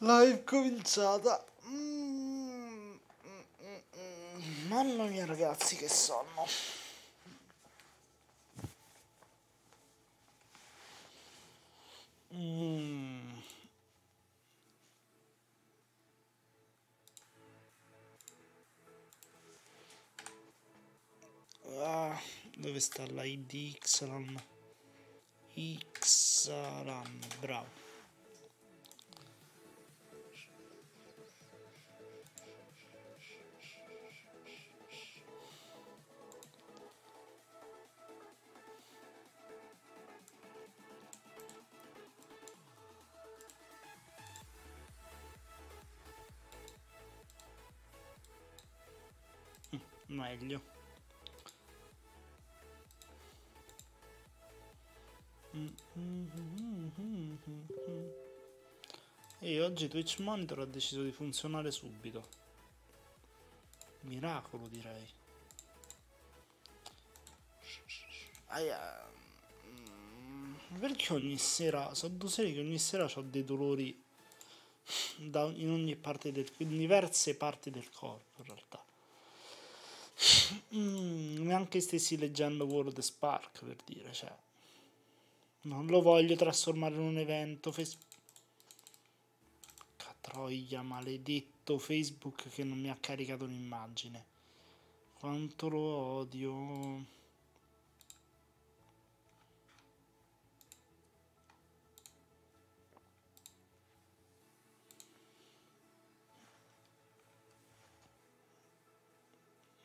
live cominciata mm, mm, mm, mamma mia ragazzi che sonno ah, dove sta la idxalam xalam bravo Oggi Twitch Monitor ha deciso di funzionare subito. Miracolo direi. Aia. Mm, perché ogni sera, so due serie che ogni sera ho dei dolori da, in ogni parte del in diverse parti del corpo in realtà. Mm, neanche stessi leggendo World Spark per dire, cioè non lo voglio trasformare in un evento, Troia, maledetto Facebook che non mi ha caricato un'immagine. Quanto lo odio.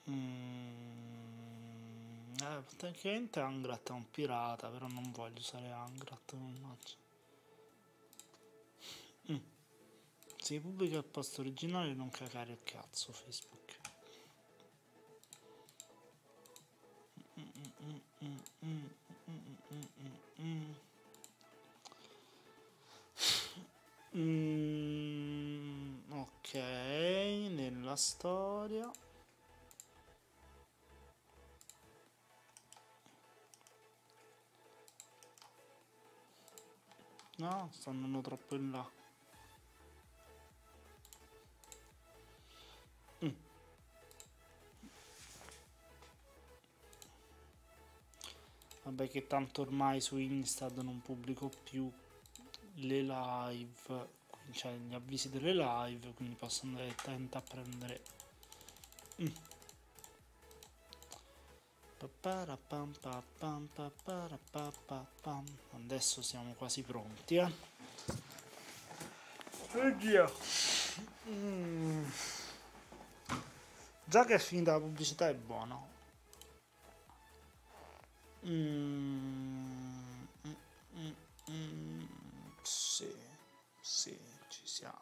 Mm, eh, tecnicamente Angrat è un pirata, però non voglio usare Angrat, mannaggia. Mm anzi pubblica il posto originale non cagare il cazzo Facebook mm, mm, mm, ok nella storia no stanno troppo in là vabbè che tanto ormai su Instad non pubblico più le live cioè gli avvisi delle live quindi posso andare attenta a prendere mm. adesso siamo quasi pronti eh oddio mm. già che è finita la pubblicità è buono Mm, sì, sì, ci siamo.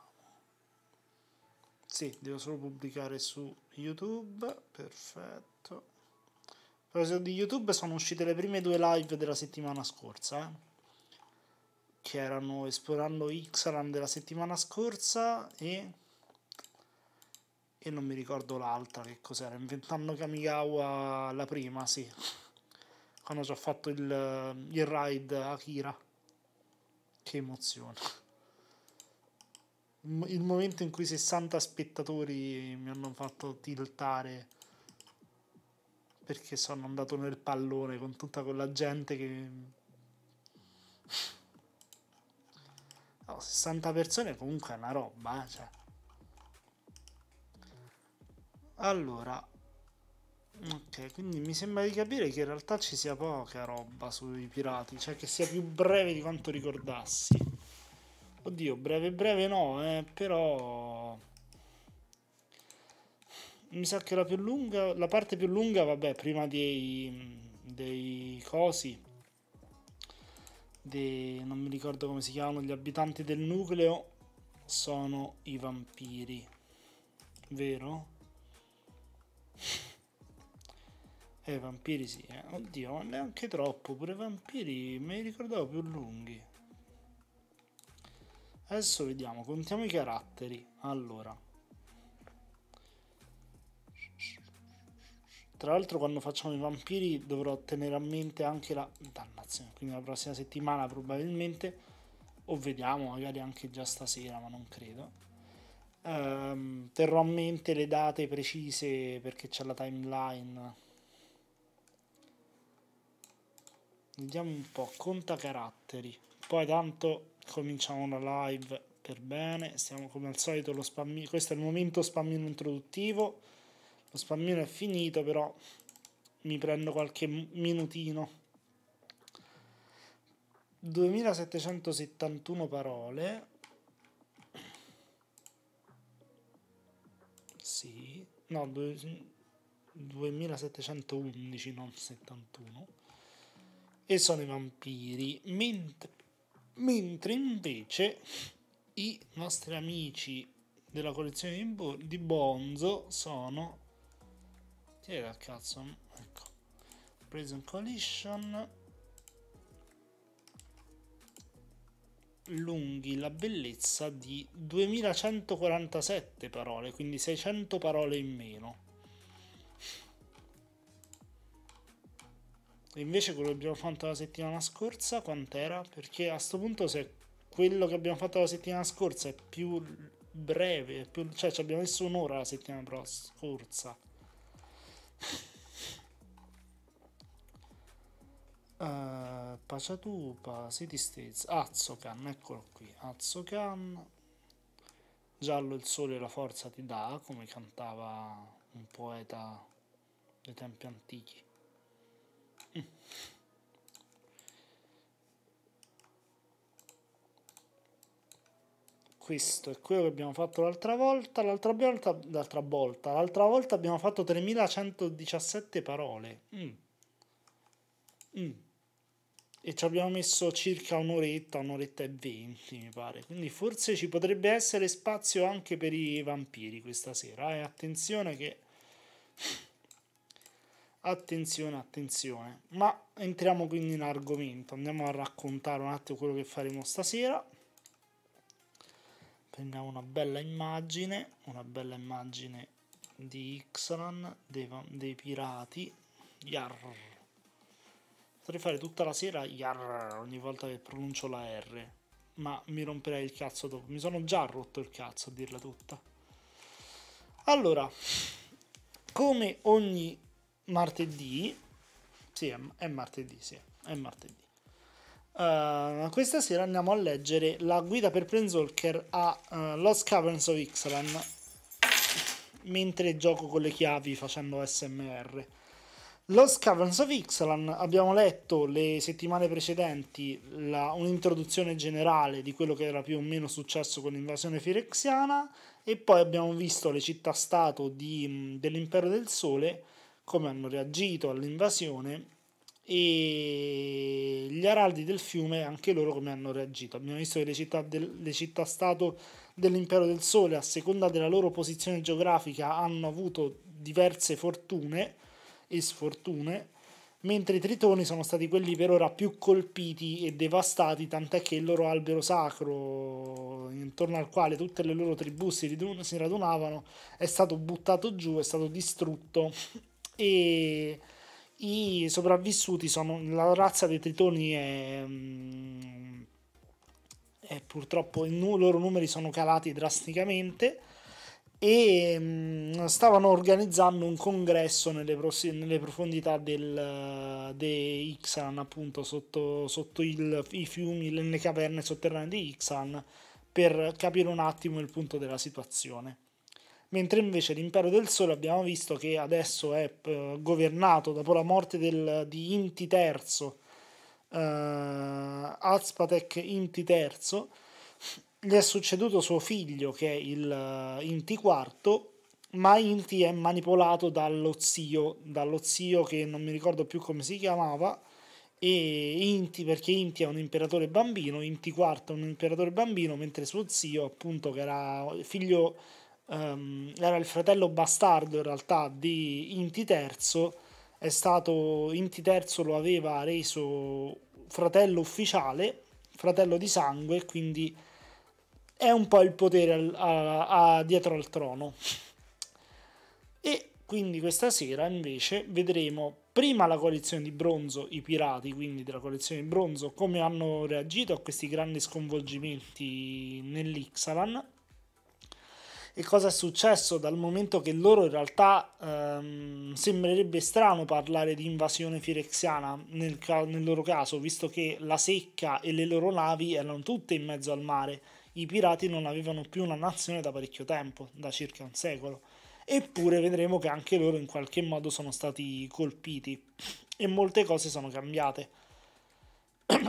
Sì, devo solo pubblicare su YouTube, perfetto. Però proposito di YouTube sono uscite le prime due live della settimana scorsa, eh? che erano Esplorando Xaran della settimana scorsa e... e non mi ricordo l'altra che cos'era, Inventando Kamigawa la prima, sì hanno già fatto il, eh, il ride Akira. Che emozione. Il momento in cui 60 spettatori mi hanno fatto tiltare perché sono andato nel pallone con tutta quella gente che... No, 60 persone comunque è una roba, eh, cioè. Allora, Ok, quindi mi sembra di capire che in realtà ci sia poca roba sui pirati, cioè che sia più breve di quanto ricordassi. Oddio, breve breve no, eh, però... Mi sa che la più lunga, la parte più lunga, vabbè, prima dei, dei cosi, dei, non mi ricordo come si chiamano, gli abitanti del nucleo, sono i vampiri, vero? Eh, vampiri sì, eh. Oddio, ma neanche troppo, pure vampiri me li ricordavo più lunghi. Adesso vediamo, contiamo i caratteri. Allora. Tra l'altro quando facciamo i vampiri dovrò tenere a mente anche la... Dannazione, quindi la prossima settimana probabilmente, o vediamo magari anche già stasera, ma non credo. Ehm, terrò a mente le date precise perché c'è la timeline Vediamo un po', conta caratteri. Poi tanto cominciamo la live per bene, siamo come al solito lo spammino, questo è il momento spammino introduttivo. Lo spammino è finito, però mi prendo qualche minutino. 2771 parole. Sì, no, 2711, non 71 e sono i vampiri, mentre, mentre invece i nostri amici della collezione di, Bo- di Bonzo sono... Chi era il cazzo? Ecco. Prison Coalition. lunghi la bellezza di 2147 parole, quindi 600 parole in meno. invece quello che abbiamo fatto la settimana scorsa quant'era? Perché a sto punto se quello che abbiamo fatto la settimana scorsa è più breve, più, cioè ci abbiamo messo un'ora la settimana scorsa. Uh, eh, Paciatupa, City States, Azzocan, eccolo qui, Azokan Giallo il sole e la forza ti dà, come cantava un poeta dei tempi antichi questo è quello che abbiamo fatto l'altra volta, l'altra volta, l'altra volta, l'altra volta abbiamo fatto 3117 parole. Mm. Mm. E ci abbiamo messo circa un'oretta, un'oretta e venti mi pare. Quindi forse ci potrebbe essere spazio anche per i vampiri questa sera. E eh? attenzione che Attenzione, attenzione. Ma entriamo quindi in argomento, andiamo a raccontare un attimo quello che faremo stasera. Prendiamo una bella immagine, una bella immagine di Ixalan, dei, dei pirati. Yarr. Potrei fare tutta la sera Yarr ogni volta che pronuncio la R. Ma mi romperei il cazzo dopo. Mi sono già rotto il cazzo a dirla tutta. Allora, come ogni martedì. Sì, è, martedì, sì, è martedì. Uh, questa sera andiamo a leggere la guida per Prenzolker a uh, Lost Caverns of Ixalan mentre gioco con le chiavi facendo SMR. Lost Caverns of Ixalan abbiamo letto le settimane precedenti la, un'introduzione generale di quello che era più o meno successo con l'invasione firexiana e poi abbiamo visto le città-stato di, dell'Impero del Sole come hanno reagito all'invasione e gli araldi del fiume, anche loro come hanno reagito. Abbiamo visto che le città, del, le città stato dell'Impero del Sole, a seconda della loro posizione geografica, hanno avuto diverse fortune e sfortune, mentre i tritoni sono stati quelli per ora più colpiti e devastati, tant'è che il loro albero sacro, intorno al quale tutte le loro tribù si, radunavano, è stato buttato giù, è stato distrutto e i sopravvissuti sono la razza dei tritoni è, mm, è purtroppo i loro numeri sono calati drasticamente e mm, stavano organizzando un congresso nelle, pross- nelle profondità del, di Ixalan appunto sotto, sotto il, i fiumi, nelle caverne sotterranee di Ixalan per capire un attimo il punto della situazione mentre invece l'impero del sole abbiamo visto che adesso è eh, governato dopo la morte del, di Inti III, eh, Azpatek Inti III, gli è succeduto suo figlio che è il eh, Inti IV, ma Inti è manipolato dallo zio, dallo zio che non mi ricordo più come si chiamava, e Inti perché Inti è un imperatore bambino, Inti IV è un imperatore bambino, mentre suo zio appunto che era figlio um, era il fratello bastardo in realtà di Inti Terzo, è stato Inti Terzo lo aveva reso fratello ufficiale, fratello di sangue, quindi è un po' il potere al, a, a, dietro al trono. E quindi questa sera invece vedremo prima la coalizione di bronzo, i pirati quindi della coalizione di bronzo, come hanno reagito a questi grandi sconvolgimenti nell'Ixalan e cosa è successo dal momento che loro in realtà ehm, sembrerebbe strano parlare di invasione firexiana nel, nel loro caso, visto che la secca e le loro navi erano tutte in mezzo al mare. I pirati non avevano più una nazione da parecchio tempo, da circa un secolo. Eppure vedremo che anche loro in qualche modo sono stati colpiti e molte cose sono cambiate.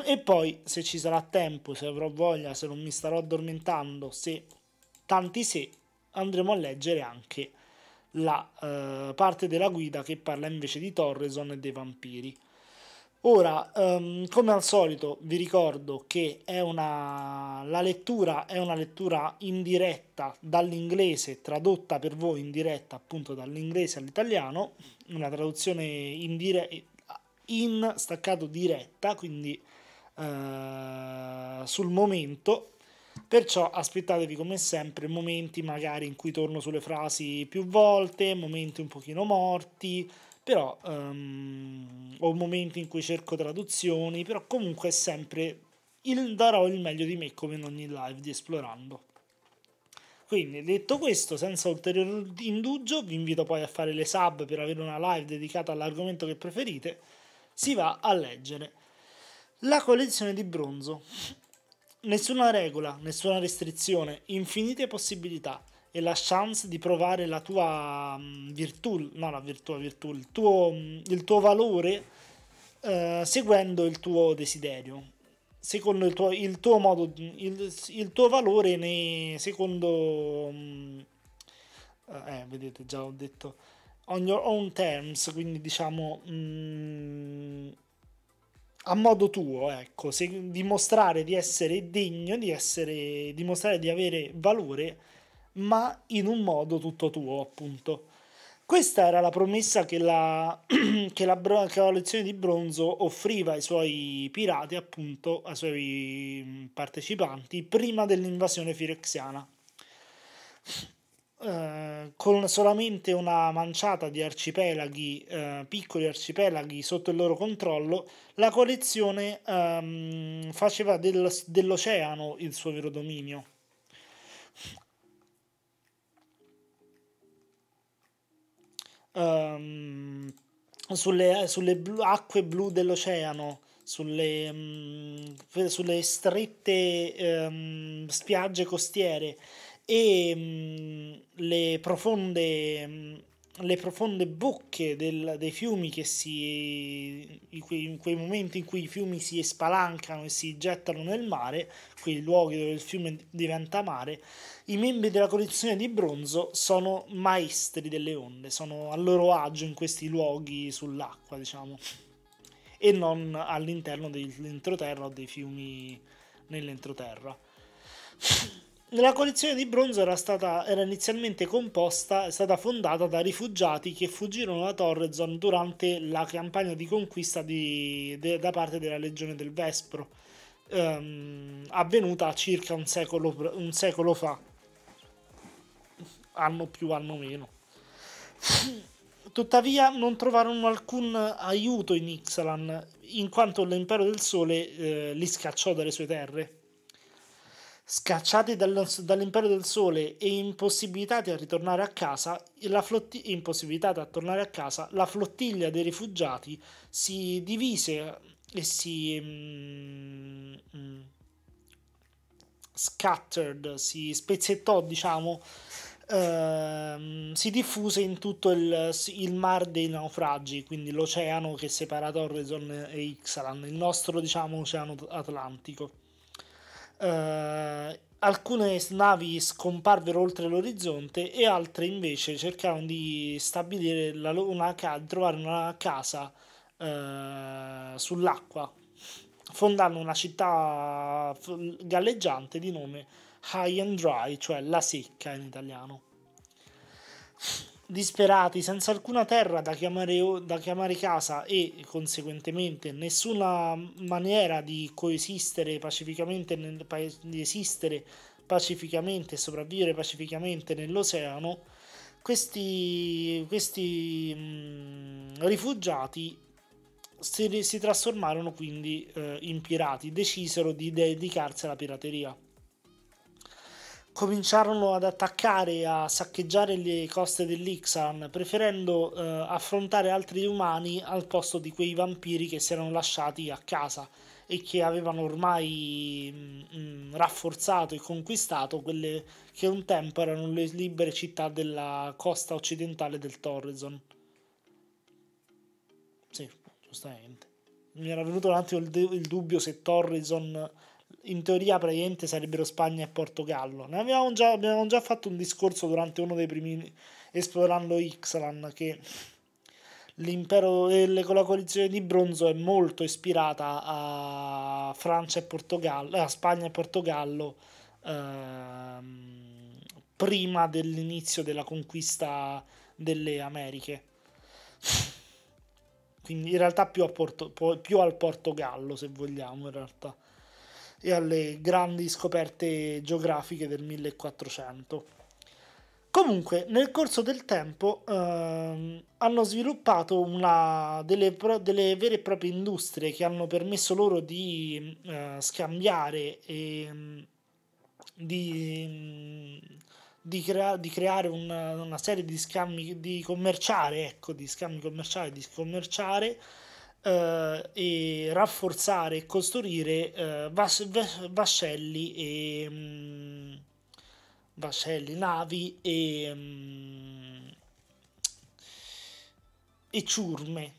e poi, se ci sarà tempo, se avrò voglia, se non mi starò addormentando, se tanti se andremo a leggere anche la eh, parte della guida che parla invece di Torreson e dei vampiri. Ora, um, come al solito, vi ricordo che una, la lettura è una lettura in diretta dall'inglese, tradotta per voi in diretta appunto dall'inglese all'italiano, una traduzione in, dire, in staccato diretta, quindi uh, sul momento, Perciò aspettatevi come sempre momenti magari in cui torno sulle frasi più volte, momenti un pochino morti, però um, o momenti in cui cerco traduzioni, però comunque sempre il, darò il meglio di me come in ogni live di esplorando. Quindi detto questo, senza ulteriore indugio, vi invito poi a fare le sub per avere una live dedicata all'argomento che preferite, si va a leggere. La collezione di bronzo. Nessuna regola, nessuna restrizione, infinite possibilità e la chance di provare la tua mm, virtù, no la virtù, virtù il, tuo, mm, il tuo valore eh, seguendo il tuo desiderio, secondo il tuo, il tuo modo, il, il tuo valore ne, secondo, mm, eh, eh, vedete già ho detto, on your own terms, quindi diciamo... Mm, a modo tuo, ecco, se, dimostrare di essere degno, di essere, dimostrare di avere valore, ma in un modo tutto tuo, appunto. Questa era la promessa che la, che la lezione di bronzo offriva ai suoi pirati, appunto, ai suoi partecipanti, prima dell'invasione firexiana. Eh, con solamente una manciata di arcipelaghi, eh, piccoli arcipelaghi sotto il loro controllo, la coalizione ehm, faceva del, dell'oceano il suo vero dominio. Um, sulle, sulle blu, acque blu dell'oceano, sulle, mh, mm, sulle strette um, spiagge costiere, e mh, mm, le, profonde, mh, mm, le profonde bocche del, dei fiumi che si in quei, in quei, momenti in cui i fiumi si spalancano e si gettano nel mare quei luoghi dove il fiume diventa mare i membri della collezione di bronzo sono maestri delle onde sono a loro agio in questi luoghi sull'acqua diciamo e non all'interno dell'entroterra o dei fiumi nell'entroterra la collezione di bronzo era, stata, era inizialmente composta, è stata fondata da rifugiati che fuggirono da Torrezon durante la campagna di conquista di, de, da parte della Legione del Vespro, ehm, avvenuta circa un secolo, un secolo fa, anno più, anno meno. Tuttavia non trovarono alcun aiuto in Ixalan, in quanto l'impero del sole eh, li scacciò dalle sue terre. Scacciati dall'impero del sole e impossibilitati a ritornare a casa, la, flotti- a tornare a casa, la flottiglia dei rifugiati si divise eh, e si... Mm, mm, scattered, si spezzettò, diciamo, ehm, si diffuse in tutto il, il, mar dei naufragi, quindi l'oceano che separa Torreson e Ixalan, il nostro, diciamo, oceano atlantico eh, alcune navi scomparvero oltre l'orizzonte e altre invece cercarono di stabilire la, una, trovare una casa eh, sull'acqua, fondando una città galleggiante di nome High and Dry, cioè la secca in italiano disperati, senza alcuna terra da chiamare, da chiamare casa e conseguentemente nessuna maniera di coesistere pacificamente, nel, di esistere pacificamente e sopravvivere pacificamente nell'oceano, questi, questi mh, mm, rifugiati si, si, trasformarono quindi eh, in pirati, decisero di dedicarsi alla pirateria cominciarono ad attaccare e a saccheggiare le coste dell'Ixan, preferendo eh, affrontare altri umani al posto di quei vampiri che si erano lasciati a casa e che avevano ormai mh, mm, mh, mm, rafforzato e conquistato quelle che un tempo erano le libere città della costa occidentale del Torrezon. Sì, giustamente. Mi era venuto un attimo il, il dubbio se Torrezon in teoria praticamente sarebbero Spagna e Portogallo. Ne avevamo già, abbiamo già fatto un discorso durante uno dei primi esplorando Ixalan che l'impero delle, con la coalizione di bronzo è molto ispirata a Francia e Portogallo, a Spagna e Portogallo ehm, prima dell'inizio della conquista delle Americhe. Quindi in realtà più, Porto, più al Portogallo se vogliamo in realtà e alle grandi scoperte geografiche del 1400. Comunque, nel corso del tempo ehm, hanno sviluppato una, delle, pro, delle, vere e proprie industrie che hanno permesso loro di eh, scambiare e mm, di, mm, di, crea, di creare una, una, serie di scambi, di commerciare, ecco, di scambi commerciali, di scommerciare eh, e rafforzare e costruire eh, vas- vascelli e mh, mm, vascelli, navi e, mh, mm, e ciurme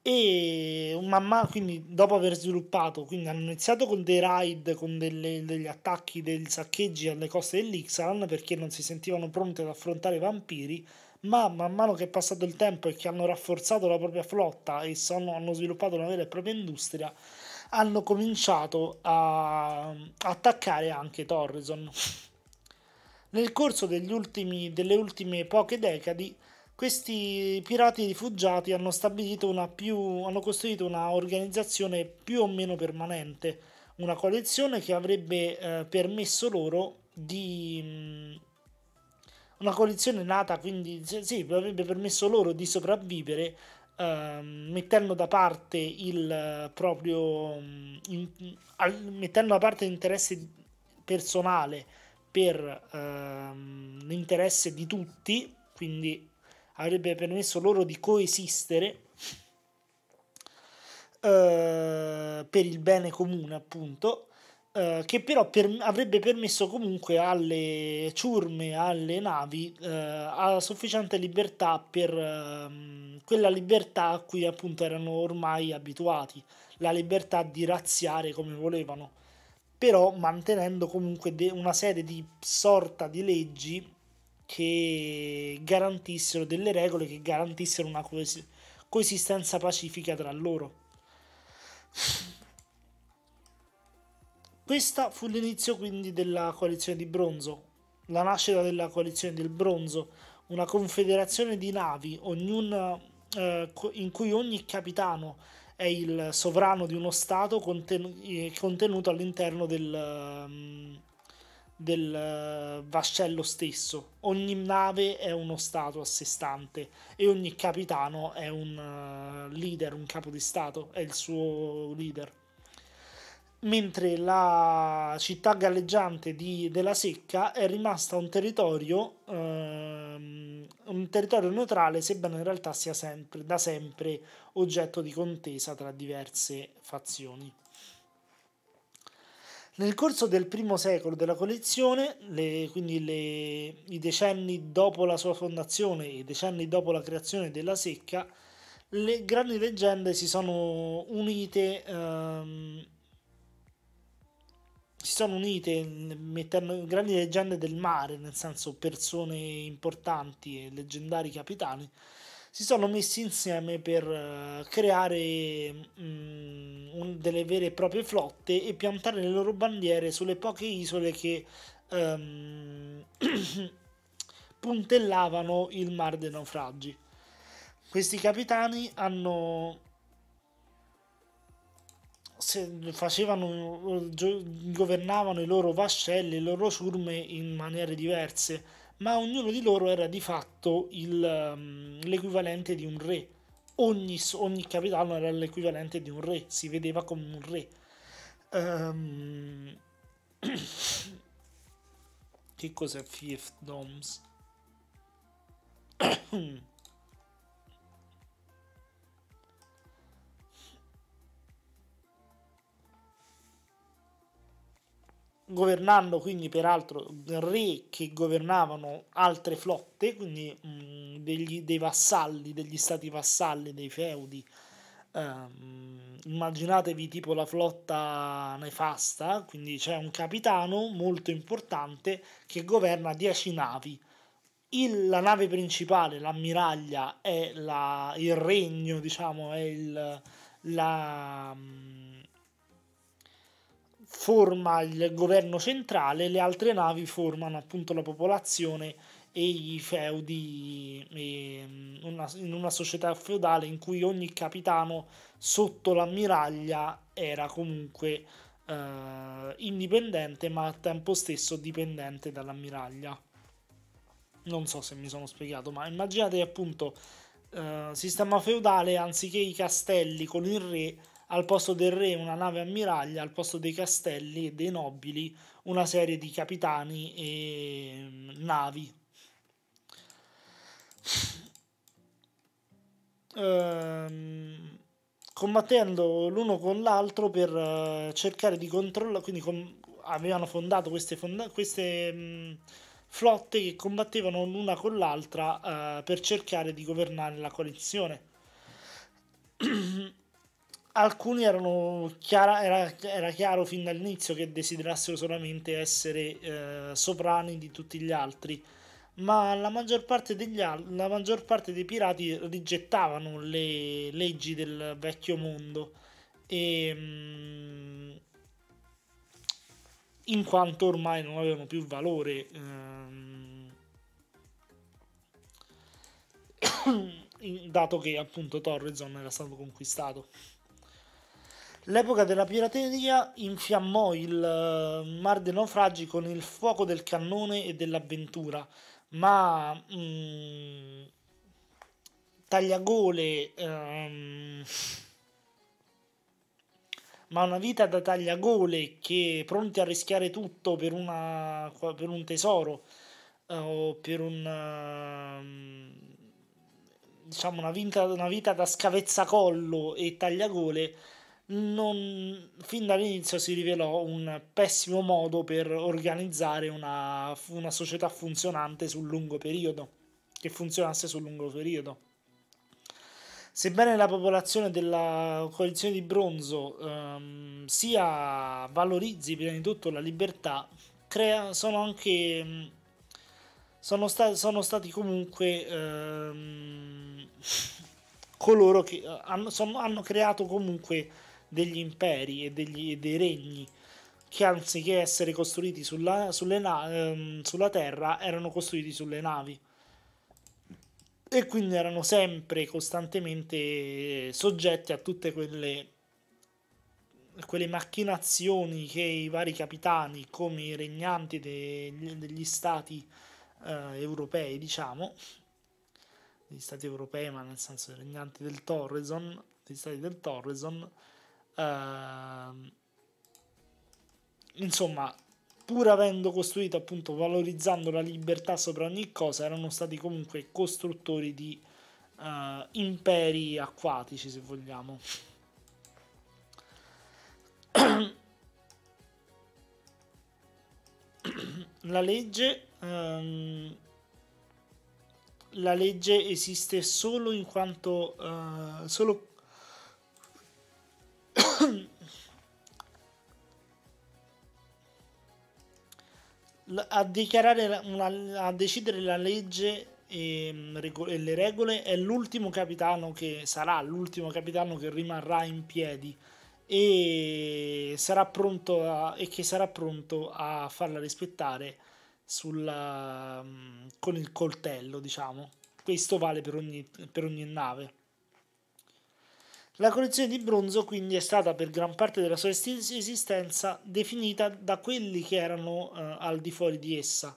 e man mano, quindi dopo aver sviluppato, quindi hanno iniziato con dei raid, con delle, degli attacchi, dei saccheggi alle coste dell'Ixalan perché non si sentivano pronti ad affrontare i vampiri ma man mano che è passato il tempo e che hanno rafforzato la propria flotta e sono, hanno sviluppato una vera e propria industria, hanno cominciato a attaccare anche Torreson. Nel corso ultimi, delle ultime poche decadi, questi pirati rifugiati hanno, più, hanno costruito una organizzazione più o meno permanente, una coalizione che avrebbe eh, permesso loro di una coalizione nata quindi sì, avrebbe permesso loro di sopravvivere ehm, mettendo da parte il proprio mm, in, mettendo da parte l'interesse personale per ehm, l'interesse di tutti quindi avrebbe permesso loro di coesistere eh, per il bene comune appunto eh, che però per, avrebbe permesso comunque alle ciurme, alle navi, eh, a sufficiente libertà per eh, quella libertà a cui appunto erano ormai abituati, la libertà di razziare come volevano, però mantenendo comunque de- una serie di sorta di leggi che garantissero delle regole che garantissero una coes- coesistenza pacifica tra loro. Questa fu l'inizio quindi della coalizione di bronzo, la nascita della coalizione del bronzo, una confederazione di navi, ognuna, eh, in cui ogni capitano è il sovrano di uno Stato eh, contenuto all'interno del, mm, del eh, vascello stesso. Ogni nave è uno Stato a sé stante e ogni capitano è un eh, leader, un capo di Stato, è il suo leader mentre la città galleggiante di, della Secca è rimasta un territorio, ehm, un territorio neutrale, sebbene in realtà sia sempre, da sempre oggetto di contesa tra diverse fazioni. Nel corso del primo secolo della collezione, le, quindi le, i decenni dopo la sua fondazione e i decenni dopo la creazione della Secca, le grandi leggende si sono unite. Ehm, si sono unite mettendo grandi leggende del mare, nel senso persone importanti e leggendari capitani, si sono messi insieme per eh, creare mh, mm, un, delle vere e proprie flotte e piantare le loro bandiere sulle poche isole che um, puntellavano il mare dei naufragi. Questi capitani hanno facevano, governavano i loro vascelli, le loro surme in maniere diverse, ma ognuno di loro era di fatto il, mm, l'equivalente di un re. Ogni, ogni, capitano era l'equivalente di un re, si vedeva come un re. Um, che cos'è Fifth Doms? Ehm, governando quindi peraltro re che governavano altre flotte, quindi mh, degli, dei vassalli, degli stati vassalli, dei feudi. Um, immaginatevi tipo la flotta nefasta, quindi c'è un capitano molto importante che governa 10 navi. Il, la nave principale, l'ammiraglia, è la, il regno, diciamo, è il, la, forma il governo centrale, le altre navi formano appunto la popolazione e i feudi e mm, una, in una società feudale in cui ogni capitano sotto l'ammiraglia era comunque eh, indipendente ma al tempo stesso dipendente dall'ammiraglia. Non so se mi sono spiegato, ma immaginate appunto eh, sistema feudale anziché i castelli con il re al posto del re una nave ammiraglia, al posto dei castelli e dei nobili una serie di capitani e mm, navi. Ehm, combattendo l'uno con l'altro per eh, cercare di controllare, quindi com- avevano fondato queste, fonda- queste mh, mm, flotte che combattevano l'una con l'altra eh, per cercare di governare la coalizione. alcuni erano chiara, era, era, chiaro fin dall'inizio che desiderassero solamente essere eh, sovrani di tutti gli altri, ma la maggior parte, degli, la maggior parte dei pirati rigettavano le leggi del vecchio mondo e, ehm, mh, in quanto ormai non avevano più valore. Ehm, dato che appunto Torrezon era stato conquistato. L'epoca della pirateria infiammò il eh, mar dei naufragi con il fuoco del cannone e dell'avventura, ma mh, mm, tagliagole... Um, ma una vita da tagliagole che pronti a rischiare tutto per, una, per un tesoro eh, o per un... Ehm, diciamo una vita, una vita da scavezzacollo e tagliagole non, fin dall'inizio si rivelò un pessimo modo per organizzare una, una società funzionante sul lungo periodo, che funzionasse sul lungo periodo. Sebbene la popolazione della coalizione di bronzo ehm, sia valorizzi prima di tutto la libertà, crea, sono anche mm, sono, sta, sono stati comunque ehm, coloro che eh, hanno, sono, hanno creato comunque degli imperi e, degli, dei regni che anziché essere costruiti sulla, na- ehm, sulla terra erano costruiti sulle navi e quindi erano sempre costantemente soggetti a tutte quelle, quelle macchinazioni che i vari capitani come i regnanti degli, degli stati eh, europei diciamo degli stati europei ma nel senso i regnanti del Torreson degli stati del Torreson Ehm, insomma, pur avendo costruito appunto valorizzando la libertà sopra ogni cosa, erano stati comunque costruttori di uh, imperi acquatici, se vogliamo. la legge um, la legge esiste solo in quanto uh, solo a, dichiarare una, a decidere la legge e, ehm, e, le regole è l'ultimo capitano che sarà l'ultimo capitano che rimarrà in piedi e sarà pronto a, e che sarà pronto a farla rispettare sulla, mm, con il coltello diciamo questo vale per ogni, per ogni nave la collezione di bronzo quindi è stata per gran parte della sua esistenza definita da quelli che erano eh, al di fuori di essa.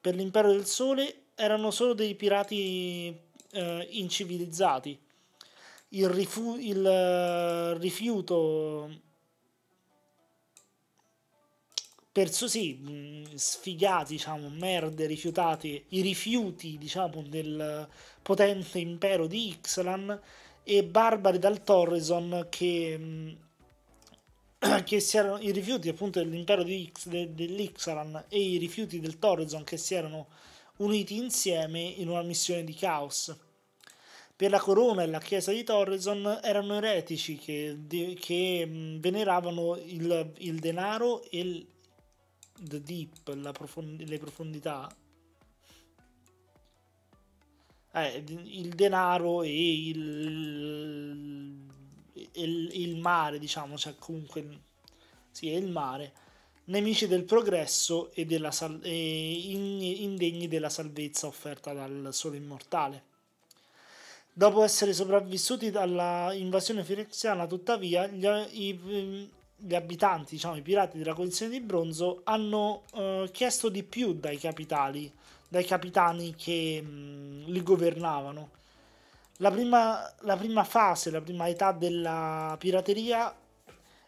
Per l'impero del sole erano solo dei pirati eh, incivilizzati. Il, rifu- il eh, rifiuto perso- sì, sfigati, diciamo, merde, rifiutati, i rifiuti, diciamo, del potente impero di Ixalan e Barbari dal Torreson che, mm, che si erano, i rifiuti appunto dell'impero di X, de, dell'Ixalan e i rifiuti del Torreson che si erano uniti insieme in una missione di caos. Per la corona e la chiesa di Torreson erano eretici che, de, che mm, veneravano il, il denaro e il, the deep, profondi- le profondità eh, il denaro e il, il, il mare, diciamo, cioè comunque sì, è il mare, nemici del progresso e, della sal- e indegni della salvezza offerta dal sole immortale. Dopo essere sopravvissuti all'invasione invasione tuttavia, gli, i, gli abitanti, diciamo i pirati della coalizione di bronzo, hanno eh, chiesto di più dai capitali dai capitani che mm, li governavano. La prima, la prima fase, la prima età della pirateria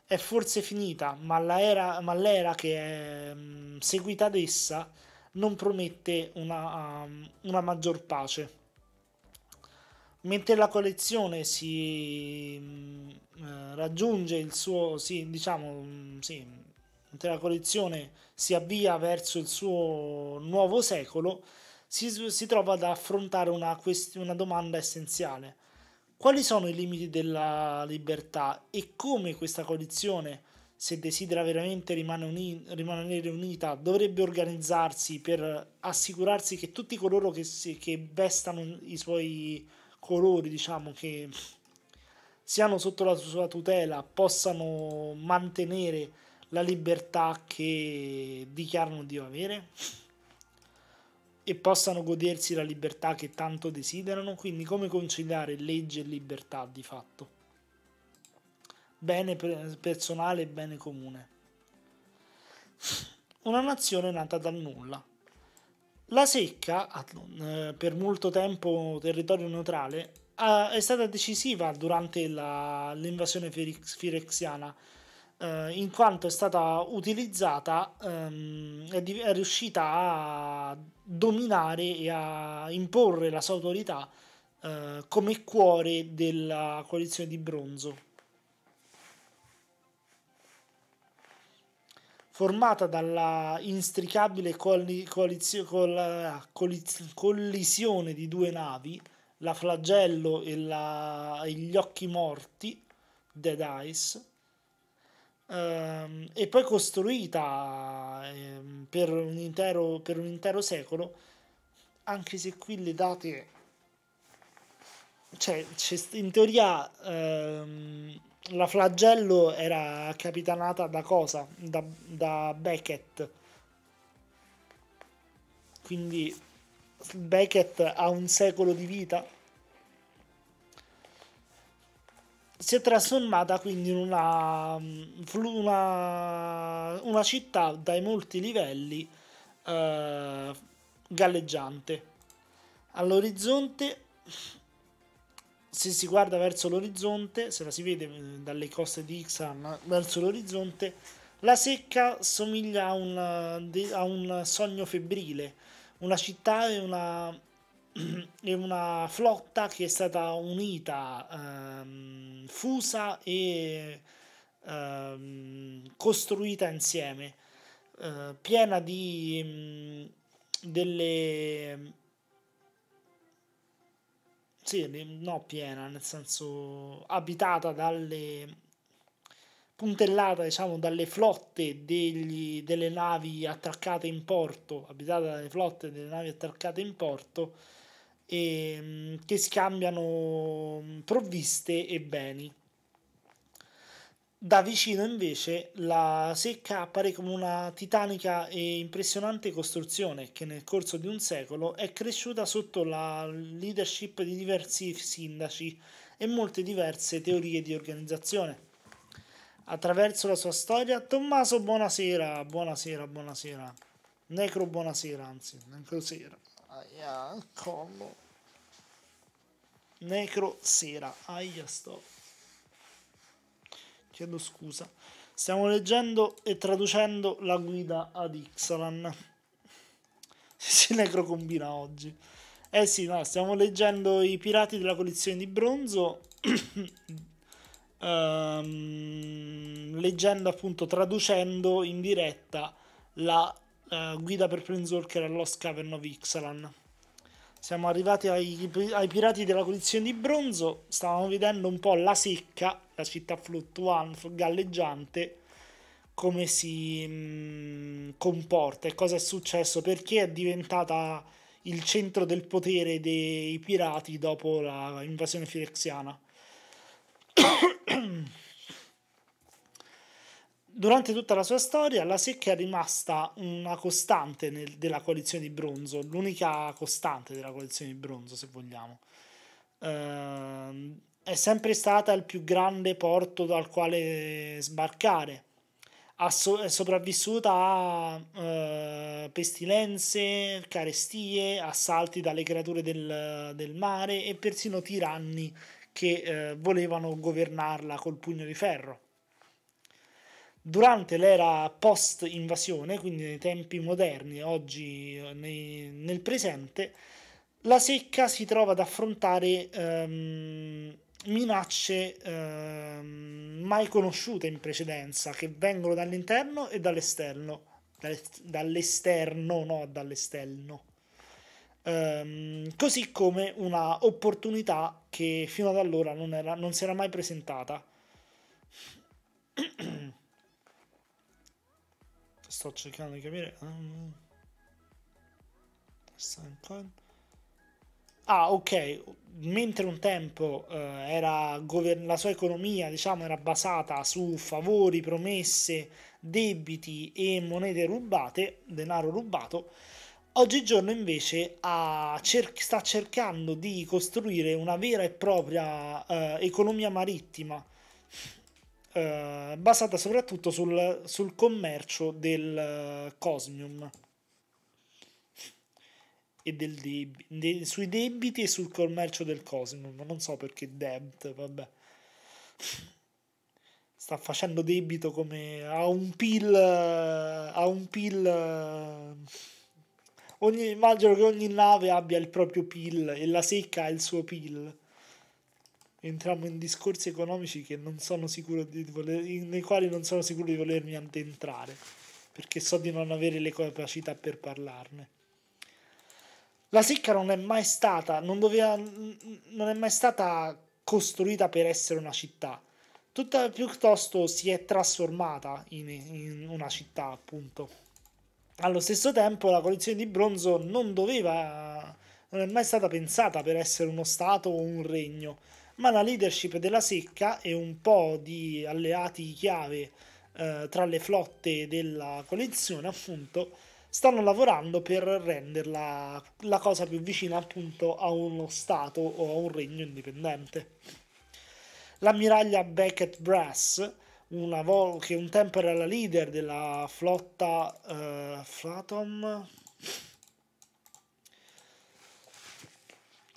è forse finita, ma, era, ma l'era che è mm, seguita ad essa non promette una, um, una maggior pace. Mentre la collezione si mm, eh, raggiunge il suo, sì, diciamo, sì, la collezione si avvia verso il suo nuovo secolo, si, si trova ad affrontare una, quest- una domanda essenziale. Quali sono i limiti della libertà e come questa coalizione, se desidera veramente rimanere unita, dovrebbe organizzarsi per assicurarsi che tutti coloro che, si- che vestano i suoi colori, diciamo, che siano sotto la sua tutela, possano mantenere la libertà che dichiarano di avere e possano godersi la libertà che tanto desiderano, quindi come conciliare legge e libertà di fatto? Bene personale e bene comune. Una nazione nata dal nulla. La secca, eh, per molto tempo territorio neutrale, è stata decisiva durante la, l'invasione firexiana eh, in quanto è stata utilizzata, ehm, è, di- è, riuscita a dominare e a imporre la sua autorità eh, come cuore della coalizione di bronzo. formata dalla instricabile coalizio- col- ah, coliz- collisione di due navi, la Flagello e, la- gli Occhi Morti, Dead Ice, Ehm, e poi costruita ehm, per, un intero, per un intero secolo, anche se qui le date cioè, in teoria ehm, la flagello era capitanata da cosa? Da, da, Beckett. Quindi Beckett ha un secolo di vita. si è trasformata quindi in una, mm, una, una città dai molti livelli eh, galleggiante. All'orizzonte, se si guarda verso l'orizzonte, se la si vede mm, dalle coste di Ixan verso l'orizzonte, la secca somiglia a un, a un sogno febbrile, una città è una è una flotta che è stata unita, ehm, fusa e ehm, costruita insieme, eh, piena di mh, mm, delle... Sì, no, piena, nel senso abitata dalle puntellata diciamo dalle flotte degli, delle navi attraccate in porto, abitata dalle flotte delle navi attraccate in porto, e, ehm, che scambiano mm, provviste e beni. Da vicino invece la secca appare come una titanica e impressionante costruzione che nel corso di un secolo è cresciuta sotto la leadership di diversi sindaci e molte diverse teorie di organizzazione. Attraverso la sua storia, Tommaso, buonasera, buonasera, buonasera. Necro, buonasera, anzi, necrosera aia, collo. Necro sera, aia sto. Chiedo scusa. Stiamo leggendo e traducendo la guida ad Ixalan. si necro combina oggi. Eh sì, no, stiamo leggendo I pirati della collezione di bronzo. um, leggendo appunto, traducendo in diretta la eh, guida per Prinzolker all'Ost Cavern of Ixalan. Siamo arrivati ai, ai, pirati della collezione di bronzo, stavamo vedendo un po' la secca, la città fluttuante, galleggiante, come si mh, mm, comporta e cosa è successo, perché è diventata il centro del potere dei pirati dopo l'invasione firexiana. durante tutta la sua storia la secca è rimasta una costante nel, della coalizione di bronzo, l'unica costante della coalizione di bronzo se vogliamo. Uh, è sempre stata il più grande porto dal quale sbarcare. So- è sopravvissuta a uh, pestilenze, carestie, assalti dalle creature del, del mare e persino tiranni che uh, volevano governarla col pugno di ferro durante l'era post-invasione, quindi nei tempi moderni, oggi eh, nei, nel presente, la secca si trova ad affrontare ehm, minacce ehm, mai conosciute in precedenza, che vengono dall'interno e dall'esterno. Dall'esterno, no, dall'esterno. Ehm, così come una opportunità che fino ad allora non, era, non si era mai presentata. sto cercando di capire. Ehm, ah, ok. Mentre un tempo eh, gover- la sua economia, diciamo, era basata su favori, promesse, debiti e monete rubate, denaro rubato. Oggigiorno invece cer- sta cercando di costruire una vera e propria eh, economia marittima eh, basata soprattutto sul, sul commercio del eh, cosmium e del deb- de- sui debiti e sul commercio del cosmium. Non so perché debt, vabbè. Sta facendo debito come a un PIL. A un PIL. Ogni, immagino che ogni nave abbia il proprio PIL e la secca ha il suo PIL entriamo in discorsi economici che non sono sicuro di voler, nei quali non sono sicuro di volermi addentrare, perché so di non avere le capacità per parlarne. La secca non è mai stata, non, doveva, non è mai stata costruita per essere una città, tutta piuttosto si è trasformata in, in una città, appunto. Allo stesso tempo la collezione di bronzo non doveva, non è mai stata pensata per essere uno stato o un regno, ma la leadership della Secca e un po' di alleati chiave eh, tra le flotte della coalizione, appunto, stanno lavorando per renderla la cosa più vicina appunto a uno Stato o a un regno indipendente. L'ammiraglia Beckett Brass, vo- che un tempo era la leader della flotta eh, Flatom,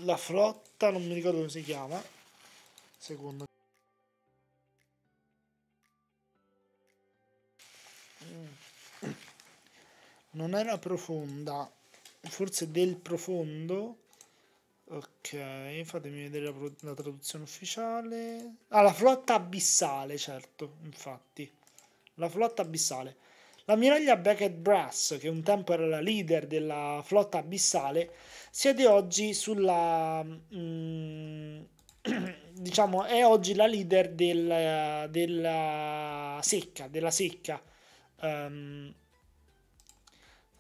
la flotta, non mi ricordo come si chiama, secondo non era profonda forse del profondo ok fatemi vedere la, la traduzione ufficiale ah la flotta abissale certo infatti la flotta abissale L'ammiraglia Beckett Brass, che un tempo era la leader della flotta abissale, siede oggi sulla mh, mm, diciamo, è oggi la leader del, della secca, della secca um,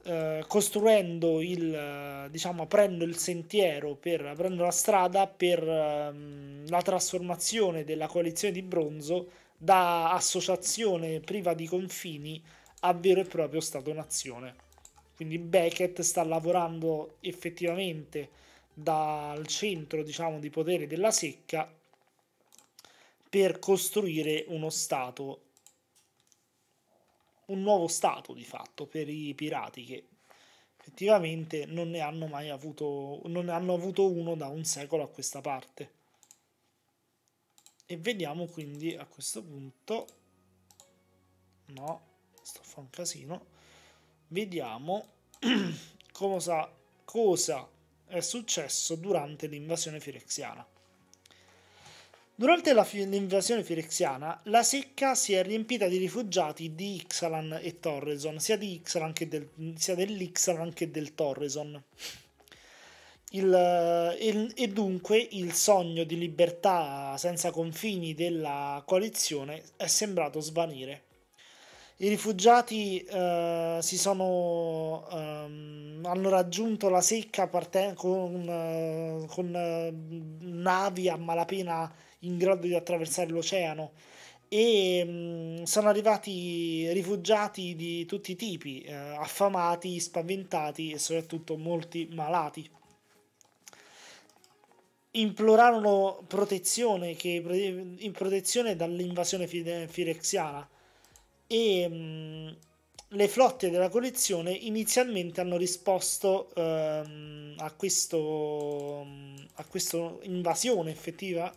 uh, costruendo il, diciamo, aprendo il sentiero, per, aprendo la strada per um, la trasformazione della coalizione di bronzo da associazione priva di confini a vero e proprio Stato-nazione. Quindi Beckett sta lavorando effettivamente dal centro diciamo, di potere della secca per costruire uno stato, un nuovo stato di fatto per i pirati che effettivamente non ne hanno mai avuto, non ne hanno avuto uno da un secolo a questa parte. E vediamo quindi a questo punto, no, sto a un casino, vediamo cosa, cosa è successo durante l'invasione firexiana. Durante fi- l'invasione firexiana, la secca si è riempita di rifugiati di Ixalan e Torreson, sia, Ixalan che del, sia dell'Ixalan che del Torreson. il, e dunque il sogno di libertà senza confini della coalizione è sembrato svanire. I rifugiati eh, sono, ehm, hanno raggiunto la secca parte- con, eh, con eh, navi a malapena in grado di attraversare l'oceano e mh, mm, sono arrivati rifugiati di tutti i tipi, eh, affamati, spaventati e soprattutto molti malati implorarono protezione, che, protezione dall'invasione firexiana e mh, mm, le flotte della collezione inizialmente hanno risposto ehm, a, questo, mm, a questa invasione effettiva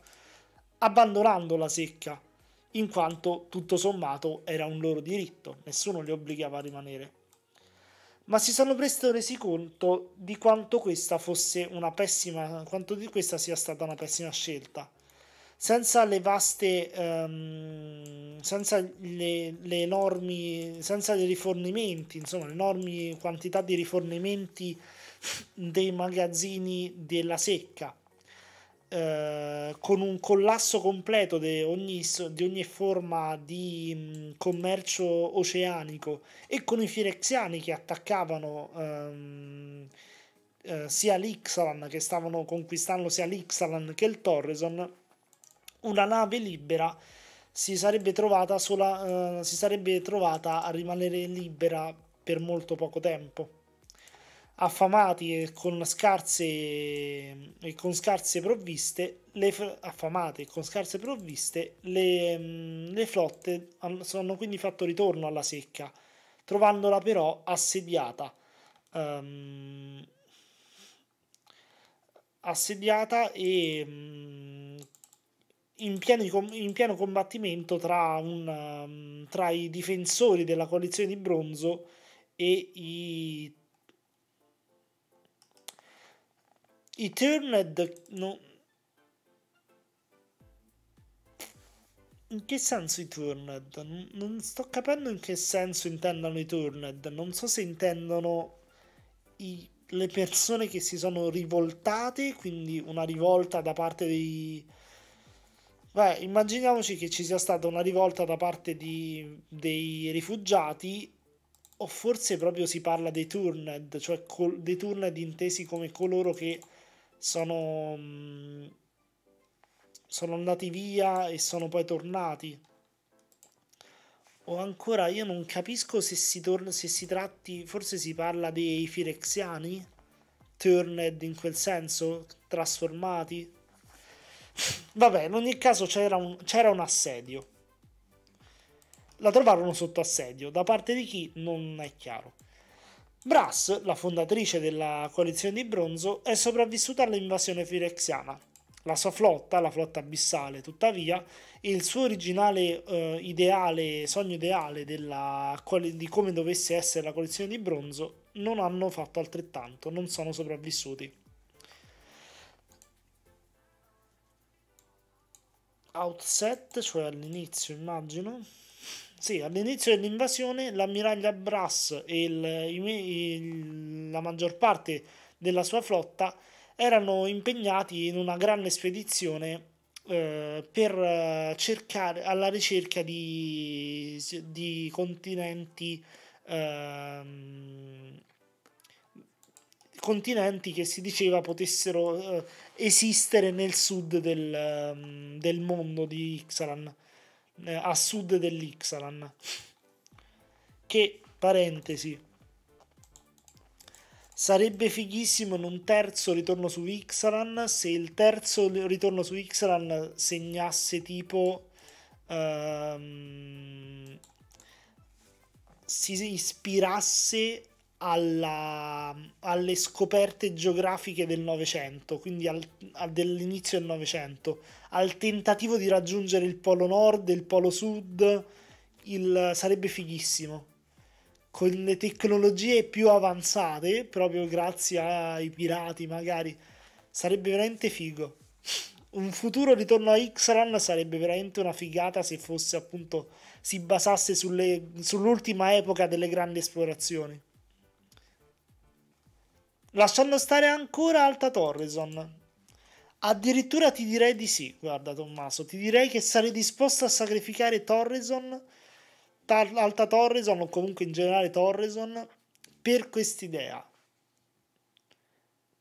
abbandonando la secca, in quanto tutto sommato era un loro diritto, nessuno li obbligava a rimanere. Ma si sono presto resi conto di quanto questa fosse una pessima, quanto di questa sia stata una pessima scelta senza le vaste, um, senza le, le, enormi, senza i rifornimenti, insomma, le enormi quantità di rifornimenti dei magazzini della secca, uh, con un collasso completo di ogni, di ogni forma di um, commercio oceanico e con i firexiani che attaccavano. Um, uh, sia l'Ixalan che stavano conquistando sia l'Ixalan che il Torreson una nave libera si sarebbe trovata, sola, eh, si sarebbe trovata a rimanere libera per molto poco tempo. Affamati e con scarse, e con scarse provviste, le, affamate con scarse provviste, le, mh, mm, le flotte hanno quindi fatto ritorno alla secca, trovandola però assediata. Um, assediata e mh, mm, in pieno, in pieno combattimento tra, un, um, tra i difensori della coalizione di bronzo e i i Turned no. In che senso i Turned? Non sto capendo in che senso intendono i Turned. Non so se intendono i, le persone che si sono rivoltate, quindi una rivolta da parte dei, Beh, immaginiamoci che ci sia stata una rivolta da parte di, dei rifugiati, o forse proprio si parla dei turned, cioè col, dei turned intesi come coloro che sono, mm, sono andati via e sono poi tornati. O ancora, io non capisco se si, torna, se si tratti, forse si parla dei firexiani, turned in quel senso, trasformati. Vabbè, in ogni caso c'era un, c'era un assedio. La trovarono sotto assedio, da parte di chi non è chiaro. Brass, la fondatrice della coalizione di bronzo, è sopravvissuta all'invasione firexiana. La sua flotta, la flotta abissale, tuttavia, il suo originale eh, ideale, sogno ideale della, di come dovesse essere la coalizione di bronzo, non hanno fatto altrettanto, non sono sopravvissuti. outset, cioè all'inizio immagino. Sì, all'inizio dell'invasione l'ammiraglia Brass e il, il, il, la maggior parte della sua flotta erano impegnati in una grande spedizione eh, per eh, cercare alla ricerca di, di continenti, eh, continenti che si diceva potessero eh, esistere nel sud del, mm, del mondo di Ixalan, eh, a sud dell'Ixalan. Che, parentesi, sarebbe fighissimo in un terzo ritorno su Ixalan se il terzo ritorno su Ixalan segnasse tipo... Um, si ispirasse alla, alle scoperte geografiche del Novecento, quindi al, al, dell'inizio del Novecento, al tentativo di raggiungere il Polo Nord e il Polo Sud, il, sarebbe fighissimo. Con le tecnologie più avanzate, proprio grazie ai pirati magari, sarebbe veramente figo. Un futuro ritorno a Xran sarebbe veramente una figata se fosse appunto si basasse sulle, sull'ultima epoca delle grandi esplorazioni. Lasciando stare ancora Alta Torreson. Addirittura ti direi di sì, guarda Tommaso, ti direi che sarei disposto a sacrificare Torreson, Alta Torreson o comunque in generale Torreson per quest'idea.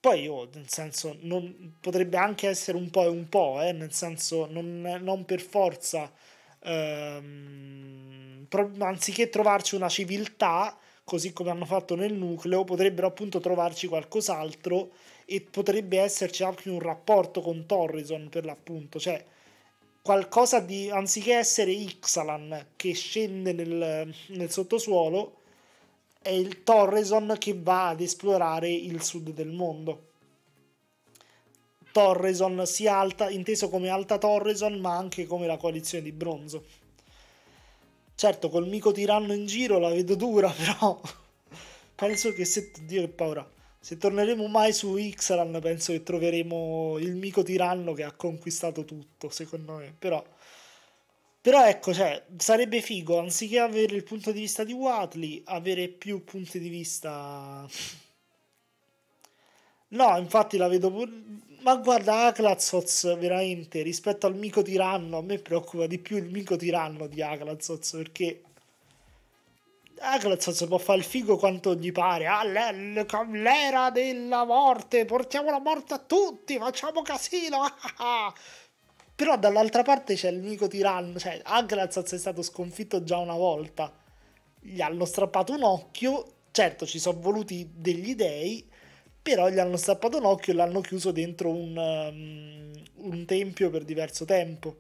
Poi io, oh, nel senso, non, potrebbe anche essere un po' e un po', eh, nel senso, non, non per forza, ehm, pro- anziché trovarci una civiltà, così come hanno fatto nel nucleo, potrebbero appunto trovarci qualcos'altro e potrebbe esserci anche un rapporto con Torrison per l'appunto, cioè qualcosa di anziché essere Ixalan che scende nel, nel sottosuolo, è il Torreson che va ad esplorare il sud del mondo. Torreson sia alta, inteso come Alta Torreson, ma anche come la coalizione di bronzo. Certo, col mico tiranno in giro la vedo dura, però penso che se... Dio che paura. Se torneremo mai su Ixalan, penso che troveremo il mico tiranno che ha conquistato tutto, secondo me. Però, però ecco, cioè, sarebbe figo, anziché avere il punto di vista di Watley, avere più punti di vista... No, infatti la vedo... Pur ma guarda, Aklazoz veramente rispetto al mico tiranno, a me preoccupa di più il mico tiranno di Aklazoz perché Aklazoz può fare il figo quanto gli pare. Ah, l'era della morte, portiamo la morte a tutti, facciamo casino. Ah, ah, ah. Però dall'altra parte c'è il mico tiranno, cioè Aklazoz è stato sconfitto già una volta. Gli hanno strappato un occhio, certo ci sono voluti degli dei, però gli hanno stappato un occhio e l'hanno chiuso dentro un, um, un tempio per diverso tempo.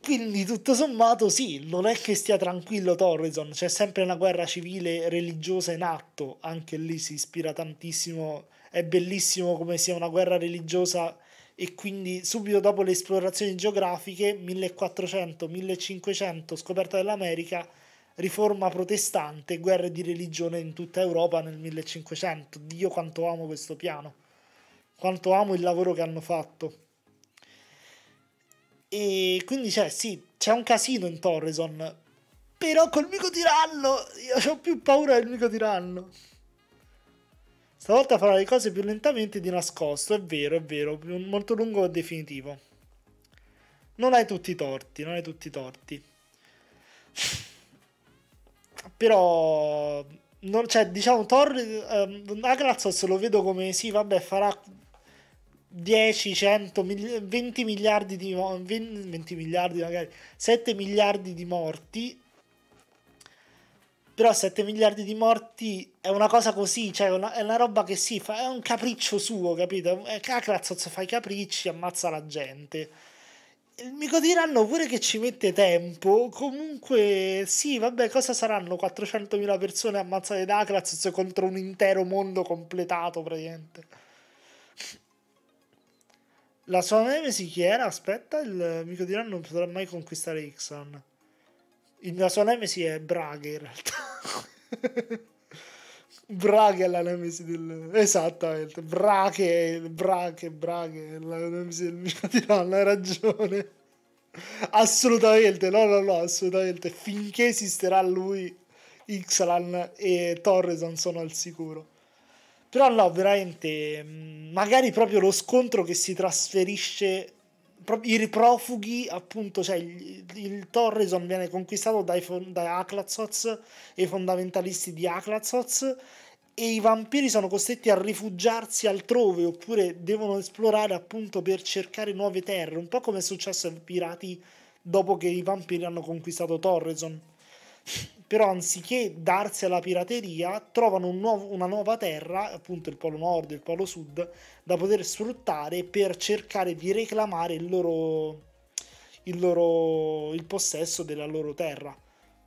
Quindi tutto sommato sì, non è che stia tranquillo Torreson, c'è sempre una guerra civile religiosa in atto, anche lì si ispira tantissimo, è bellissimo come sia una guerra religiosa e quindi subito dopo le esplorazioni geografiche, 1400-1500, scoperta dell'America, riforma protestante, guerre di religione in tutta Europa nel 1500. Dio quanto amo questo piano, quanto amo il lavoro che hanno fatto. E quindi c'è, sì, c'è un casino in Torreson, però col mico tiranno, io ho più paura del mico tiranno. Stavolta farà le cose più lentamente di nascosto, è vero, è vero, molto lungo e definitivo. Non hai tutti i torti, non hai tutti i torti però non, cioè, diciamo Thor um, ehm, Agrazos lo vedo come sì vabbè farà 10, 100, 20 miliardi di 20, miliardi magari 7 miliardi di morti però 7 miliardi di morti è una cosa così, cioè una, è una roba che si fa, è un capriccio suo, capito? A fa i capricci, ammazza la gente mi diranno pure che ci mette tempo. Comunque, sì, vabbè, cosa saranno 400.000 persone ammazzate da Akratz contro un intero mondo completato, praticamente. La sua nemesi chi era? Aspetta, il mico di non potrà mai conquistare Ixon. La sua nemesi è Braga, in realtà. Brache è la nemesi del... Esattamente, Brache, Brache, Brache è la nemesi del Milan di hai ragione. Assolutamente, no, no, no, assolutamente. Finché esisterà lui, Xlan e Torres non sono al sicuro. Però no, veramente, mm, magari proprio lo scontro che si trasferisce i profughi, appunto, cioè il, il Torreson viene conquistato dai, da Aklazoz e i fondamentalisti di Aklazoz e i vampiri sono costretti a rifugiarsi altrove oppure devono esplorare appunto per cercare nuove terre, un po' come è successo ai pirati dopo che i vampiri hanno conquistato Torreson però anziché darsi alla pirateria trovano un nuovo, una nuova terra, appunto il Polo Nord e il Polo Sud, da poter sfruttare per cercare di reclamare il loro, il loro il possesso della loro terra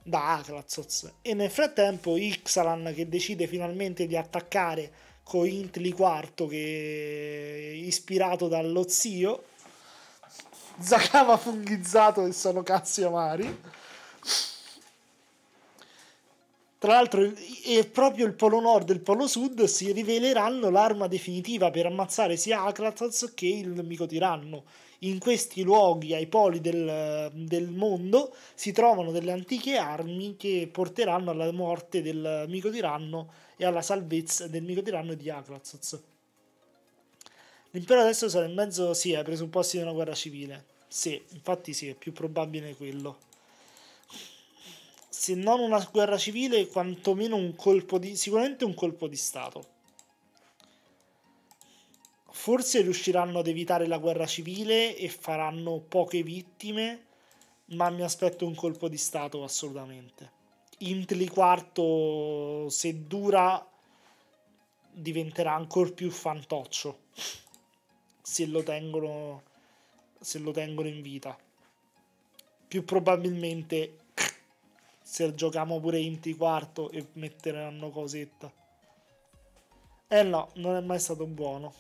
da Aklazoz. E nel frattempo Ixalan che decide finalmente di attaccare con Intli IV che ispirato dallo zio, Zakava funghizzato e sono cazzi amari tra l'altro, è proprio il Polo Nord e il Polo Sud si riveleranno l'arma definitiva per ammazzare sia Akratas che il nemico tiranno. In questi luoghi, ai poli del, del mondo, si trovano delle antiche armi che porteranno alla morte del nemico tiranno e alla salvezza del nemico tiranno di Akratas. L'impero adesso sarà in mezzo, sì, ai presupposti di una guerra civile. Sì, infatti sì, è più probabile quello se non una guerra civile, quantomeno un colpo di... sicuramente un colpo di Stato. Forse riusciranno ad evitare la guerra civile e faranno poche vittime, ma mi aspetto un colpo di Stato assolutamente. Intli quarto, se dura, diventerà ancora più fantoccio se lo tengono, se lo tengono in vita. Più probabilmente se giochiamo pure in T quarto e metteranno cosetta. Eh no, non è mai stato buono.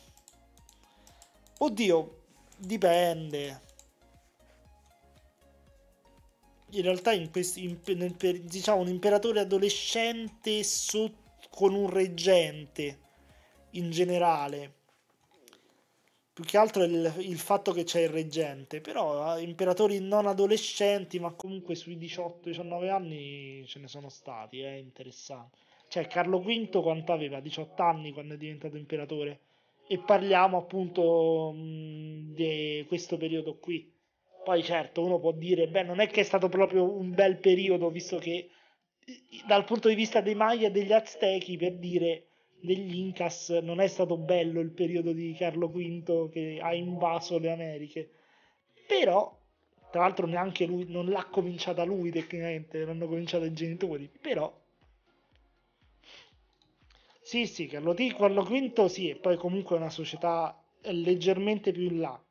Oddio, dipende. In realtà in questo, in, nel, diciamo un imperatore adolescente so, con un reggente in generale più che altro il, il fatto che c'è il reggente, però eh, imperatori non adolescenti, ma comunque sui 18-19 anni ce ne sono stati, è eh, interessante. Cioè Carlo V quanto aveva? 18 anni quando è diventato imperatore e parliamo appunto mm, di questo periodo qui. Poi certo uno può dire, beh non è che è stato proprio un bel periodo, visto che dal punto di vista dei Maya e degli Aztechi, per dire, degli Incas non è stato bello il periodo di Carlo V che ha invaso le Americhe, però tra l'altro neanche lui, non l'ha cominciata lui tecnicamente, l'hanno cominciata i genitori, però... Sì, sì, Carlo, T, Carlo V sì, e poi comunque è una società leggermente più in là.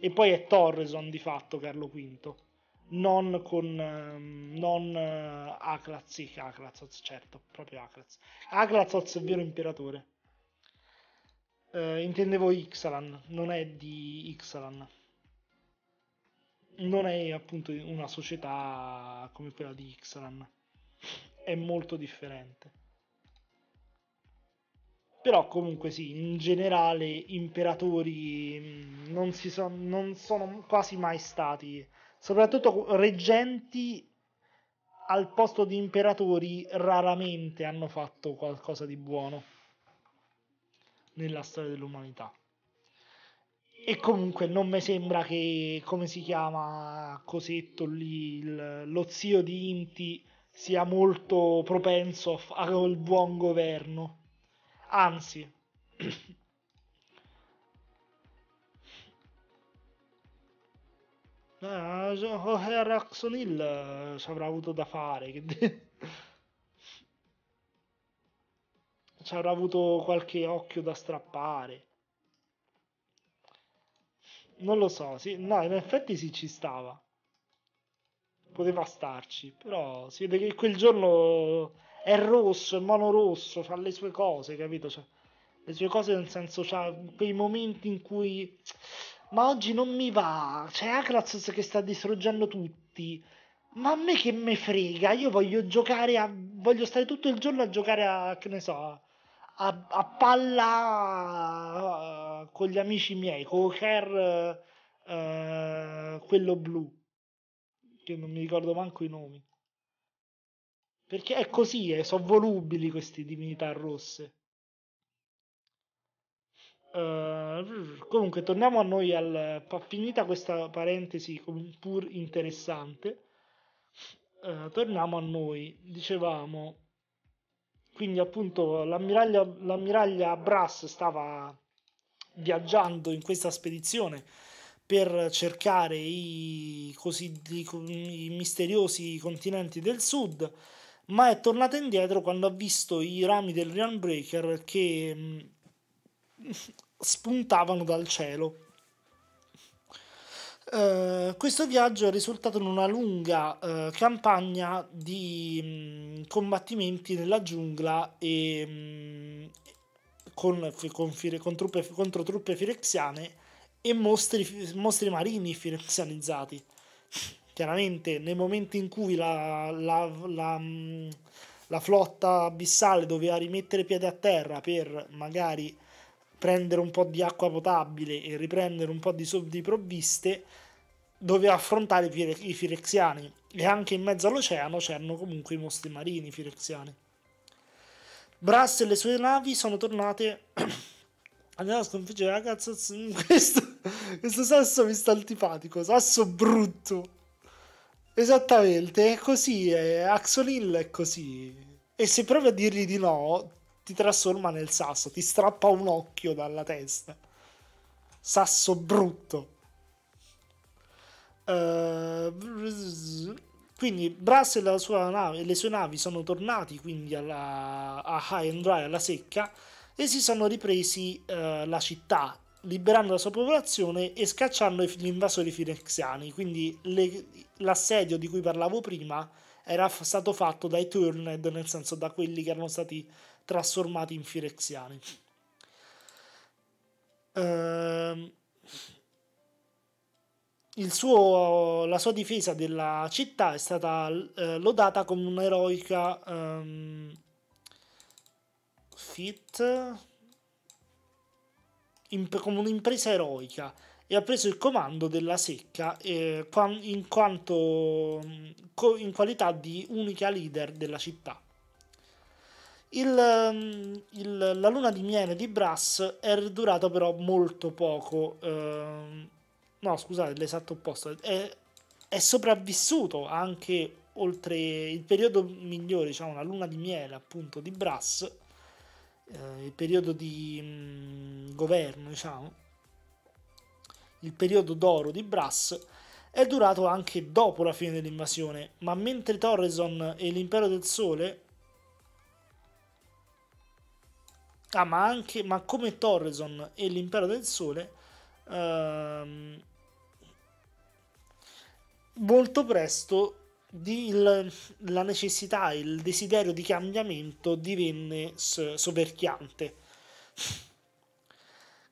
E poi è Torreson di fatto Carlo V non con ehm, non eh, Aklatz, sì, Aklatzos, certo, proprio Aklatz. Aklatzos è vero imperatore. Uh, intendevo Ixalan, non è di Ixalan. Non è appunto una società come quella di Ixalan. È molto differente. Però comunque sì, in generale imperatori mm, non, so, non sono quasi mai stati soprattutto reggenti al posto di imperatori raramente hanno fatto qualcosa di buono nella storia dell'umanità. E comunque non mi sembra che, come si chiama Cosetto lì, il, lo zio di Inti sia molto propenso al buon governo. Anzi, Eh, a Raxon Hill ci avrà avuto da fare. ci avrà avuto qualche occhio da strappare. Non lo so, sì, no, in effetti sì ci stava. Poteva starci, però si vede che quel giorno è rosso, è monorosso, fa le sue cose, capito? Cioè, le sue cose nel senso, ha quei momenti in cui ma oggi non mi va, c'è Akrazos che sta distruggendo tutti, ma a me che me frega, io voglio giocare a, voglio stare tutto il giorno a giocare a, che ne so, a, a palla uh, con gli amici miei, con Her, uh, eh, quello blu, che non mi ricordo manco i nomi. Perché è così, eh, sono volubili queste divinità rosse. Eh, comunque, torniamo a noi. Al, finita questa parentesi pur interessante, uh, torniamo a noi. Dicevamo quindi, appunto, l'ammiraglia, l'ammiraglia Brass stava viaggiando in questa spedizione per cercare i, così, i, i misteriosi continenti del sud, ma è tornata indietro quando ha visto i rami del Realm Breaker che mm, spuntavano dal cielo. Uh, questo viaggio è risultato in una lunga uh, campagna di mh, mm, combattimenti nella giungla e, mh, mm, con, con, con, truppe, contro truppe firexiane e mostri, mostri marini firexianizzati. Chiaramente nei momenti in cui la, la, la, mm, la flotta abissale doveva rimettere piede a terra per magari prendere un po' di acqua potabile e riprendere un po' di, so- provviste, doveva affrontare i firexiani e anche in mezzo all'oceano c'erano comunque i mostri marini firexiani. Brass e le sue navi sono tornate andiamo a sconfiggere ragazzo questo, questo sasso mi sta antipatico sasso brutto esattamente è così è, Axolil è così e se provi a dirgli di no ti trasforma nel sasso, ti strappa un occhio dalla testa. Sasso brutto. Uh, quindi Brass e, nave, e, le sue navi sono tornati quindi alla, a High and Dry, alla secca, e si sono ripresi uh, la città, liberando la sua popolazione e scacciando gli invasori firexiani. Quindi le, l'assedio di cui parlavo prima era f- stato fatto dai Turned, nel senso da quelli che erano stati trasformati in firexiani. Ehm, suo, la sua difesa della città è stata eh, lodata come un'eroica ehm, fit imp- come un'impresa eroica e ha preso il comando della secca eh, in, quanto, in qualità di unica leader della città. Il, ehm, il, la luna di miele di Brass è durata però molto poco. Ehm, no, scusate, l'esatto opposto. È, è, sopravvissuto anche oltre il periodo migliore, diciamo, la luna di miele appunto di Brass, eh, il periodo di mh, mm, governo, diciamo, il periodo d'oro di Brass è durato anche dopo la fine dell'invasione, ma mentre Torreson e l'Impero del Sole Ah, ma, anche, ma come Torreson e l'Impero del Sole, ehm, molto presto il, la necessità, il desiderio di cambiamento divenne soverchiante.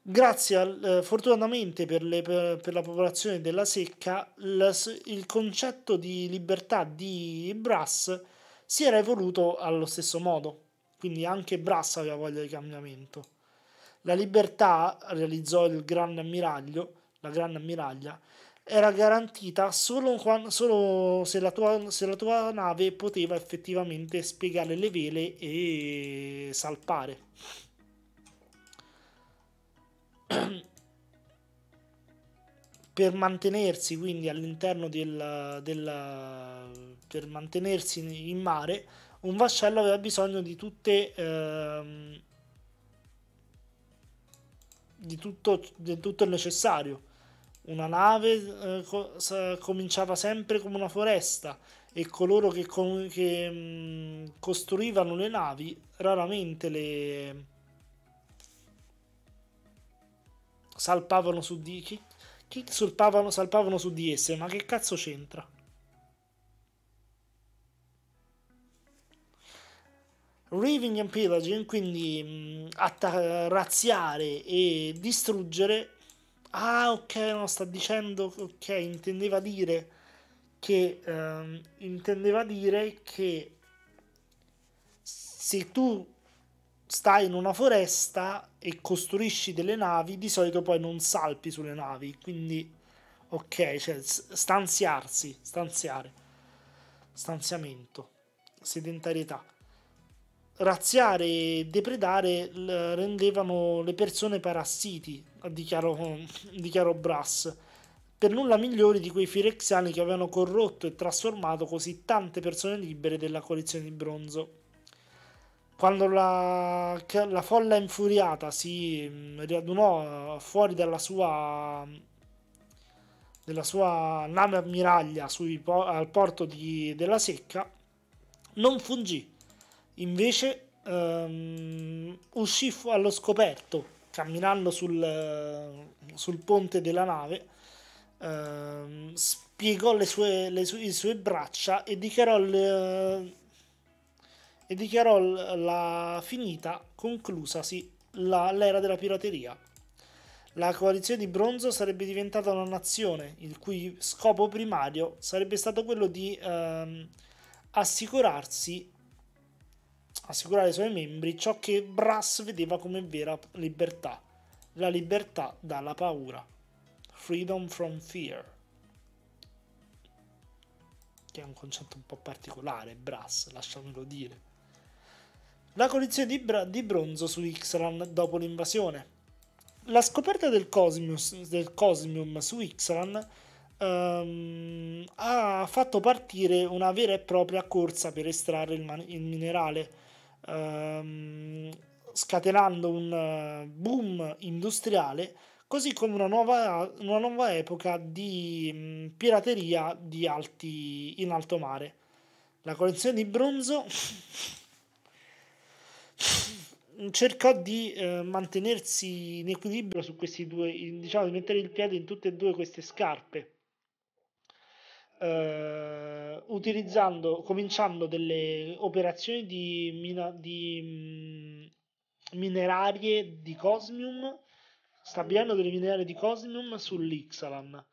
Grazie al, eh, fortunatamente per, le, per, per, la popolazione della secca, la, il concetto di libertà di Brass si era evoluto allo stesso modo quindi anche Brass aveva voglia di cambiamento. La libertà, realizzò il Grande ammiraglio, la Grande ammiraglia, era garantita solo, quando, solo se, la tua, se la tua nave poteva effettivamente spiegare le vele e salpare. per mantenersi quindi all'interno del, del per mantenersi in mare un vascello aveva bisogno di tutte... Ehm, di, tutto, di tutto, il necessario. Una nave eh, co- cominciava sempre come una foresta e coloro che, com- che mh, mm, costruivano le navi raramente le salpavano su di chi? chi salpavano, salpavano su di esse, ma che cazzo c'entra? Raving and Pillaging, quindi mm, atta- razziare e distruggere. Ah, ok, no, sta dicendo, ok, intendeva dire che ehm, intendeva dire che se tu stai in una foresta e costruisci delle navi, di solito poi non salpi sulle navi, quindi ok, cioè stanziarsi, stanziare, stanziamento, sedentarietà razziare e depredare rendevano le persone parassiti, dichiarò, dichiarò Brass, per nulla migliori di quei firexiani che avevano corrotto e trasformato così tante persone libere della collezione di bronzo. Quando la, la folla infuriata si mm, radunò eh, fuori dalla sua, della sua nave ammiraglia sui, al porto di, della Secca, non fuggì Invece um, uscì allo scoperto camminando sul, sul ponte della nave. Um, spiegò le sue, le, sue, le sue, braccia e dichiarò, le, e dichiarò la finita, conclusasi la, l'era della pirateria. La coalizione di bronzo sarebbe diventata una nazione, il cui scopo primario sarebbe stato quello di ehm, assicurarsi assicurare ai suoi membri ciò che Brass vedeva come vera libertà, la libertà dalla paura, freedom from fear, che è un concetto un po' particolare, Brass, lasciamelo dire. La collezione di, bra- di bronzo su Ixalan dopo l'invasione. La scoperta del, Cosmius, del Cosmium su Ixalan Um, ha fatto partire una vera e propria corsa per estrarre il, man- il, minerale ehm, scatenando un eh, boom industriale, così come una nuova, una nuova epoca di mm, pirateria di alti, in alto mare. La collezione di bronzo cercò di eh, mantenersi in equilibrio su questi due, diciamo di mettere il piede in tutte e due queste scarpe eh, utilizzando, cominciando delle operazioni di, mina, di mh, mm, minerarie di Cosmium, stabilendo delle minerarie di Cosmium sull'Ixalan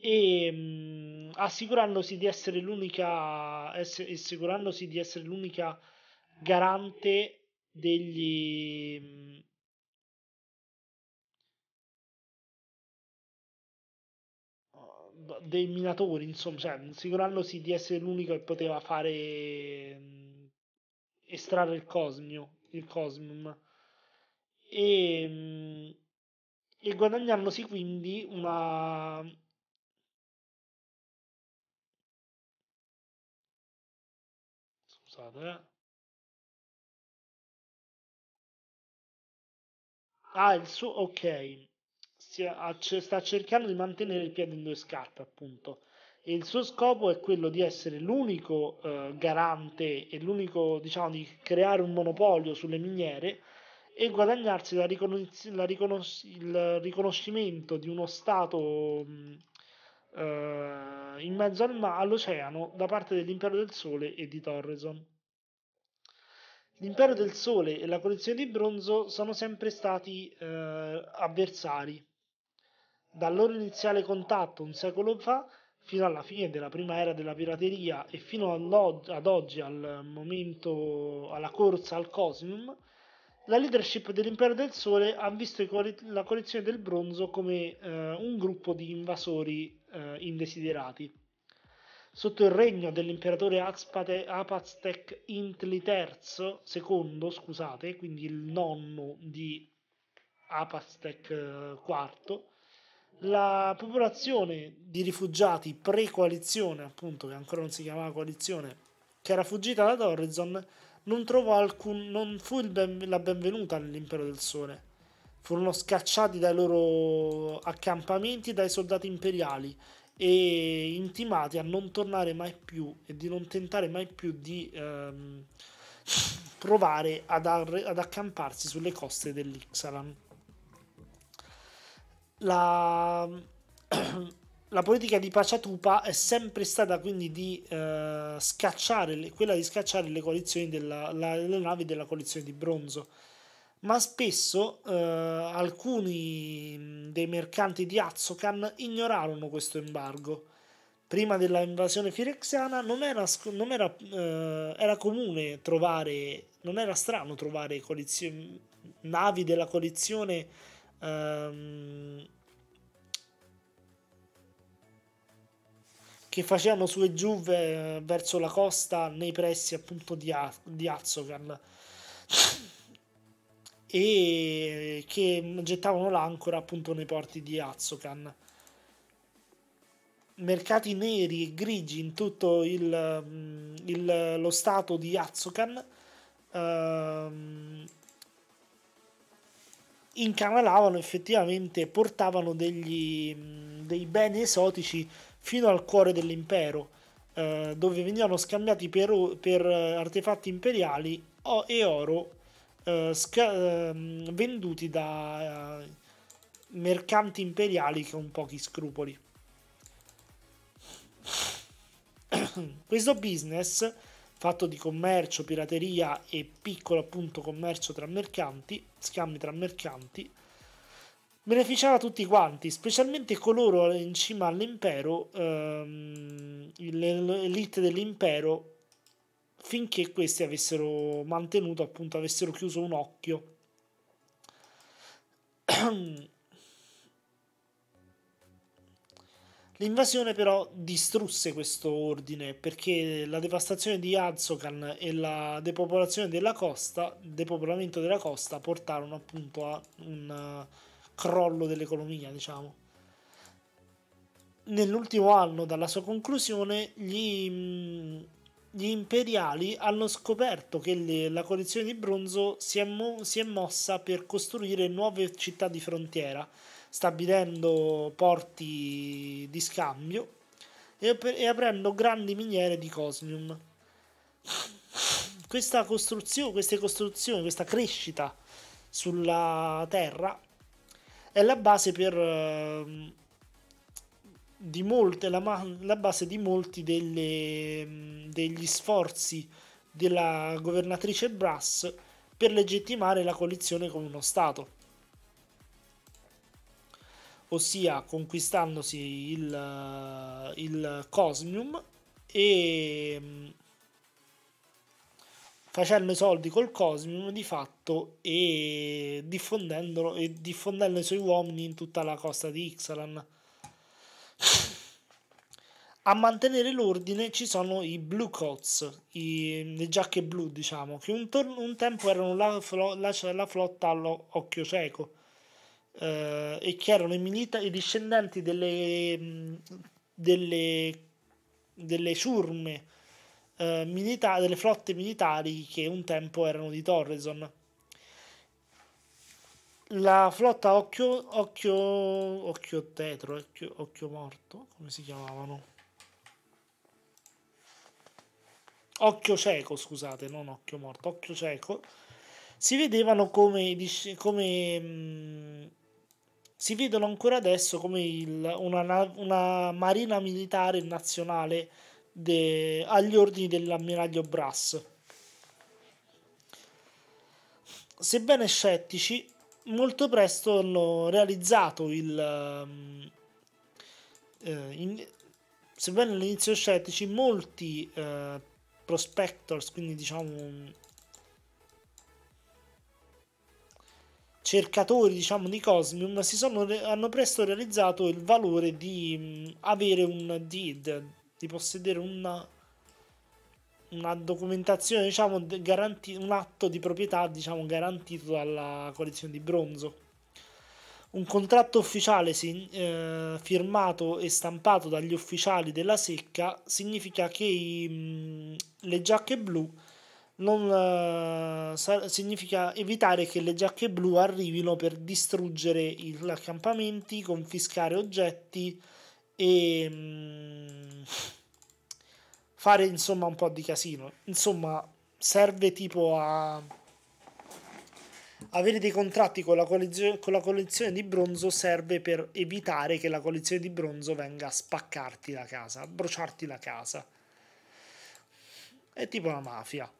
e mh, mm, assicurandosi di essere l'unica ess- assicurandosi di essere l'unica garante degli mm, dei minatori, insomma, cioè, sicurandosi di essere l'unico che poteva fare mhmm, estrarre il cosmio, il cosmium. E, ehm, e guadagnandosi quindi una scusate eh. ah il suo ok sta cercando di mantenere il piede in due scarpe, appunto. E il suo scopo è quello di essere l'unico eh, garante e l'unico, diciamo, di creare un monopolio sulle miniere e guadagnarsi la riconos- la riconos- il riconoscimento di uno Stato eh, in mezzo al ma- all'oceano da parte dell'Impero del Sole e di Torreson. L'Impero del Sole e la collezione di bronzo sono sempre stati eh, avversari dal loro iniziale contatto un secolo fa fino alla fine della prima era della pirateria e fino ad oggi al momento alla corsa al Cosmum, la leadership dell'Impero del Sole ha visto la collezione del bronzo come eh, un gruppo di invasori eh, indesiderati. Sotto il regno dell'imperatore Azpate, Apaztec Intli III, secondo, scusate, quindi il nonno di Apaztec IV, eh, la popolazione di rifugiati pre-coalizione, appunto, che ancora non si chiamava coalizione, che era fuggita da Torrezon, non trovò alcun. non fu ben, la benvenuta nell'Impero del Sole. Furono scacciati dai loro accampamenti dai soldati imperiali e intimati a non tornare mai più e di non tentare mai più di ehm, provare ad, ar- ad accamparsi sulle coste dell'Ixalan la, la politica di Pachatupa è sempre stata quindi di, eh, scacciare, quella di scacciare le coalizioni della, la, le navi della coalizione di bronzo ma spesso eh, alcuni mm, dei mercanti di Azokan ignorarono questo embargo. Prima dell'invasione firexiana non, era, non era, eh, era, comune trovare, non era strano trovare navi della coalizione ehm, che facevano su e giù eh, verso la costa nei pressi appunto di, A- di Azzogan e che gettavano l'ancora appunto nei porti di Azogan Mercati neri e grigi in tutto il, mm, il, lo stato di Azzocan. Ehm, incanalavano effettivamente, portavano degli, dei beni esotici fino al cuore dell'impero, eh, dove venivano scambiati per, per eh, artefatti imperiali e oro eh, sca, ehm, venduti da eh, mercanti imperiali con pochi scrupoli. Questo business fatto di commercio, pirateria e piccolo appunto commercio tra mercanti, scambi tra mercanti, beneficiava tutti quanti, specialmente coloro in cima all'impero, ehm, l'elite dell'impero, finché questi avessero mantenuto, appunto, avessero chiuso un occhio ehm, L'invasione però distrusse questo ordine perché la devastazione di Azokan e la depopolazione della costa, depopolamento della costa, portarono appunto a un uh, crollo dell'economia, diciamo. Nell'ultimo anno dalla sua conclusione gli, mm, gli imperiali hanno scoperto che le, la coalizione di bronzo si è, mo, si è mossa per costruire nuove città di frontiera stabilendo porti di scambio e, e aprendo grandi miniere di cosmium. Questa costruzione, queste costruzioni, questa crescita sulla Terra è la base per eh, di molte, la, la, base di molti delle, ehm, degli sforzi della governatrice Brass per legittimare la coalizione con uno Stato ossia conquistandosi il, eh, il Cosmium e mm, facendo i soldi col Cosmium di fatto e, diffondendolo, e diffondendo i suoi uomini in tutta la costa di Ixalan. A mantenere l'ordine ci sono i Blue Coats, i, le giacche blu, diciamo, che un, tor- un tempo erano la, flo- la, la flotta all'occhio cieco eh, e che erano milita- i discendenti delle, mm, delle, delle surme eh, milita- delle flotte militari che un tempo erano di Torreson. La flotta occhio, occhio, occhio tetro, occhio, occhio morto, come si chiamavano? Occhio cieco, scusate, non occhio morto, occhio cieco si vedevano come, come, mm, si vedono ancora adesso come il, una, una, marina militare nazionale de, agli ordini dell'ammiraglio Brass. Sebbene scettici, molto presto hanno realizzato il... Um, eh, in, sebbene all'inizio scettici, molti eh, prospectors, quindi diciamo cercatori diciamo, di Cosmium si sono, hanno presto realizzato il valore di mm, avere un deed, di possedere una, una documentazione, diciamo, garanti- un atto di proprietà diciamo, garantito dalla collezione di bronzo. Un contratto ufficiale si, eh, firmato e stampato dagli ufficiali della secca significa che i, mm, le giacche blu non, uh, significa evitare che le giacche blu arrivino per distruggere gli accampamenti, confiscare oggetti e um, fare insomma un po' di casino. Insomma, serve tipo a avere dei contratti con la, con la collezione di bronzo serve per evitare che la collezione di bronzo venga a spaccarti la casa, a bruciarti la casa. È tipo una mafia.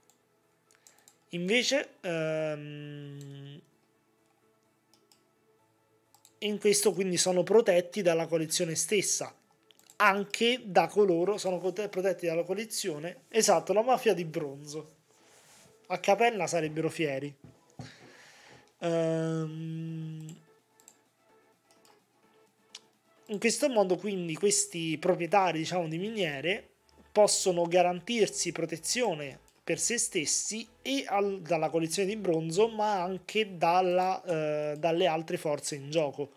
Invece ehm, in questo quindi sono protetti dalla collezione stessa, anche da coloro, sono protetti dalla collezione, esatto, la mafia di bronzo. A Capella sarebbero fieri. Ehm, in questo modo quindi questi proprietari diciamo, di miniere possono garantirsi protezione per se stessi e al, dalla coalizione di bronzo, ma anche dalla, eh, dalle altre forze in gioco.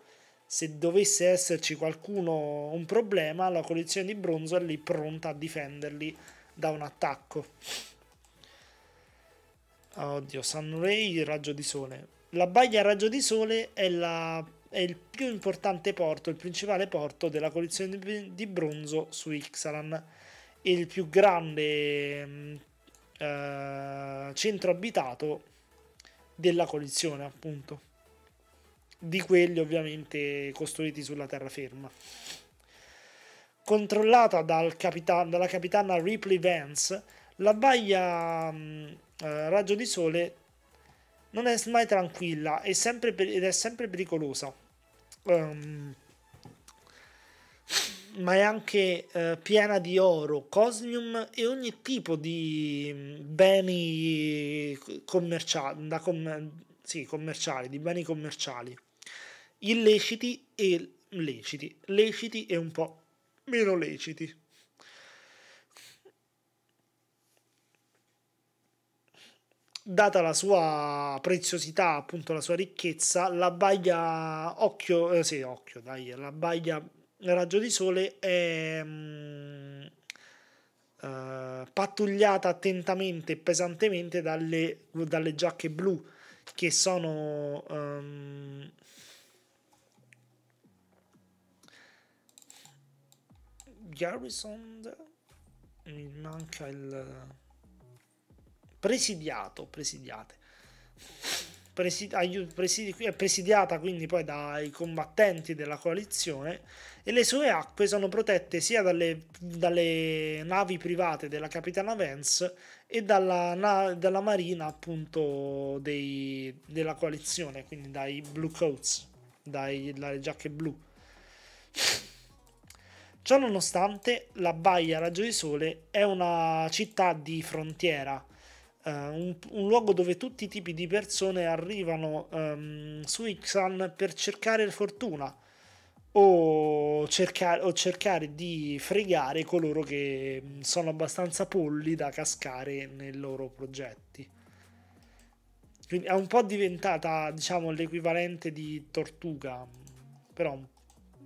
Se dovesse esserci qualcuno un problema, la coalizione di bronzo è lì pronta a difenderli da un attacco. Oddio, Sunray, raggio di sole. La baglia Raggio di Sole è, la, è, il più importante porto, il principale porto della collezione di, bronzo su Ixalan. E Il più grande mm, eh, centro abitato della coalizione, appunto, di quelli ovviamente costruiti sulla terraferma. Controllata dal capitan- dalla capitana Ripley Vance, la baia mm, eh, Raggio di Sole non è mai tranquilla è per- ed è sempre pericolosa. Um, ma è anche eh, piena di oro, cosmium e ogni tipo di mm, beni commerciali, com- sì, commerciali, di beni commerciali, illeciti e leciti, leciti e un po' meno leciti. data la sua preziosità, appunto la sua ricchezza, la baglia occhio, eh, sì, occhio, dai, la baglia raggio di sole è um, uh, pattugliata attentamente e pesantemente dalle, dalle, giacche blu che sono um, ehm, Garrison mi manca il presidiato presidiate presidiata quindi poi dai combattenti della coalizione, e le sue acque sono protette sia dalle, dalle navi private della capitana Vance e dalla, dalla marina appunto dei, della coalizione, quindi dai Blue Coats, dai, dalle giacche blu. Ciò nonostante, la Baia Raggio di Sole è una città di frontiera uh, un, un, luogo dove tutti i tipi di persone arrivano um, su Ixan per cercare fortuna o, cerca- o cercare di fregare coloro che mm, sono abbastanza polli da cascare nei loro progetti. Quindi è un po' diventata, diciamo, l'equivalente di Tortuga, però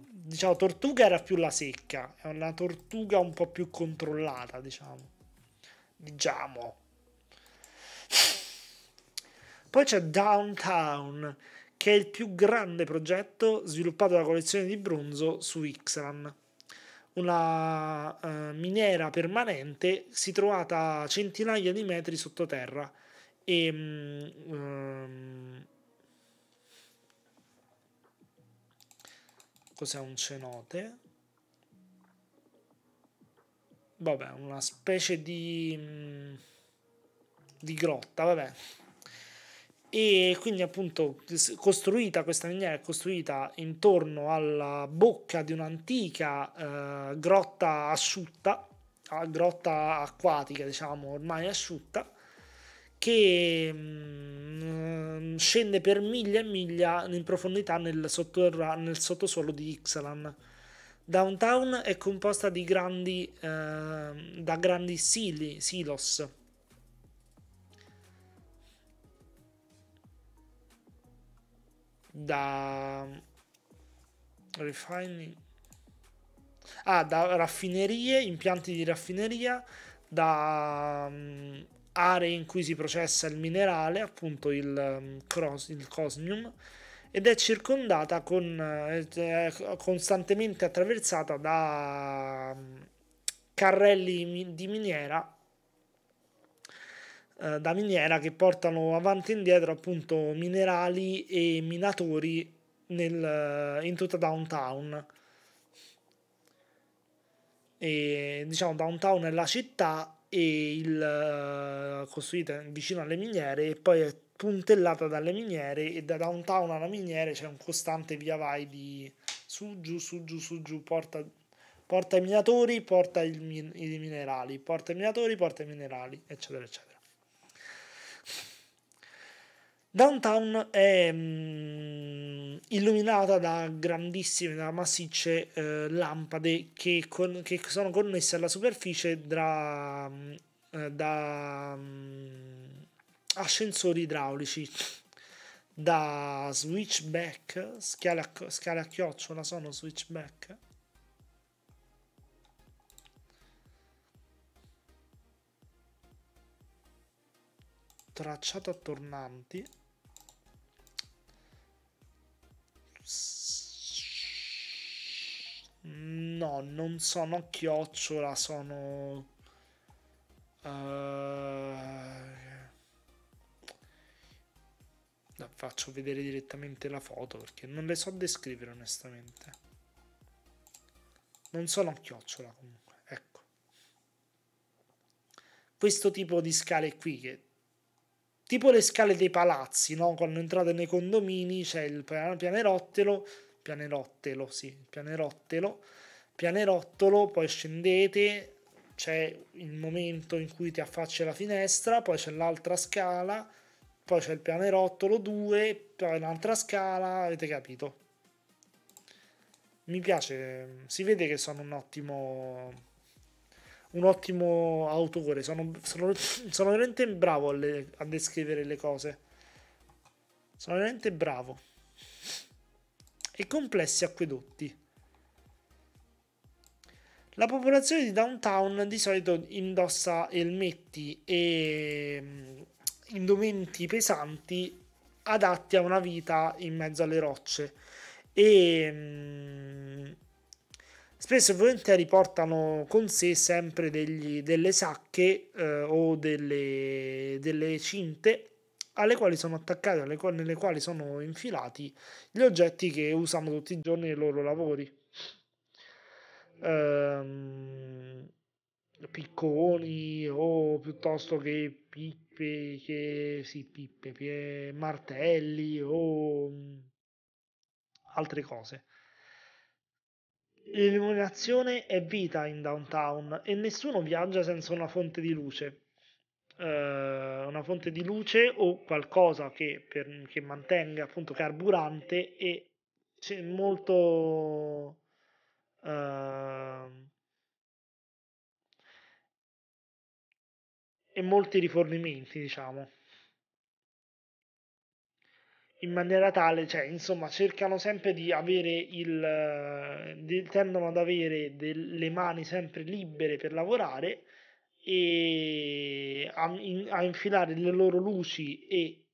diciamo Tortuga era più la secca, è una tortuga un po' più controllata, diciamo. Diciamo. Poi c'è Downtown, che è il più grande progetto sviluppato dalla collezione di bronzo su Ixalan. Una uh, miniera permanente situata a centinaia di metri sottoterra e um, cos'è un cenote? Vabbè, una specie di mm, di grotta, vabbè. E quindi appunto costruita questa miniera è costruita intorno alla bocca di un'antica eh, grotta asciutta, grotta acquatica diciamo ormai asciutta, che mm, scende per miglia e miglia in profondità nel, nel sottosuolo di Ixalan. Downtown è composta di grandi, eh, da grandi sili, silos da refining ah, da raffinerie, impianti di raffineria, da um, aree in cui si processa il minerale, appunto il, um, mm, cross, il cosmium, ed è circondata con, eh, è costantemente attraversata da um, carrelli di miniera eh, da miniera che portano avanti e indietro appunto minerali e minatori nel, eh, in tutta downtown. E, diciamo downtown è la città e il, eh, costruita vicino alle miniere e poi è puntellata dalle miniere e da downtown alla miniere c'è un costante via vai di su giù su giù su giù porta, porta i minatori porta il, i minerali porta i minatori porta i minerali eccetera eccetera Downtown è mm, illuminata da grandissime, da massicce eh, lampade che, con, che, sono connesse alla superficie da, mm, eh, da mm, ascensori idraulici, da switchback, scale a, scale a chiocciola sono switchback. Tracciato a tornanti No, non sono chiocciola, sono... Uh... Faccio vedere direttamente la foto perché non le so descrivere onestamente. Non sono chiocciola comunque, ecco. Questo tipo di scale qui che tipo le scale dei palazzi, no? Quando entrate nei condomini c'è il pianerottelo, pianerottelo, sì, pianerottelo, pianerottolo, poi scendete, c'è il momento in cui ti affacci alla finestra, poi c'è l'altra scala, poi c'è il pianerottolo 2, poi un'altra scala, avete capito? Mi piace, si vede che sono un ottimo un ottimo autore. Sono, sono, sono veramente bravo alle, a descrivere le cose. Sono veramente bravo. E complessi acquedotti. La popolazione di downtown di solito indossa elmetti e mm, indumenti pesanti adatti a una vita in mezzo alle rocce e mm, spesso e volentieri portano con sé sempre degli, delle sacche eh, o delle, delle, cinte alle quali sono attaccati, alle quali, nelle quali sono infilati gli oggetti che usano tutti i giorni nei loro lavori. Ehm, picconi o piuttosto che pippe, che, sì, pippe, pie, martelli o mm, altre cose. L'illuminazione è vita in downtown e nessuno viaggia senza una fonte di luce. Uh, una fonte di luce o qualcosa che, per, che mantenga appunto carburante e c'è molto uh, e molti rifornimenti diciamo in maniera tale, cioè, insomma, cercano sempre di avere il eh, di, tendono ad avere delle mani sempre libere per lavorare e a, in, a, infilare le loro luci e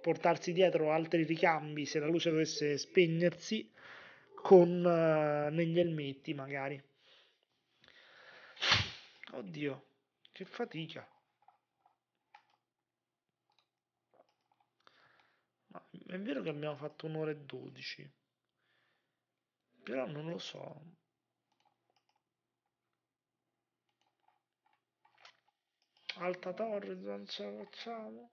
portarsi dietro altri ricambi se la luce dovesse spegnersi con uh, negli elmetti magari. Oddio, che fatica. È vero che abbiamo fatto un'ora e dodici, però non lo so. Alta torre non ce la facciamo.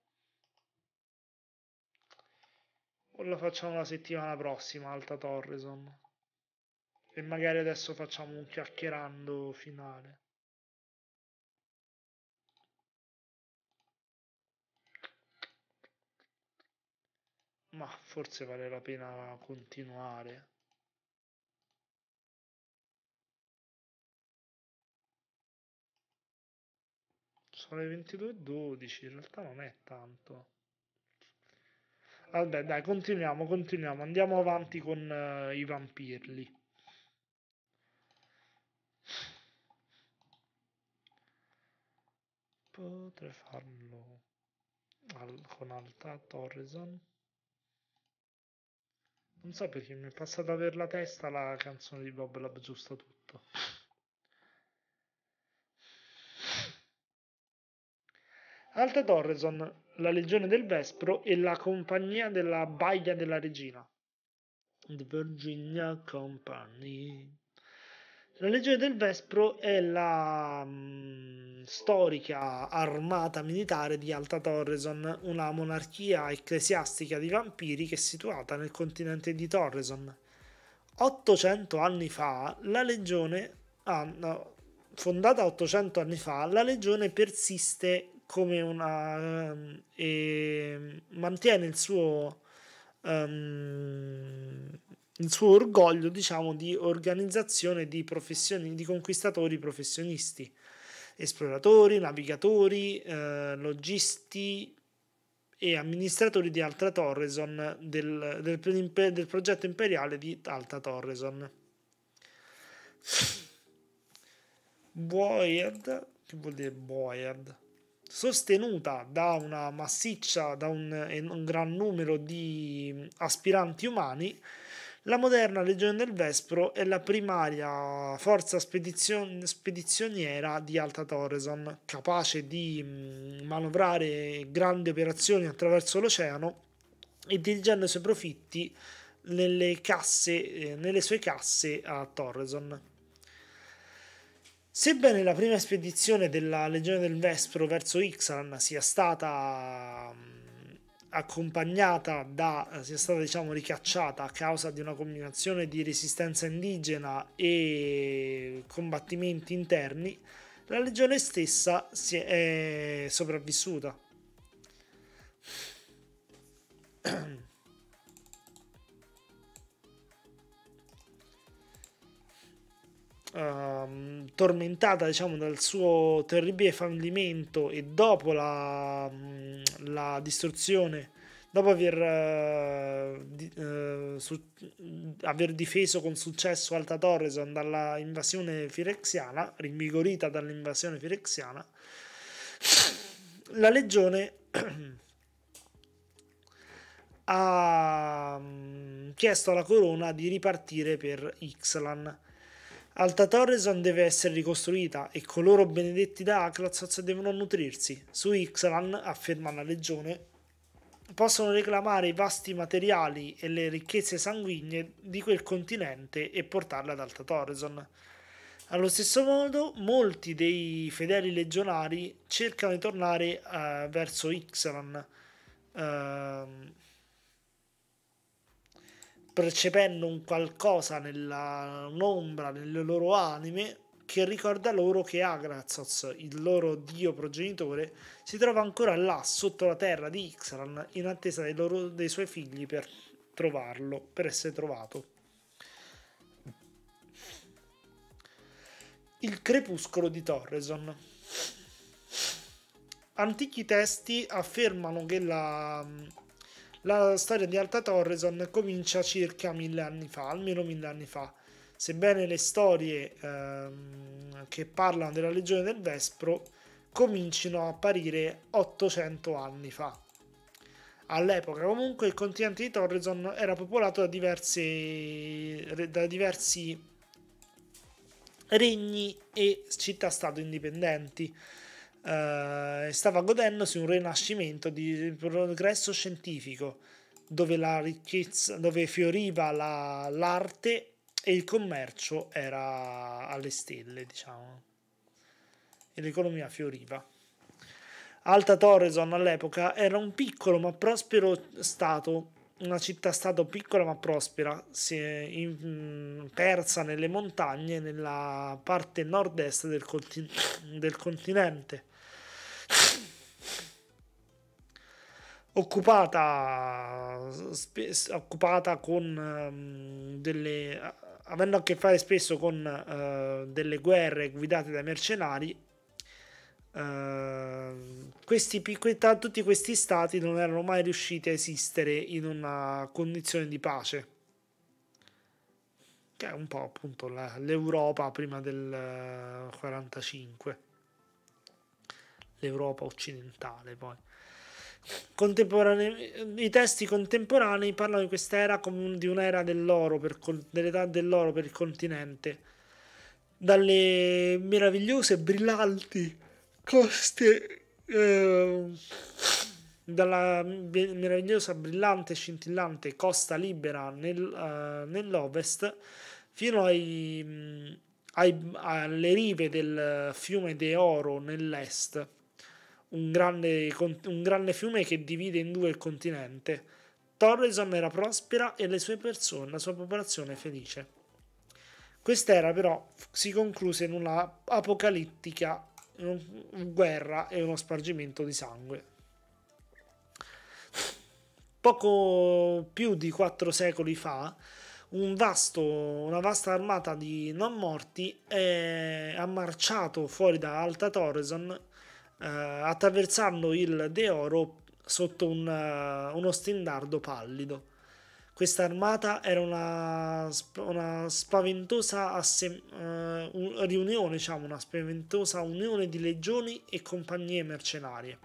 O la facciamo la settimana prossima, Alta Torreson. E magari adesso facciamo un chiacchierando finale. ma forse vale la pena continuare. Sono le 22.12, in realtà non è tanto. Vabbè, dai, continuiamo, continuiamo. Andiamo avanti con uh, i vampirli. Potrei farlo Al con Alta Torreson. Non so perché mi è passata per la testa la canzone di Bob Lab giusta tutto. Alta Torreson, la Legione del Vespro e la Compagnia della Baia della Regina. The Virginia Company. La legione del Vespro è la mh, mm, storica armata militare di Alta Torreson, una monarchia ecclesiastica di vampiri che è situata nel continente di Torreson. 800 anni fa, la legione, ah, no, fondata 800 anni fa, la legione persiste come una... Um, e mantiene il suo... Um, il suo orgoglio, diciamo, di organizzazione di, di conquistatori professionisti, esploratori, navigatori, eh, logisti e amministratori di Alta Torreson, del, del, del progetto imperiale di Alta Torreson. Boyard, che vuol dire Boyard? sostenuta da una massiccia, da un, un, gran numero di aspiranti umani, la moderna Legione del Vespro è la primaria forza spedizion- spedizioniera di Alta Torreson, capace di mm, manovrare grandi operazioni attraverso l'oceano e dirigendo i suoi profitti nelle, casse, eh, nelle sue casse a Torreson. Sebbene la prima spedizione della Legione del Vespro verso Ixalan sia stata mm, accompagnata da, eh, sia stata diciamo ricacciata a causa di una combinazione di resistenza indigena e combattimenti interni, la legione stessa si è, è eh, sopravvissuta. Ehm, tormentata diciamo, dal suo terribile fallimento e dopo la, mm, la distruzione dopo aver, uh, su, aver, difeso con successo Alta Torreson dalla invasione firexiana, rinvigorita dall'invasione firexiana, la legione ha mm, chiesto alla corona di ripartire per Ixalan. Alta Torreson deve essere ricostruita e coloro benedetti da Aklazoth devono nutrirsi. Su Ixalan, afferma la legione, possono reclamare i vasti materiali e le ricchezze sanguigne di quel continente e portarle ad Alta Torreson. Allo stesso modo, molti dei fedeli legionari cercano di tornare uh, verso Ixalan. Uh, percependo un qualcosa nell'ombra, un'ombra nelle loro anime che ricorda loro che Agrazos, il loro dio progenitore, si trova ancora là, sotto la terra di Ixalan, in attesa dei, loro, dei suoi figli per trovarlo, per essere trovato. Il crepuscolo di Torreson. Antichi testi affermano che la la storia di Alta Torreson comincia circa mille anni fa, almeno mille anni fa. Sebbene le storie ehm, che parlano della Legione del Vespro comincino a apparire 800 anni fa. All'epoca comunque il continente di Torreson era popolato da, diverse, da diversi regni e città-stato indipendenti eh, stava godendosi un rinascimento di progresso scientifico dove la ricchezza, dove fioriva la, l'arte e il commercio era alle stelle, diciamo, e l'economia fioriva. Alta Torreson all'epoca era un piccolo ma prospero stato una città-stato piccola ma prospera, in, mm, persa nelle montagne nella parte nord-est del, contin- del continente, occupata, spe- occupata con um, delle avendo a che fare spesso con uh, delle guerre guidate dai mercenari Ehm, questi piccoli, tutti questi stati non erano mai riusciti a esistere in una condizione di pace, che è un po' appunto l'Europa prima del 45, eh, l'Europa occidentale poi. I testi contemporanei parlano di questa era come di un'era dell'oro, dell'età dell'oro per il continente, dalle meravigliose e brillanti coste eh, dalla meravigliosa, brillante, scintillante costa libera nel, uh, nell'ovest fino ai, mm, ai, alle rive del fiume De Oro nell'est, un grande, un grande fiume che divide in due il continente. Torreson era prospera e le sue persone, la sua popolazione felice. Quest'era però si concluse in una apocalittica guerra e uno spargimento di sangue. Poco più di quattro secoli fa, un vasto, una vasta armata di non morti ha marciato fuori da Alta Torreson, eh, attraversando il De Oro sotto un, eh, uno stendardo pallido. Questa armata era una, una spaventosa assem- eh, un, riunione, diciamo, una spaventosa unione di legioni e compagnie mercenarie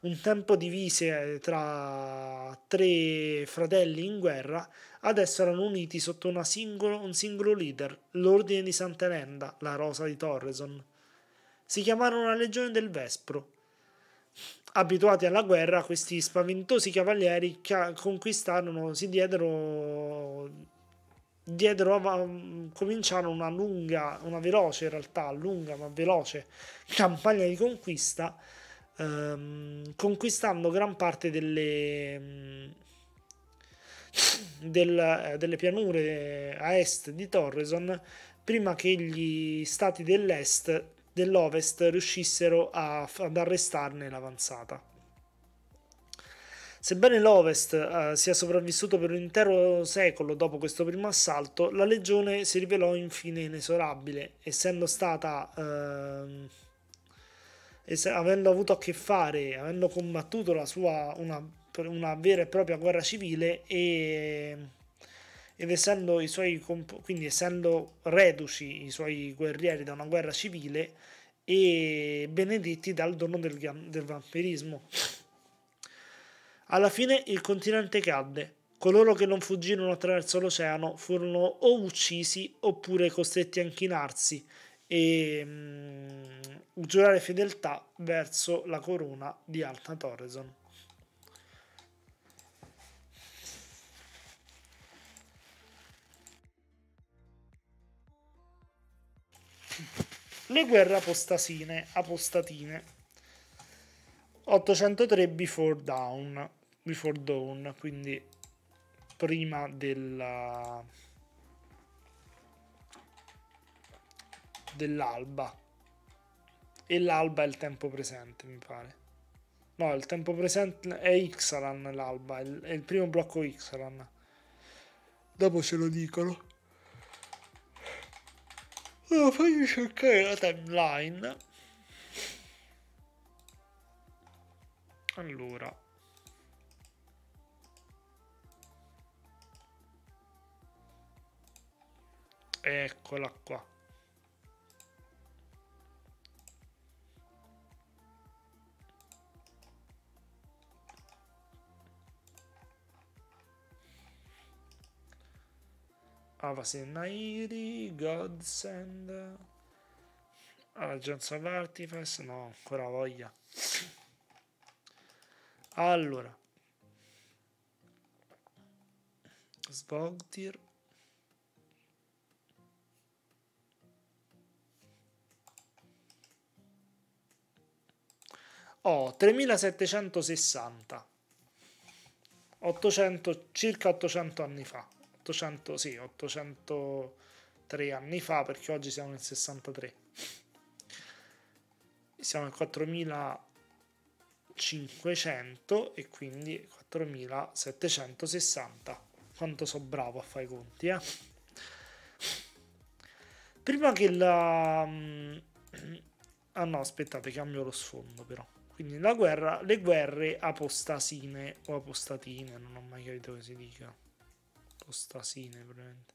un tempo divise eh, tra tre fratelli in guerra, adesso erano uniti sotto singolo, un singolo leader, l'Ordine di Sant'Elenda, la Rosa di Torreson. Si chiamarono la Legione del Vespro abituati alla guerra, questi spaventosi cavalieri conquistarono, si diedero, diedero cominciarono una lunga, una veloce in realtà, lunga ma veloce campagna di conquista, ehm, conquistando gran parte delle, ehm, del, delle pianure a est di Torreson prima che gli stati dell'est dell'Ovest riuscissero a, ad arrestarne l'avanzata. Sebbene l'Ovest eh, sia sopravvissuto per un intero secolo dopo questo primo assalto, la legione si rivelò infine inesorabile, essendo stata... Eh, ess- avendo avuto a che fare, avendo combattuto sua, una, una vera e propria guerra civile e ed essendo i suoi comp- quindi essendo reduci i suoi guerrieri da una guerra civile e benedetti dal dono del, del vampirismo. Alla fine il continente cadde. Coloro che non fuggirono attraverso l'oceano furono o uccisi oppure costretti a inchinarsi e mh, mm, giurare fedeltà verso la corona di Alta Torreson. Le guerre apostasine, apostatine. 803 before dawn, before dawn, quindi prima della dell'alba. E l'alba è il tempo presente, mi pare. No, il tempo presente è Ixalan l'alba, è il, primo blocco Ixalan. Dopo ce lo dicono. Allora, fammi cercare la timeline. Allora. Eccola qua. Avasin Nairi, Godsend, ah, Johnson of Artifice, no, ancora voglia. Allora, Svogtir, Oh, 3760 800, circa 800 anni fa 800, sì, 803 anni fa, perché oggi siamo nel 63. Siamo nel 4500 e quindi 4760. Quanto so bravo a fare i conti, eh? Prima che la... Mm, ah no, aspettate, cambio lo sfondo però. Quindi la guerra, le guerre apostasine o apostatine, non ho mai capito che si dica. Apostasine, veramente.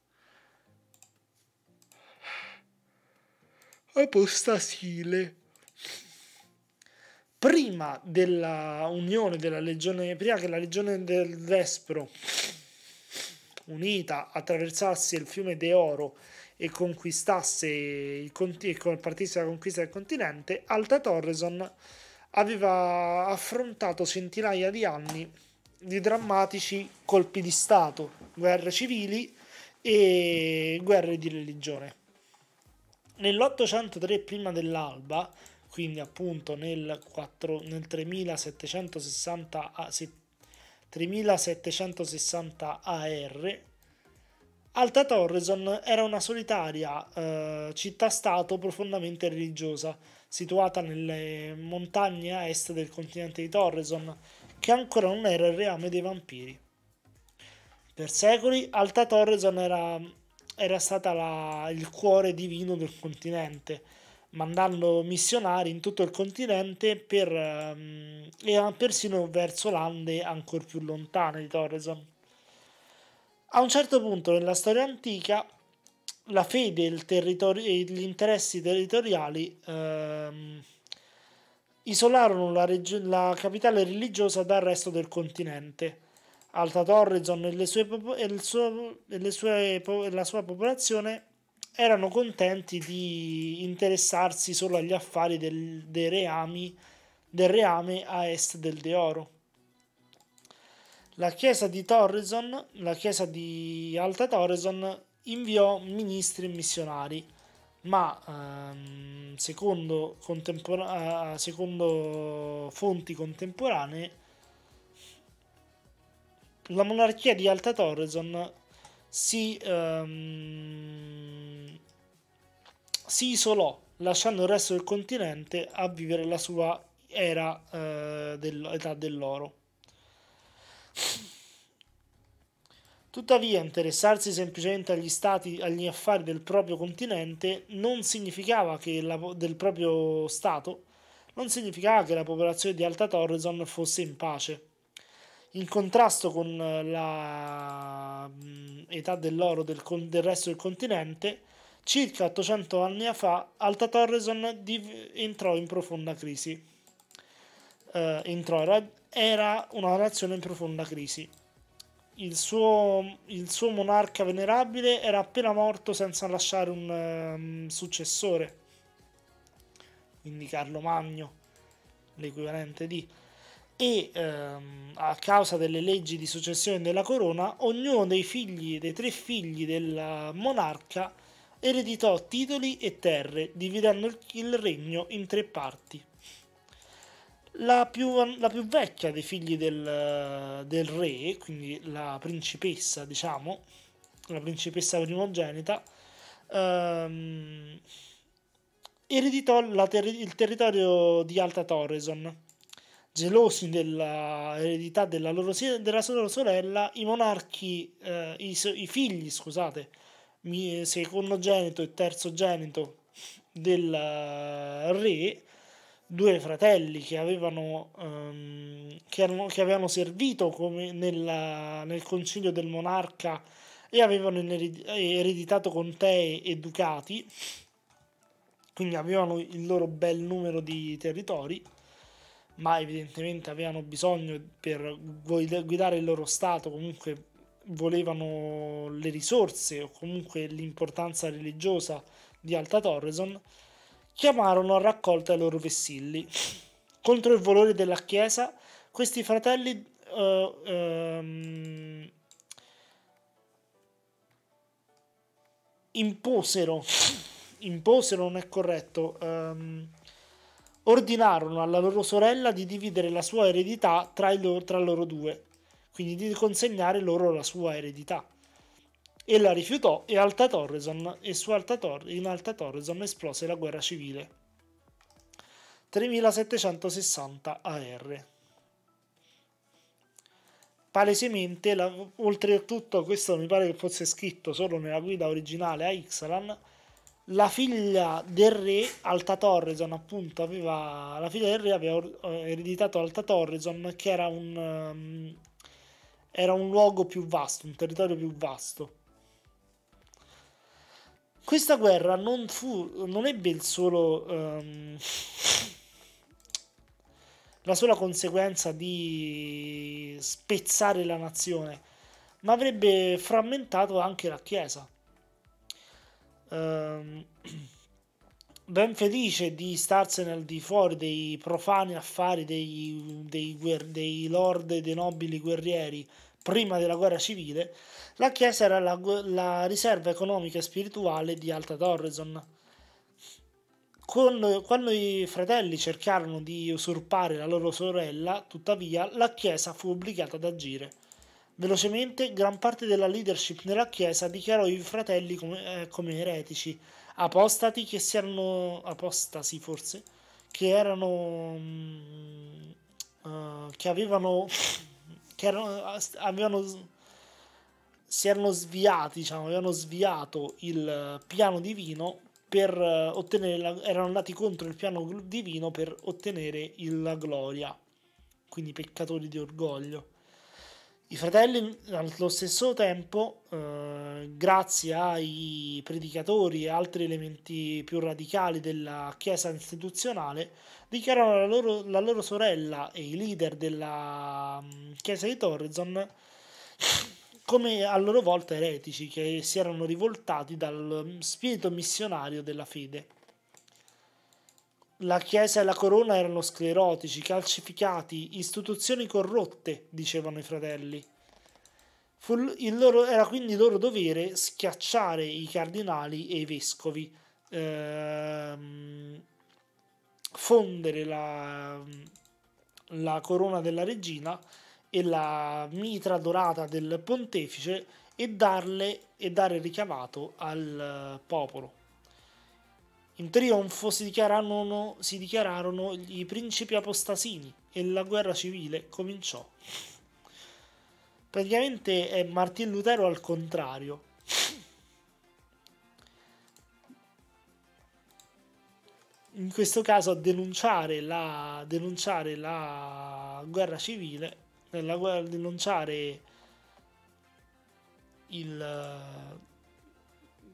Apostasile. Oh, prima della unione della legione Priaca, la legione del Vespro, unita, attraversasse il fiume Deoro e conquistasse il conti- e partisse alla conquista del continente, Alta Torreson aveva affrontato centinaia di anni di drammatici colpi di Stato, guerre civili e guerre di religione. Nell'803 prima dell'alba, quindi appunto nel, 4, nel 3760, 3760 AR, Alta Torreson era una solitaria eh, città-stato profondamente religiosa, situata nelle montagne a est del continente di Torreson, che ancora non era il reame dei vampiri. Per secoli Alta Torreson era, era stata la, il cuore divino del continente, mandando missionari in tutto il continente per, ehm, e persino verso lande ancora più lontane di Torreson. A un certo punto nella storia antica la fede e, territori- gli interessi territoriali um, isolarono la, regio- la capitale religiosa dal resto del continente. Alta Torrezon e, popo- e, suo- e, sue- e la sua popolazione erano contenti di interessarsi solo agli affari del, del, reami, del reame a est del Deoro. La chiesa di Torreson, la chiesa di Alta Torreson, inviò ministri e missionari ma ehm, secondo, contempor- eh, secondo fonti contemporanee la monarchia di Alta Torreson si, ehm, si, isolò, lasciando il resto del continente a vivere la sua era eh, dell'età dell'oro. Tuttavia, interessarsi semplicemente agli stati, agli affari del proprio continente non significava che la, del proprio stato, non significava che la popolazione di Alta Torreson fosse in pace. In contrasto con l'età dell'oro del, del, resto del continente, circa 800 anni fa Alta Torreson entrò in profonda crisi. Uh, entrò, era, era una nazione in profonda crisi il suo, il suo monarca venerabile era appena morto senza lasciare un um, successore, quindi Carlo Magno, l'equivalente di e ehm, a causa delle leggi di successione della corona, ognuno dei figli, dei tre figli del monarca, ereditò titoli e terre, dividendo il regno in tre parti la più, la più, vecchia dei figli del, del, re, quindi la principessa, diciamo, la principessa primogenita, ehm, ereditò ter- il territorio di Alta Torreson. Gelosi dell'eredità della, loro, della loro sorella, i monarchi, eh, i, i, figli, scusate, secondogenito e terzogenito del eh, re, due fratelli che avevano, um, che erano, che avevano servito come nella, nel concilio del monarca e avevano ereditato contee e ducati, quindi avevano il loro bel numero di territori, ma evidentemente avevano bisogno per guidare il loro Stato, comunque volevano le risorse o comunque l'importanza religiosa di Alta Torreson chiamarono a raccolta i loro vessilli. Contro il volore della chiesa, questi fratelli uh, um, imposero, imposero non è corretto, um, ordinarono alla loro sorella di dividere la sua eredità tra, loro, tra loro due, quindi di consegnare loro la sua eredità e la rifiutò e Alta Torreson, e su Alta Tor- in Alta Torreson esplose la guerra civile. 3760 AR. Palesemente, la, oltretutto questo mi pare che fosse scritto solo nella guida originale a Ixalan, la figlia del re Alta Torreson appunto aveva la figlia del re aveva eh, ereditato Alta Torreson che era un, ehm, era un luogo più vasto, un territorio più vasto questa guerra non, fu, non ebbe il solo, um, la sola conseguenza di spezzare la nazione, ma avrebbe frammentato anche la Chiesa. Um, ben felice di starsene al di fuori dei profani affari dei, dei, dei lord e dei nobili guerrieri prima della guerra civile, la chiesa era la, la riserva economica e spirituale di Alta Torreson. Con, quando i fratelli cercarono di usurpare la loro sorella, tuttavia, la chiesa fu obbligata ad agire. Velocemente, gran parte della leadership nella Chiesa dichiarò i fratelli come, eh, come eretici, apostati che si erano. apostasi forse, che erano. uh, che avevano. che erano, avevano si erano sviati, diciamo, avevano sviato il eh, piano divino per eh, ottenere la, erano andati contro il piano divino per ottenere la gloria, quindi peccatori di orgoglio. I fratelli allo stesso tempo, eh, grazie ai predicatori e altri elementi più radicali della Chiesa istituzionale, dichiarano la loro, la loro sorella e i leader della mm, Chiesa di Torrezon come a loro volta eretici che si erano rivoltati dal mm, spirito missionario della fede. La Chiesa e la Corona erano sclerotici, calcificati, istituzioni corrotte, dicevano i fratelli. Loro, era quindi loro dovere schiacciare i cardinali e i vescovi, ehm, fondere la, mm, la corona della regina e la mitra dorata del pontefice e, darle, e dare ricavato al eh, popolo. In trionfo si dichiararono, si dichiararono i principi apostasini e la guerra civile cominciò. Praticamente è eh, Martin Lutero al contrario. In questo caso a denunciare la, denunciare la guerra civile nella guerra di lanciare il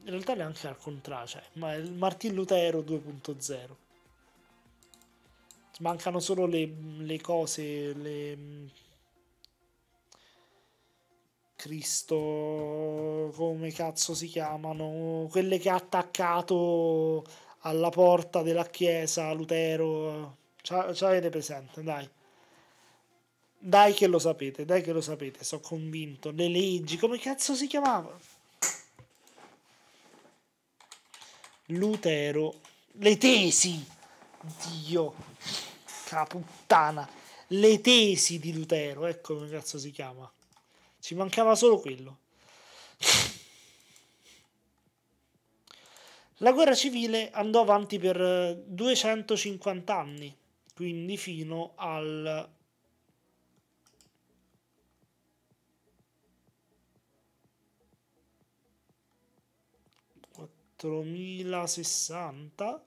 in realtà neanche al contrario, cioè, ma il Martin Lutero 2.0. Mancano solo le, le cose, le... Cristo, come cazzo si chiamano, quelle che ha attaccato alla porta della chiesa Lutero, ci avete presente, dai. Dai che lo sapete, dai che lo sapete, sono convinto. Le leggi, come cazzo si chiamava? Lutero. Le tesi. Dio. puttana. Le tesi di Lutero, ecco come cazzo si chiama. Ci mancava solo quello. La guerra civile andò avanti per 250 anni, quindi fino al 4060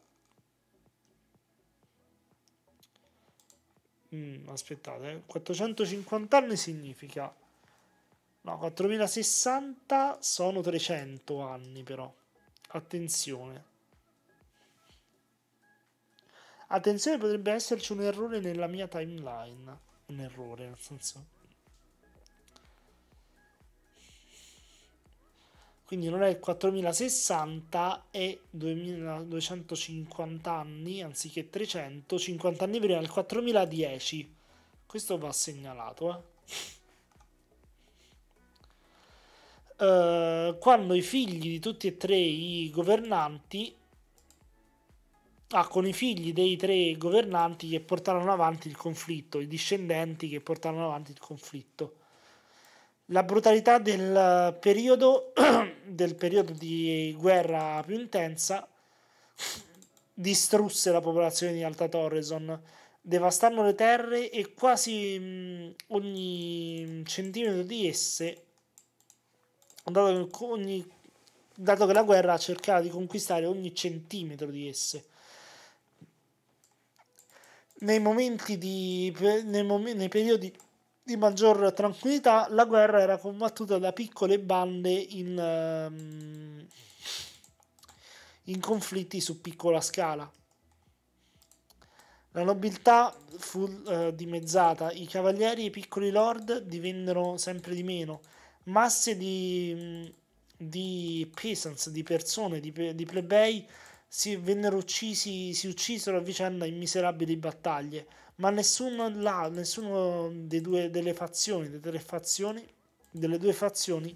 mm, aspettate 450 eh. anni significa no 4060 sono 300 anni però attenzione attenzione potrebbe esserci un errore nella mia timeline un errore nel senso quindi non è il 4060 è 2250 anni anziché 300 50 anni prima il 4010 questo va segnalato eh. uh, quando i figli di tutti e tre i governanti ah, con i figli dei tre governanti che portarono avanti il conflitto i discendenti che portarono avanti il conflitto la brutalità del eh, periodo, del periodo di guerra più intensa distrusse la popolazione di Alta Torreson, devastando le terre e quasi mm, ogni centimetro di esse, dato che, ogni, dato che la guerra cercava di conquistare ogni centimetro di esse. Nei momenti di. nei, mom- nei periodi di maggior tranquillità, la guerra era combattuta da piccole bande in, ehm, in conflitti su piccola scala. La nobiltà fu uh, dimezzata, i cavalieri e i piccoli lord divennero sempre di meno, masse di, mm, di peasants, di persone, di, di plebei si vennero uccisi, si uccisero a vicenda in miserabili battaglie ma nessuno, là, nessuno due, delle fazioni, delle tre fazioni, delle due fazioni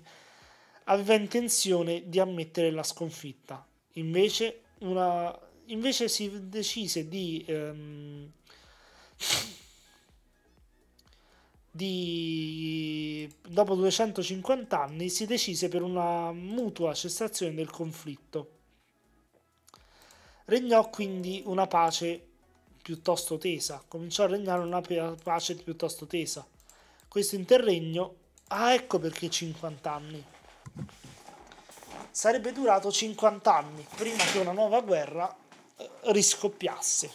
aveva intenzione di ammettere la sconfitta. Invece, una, invece si decise di, ehm, di, dopo 250 anni, si decise per una mutua cessazione del conflitto. Regnò quindi una pace piuttosto tesa, cominciò a regnare una pace piuttosto tesa. Questo interregno, ah ecco perché 50 anni, sarebbe durato 50 anni prima che una nuova guerra eh, riscoppiasse.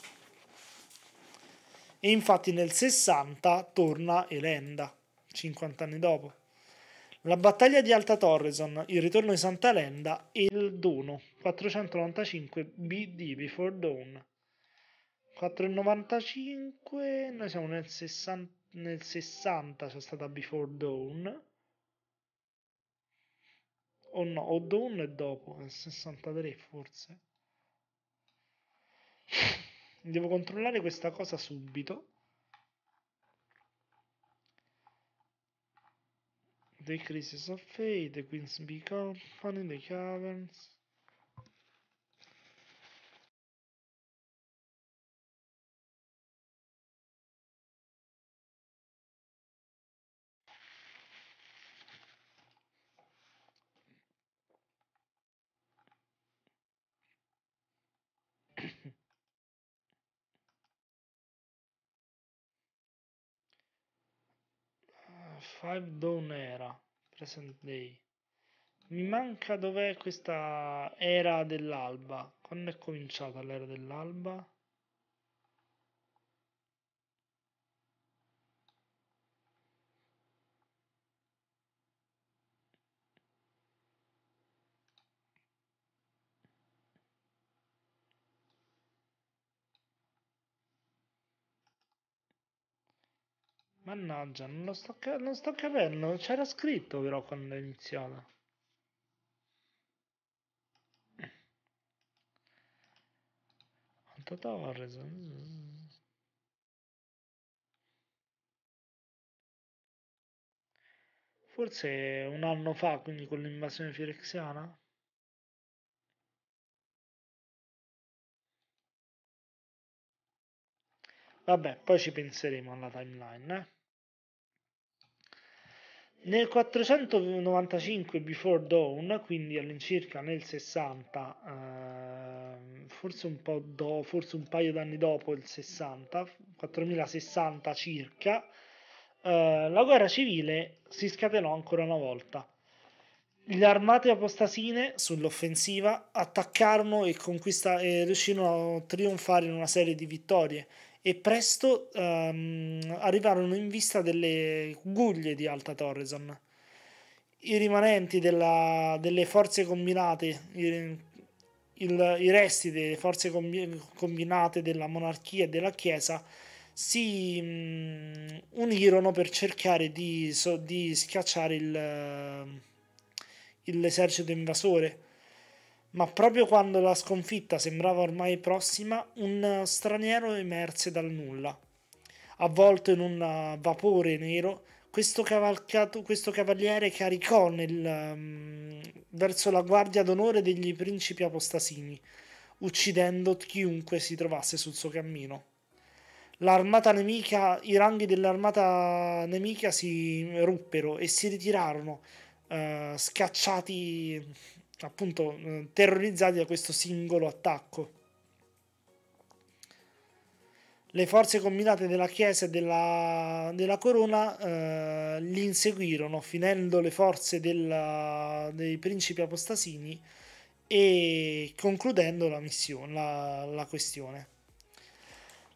E infatti nel 60 torna Elenda, 50 anni dopo. La battaglia di Alta Torreson, il ritorno di Santa Elenda e il dono, 495 BD Before Dawn. 4,95 noi siamo nel 60 nel 60 c'è stata Before Dawn o no o Dawn è dopo nel 63 forse devo controllare questa cosa subito The Crisis of Fate, The Queen's Bee Company, The Caverns Five Dawn Era, present day. Mi manca dov'è questa era dell'alba. Quando è cominciata l'era dell'alba? Mannaggia, non, sto, non sto capendo. C'era scritto però quando è iniziata. Quanto Torres? Forse un anno fa, quindi con l'invasione firexiana? Vabbè, poi ci penseremo alla timeline, eh? Nel 495 Before Dawn, quindi all'incirca nel 60, eh, forse, un po do, forse un paio d'anni dopo il 60, 4060 circa, eh, la guerra civile si scatenò ancora una volta. Le armate apostasine sull'offensiva attaccarono e, e riuscirono a trionfare in una serie di vittorie e presto um, arrivarono in vista delle guglie di Alta Torreson. I rimanenti della, delle forze combinate, il, il, i resti delle forze combinate della monarchia e della Chiesa si um, unirono per cercare di, so, di schiacciare il, uh, l'esercito invasore ma proprio quando la sconfitta sembrava ormai prossima, un eh, straniero emerse dal nulla. Avvolto in un eh, vapore nero, questo, questo cavaliere caricò nel, um, verso la guardia d'onore degli principi apostasini, uccidendo chiunque si trovasse sul suo cammino. L'armata nemica, i ranghi dell'armata nemica si ruppero e si ritirarono, uh, scacciati appunto eh, terrorizzati da questo singolo attacco. Le forze combinate della Chiesa e della, della Corona eh, li inseguirono, finendo le forze della, dei principi apostasini e concludendo la missione, la, la questione.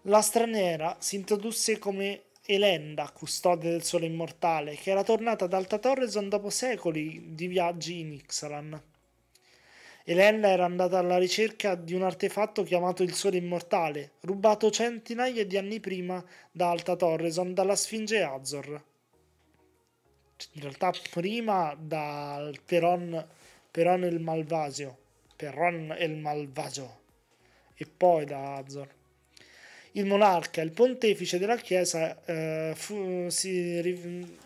La straniera si introdusse come Elenda, custode del sole immortale, che era tornata ad Alta Torreson dopo secoli di viaggi in Ixalan. Elena era andata alla ricerca di un artefatto chiamato il Sole Immortale, rubato centinaia di anni prima da Alta Torreson dalla Sfinge Azor. In realtà prima da Peron, Peron il Malvasio, Peron il Malvasio, e poi da Azor. Il monarca, il pontefice della Chiesa, eh, fu, si,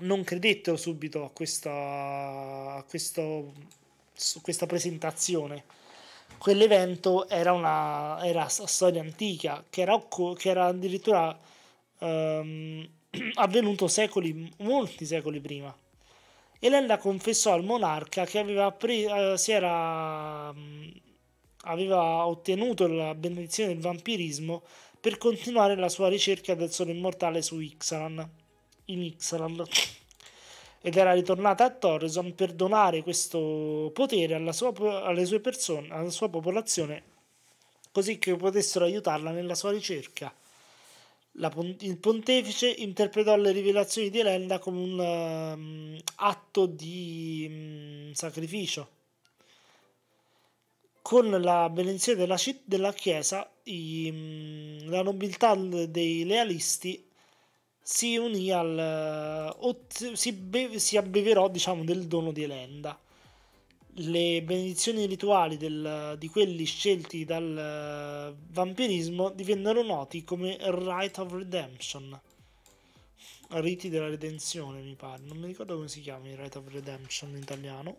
non credettero subito a questa, a questo, su questa presentazione. Quell'evento era una era storia antica che era, che era addirittura ehm, avvenuto secoli, molti secoli prima. Elenda confessò al monarca che aveva, pre- eh, si era, mm, aveva ottenuto la benedizione del vampirismo per continuare la sua ricerca del sole immortale su Ixalan in Xral ed era ritornata a Torreson per donare questo potere alla sua, alle sue persone, alla sua popolazione, così che potessero aiutarla nella sua ricerca. La, il pontefice interpretò le rivelazioni di Elenda come un um, atto di um, sacrificio. Con la benedizione della, della Chiesa, i, mm, la nobiltà dei lealisti si unì al... si, be, si abbeverò diciamo del dono di Elenda. Le benedizioni rituali del, di quelli scelti dal eh, vampirismo divennero noti come Rite of Redemption. Riti della redenzione, mi pare. Non mi ricordo come si chiama il Rite of Redemption in italiano.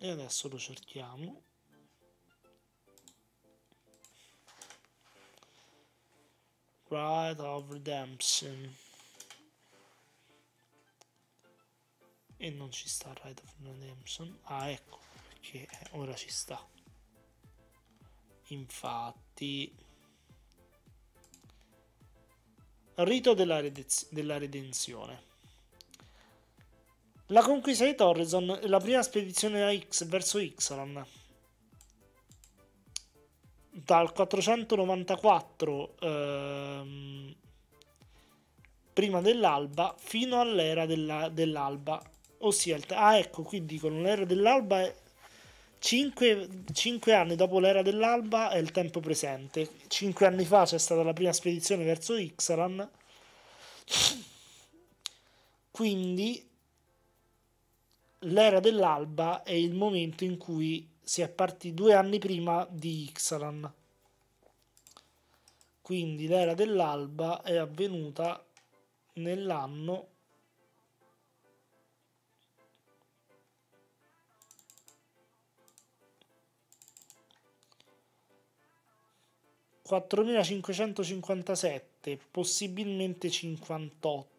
E adesso lo cerchiamo. Bride of Redemption. E non ci sta Ride of Redemption. Ah, ecco, perché ora ci sta. Infatti... Rito della, redez- della redenzione. La conquista di Torreson è la prima spedizione da X verso Ixalan dal 494 ehm, prima dell'alba fino all'era della, dell'alba ossia il, ah ecco qui dicono l'era dell'alba è 5, 5, anni dopo l'era dell'alba è il tempo presente 5 anni fa c'è stata la prima spedizione verso Ixalan quindi l'era dell'alba è il momento in cui si è partiti due anni prima di Ixalan. Quindi l'era dell'alba è avvenuta nell'anno ...4557, possibilmente 58.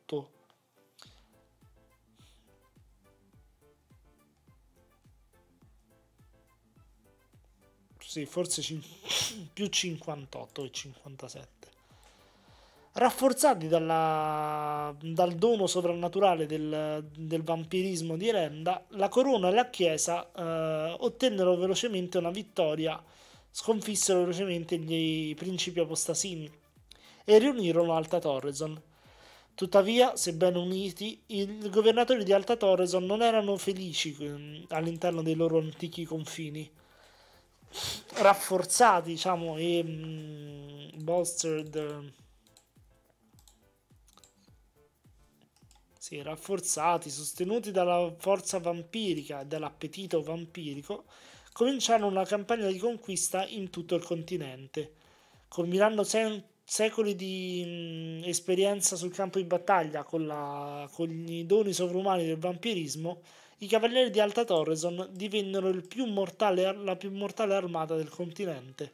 sì, forse cin- più 58 e 57. Rafforzati dalla, dal dono sovrannaturale del, del, vampirismo di Renda, la corona e la chiesa eh, ottennero velocemente una vittoria, sconfissero velocemente gli principi apostasini e riunirono Alta Torreson. Tuttavia, sebbene uniti, i governatori di Alta Torreson non erano felici ehm, all'interno dei loro antichi confini rafforzati, diciamo, e mh, mm, bolstered. Sì, rafforzati, sostenuti dalla forza vampirica e dall'appetito vampirico, cominciarono una campagna di conquista in tutto il continente, combinando sempre secoli di mh, mm, esperienza sul campo di battaglia con, la, con, i doni sovrumani del vampirismo i Cavalieri di Alta Torreson divennero più mortale, la più mortale armata del continente.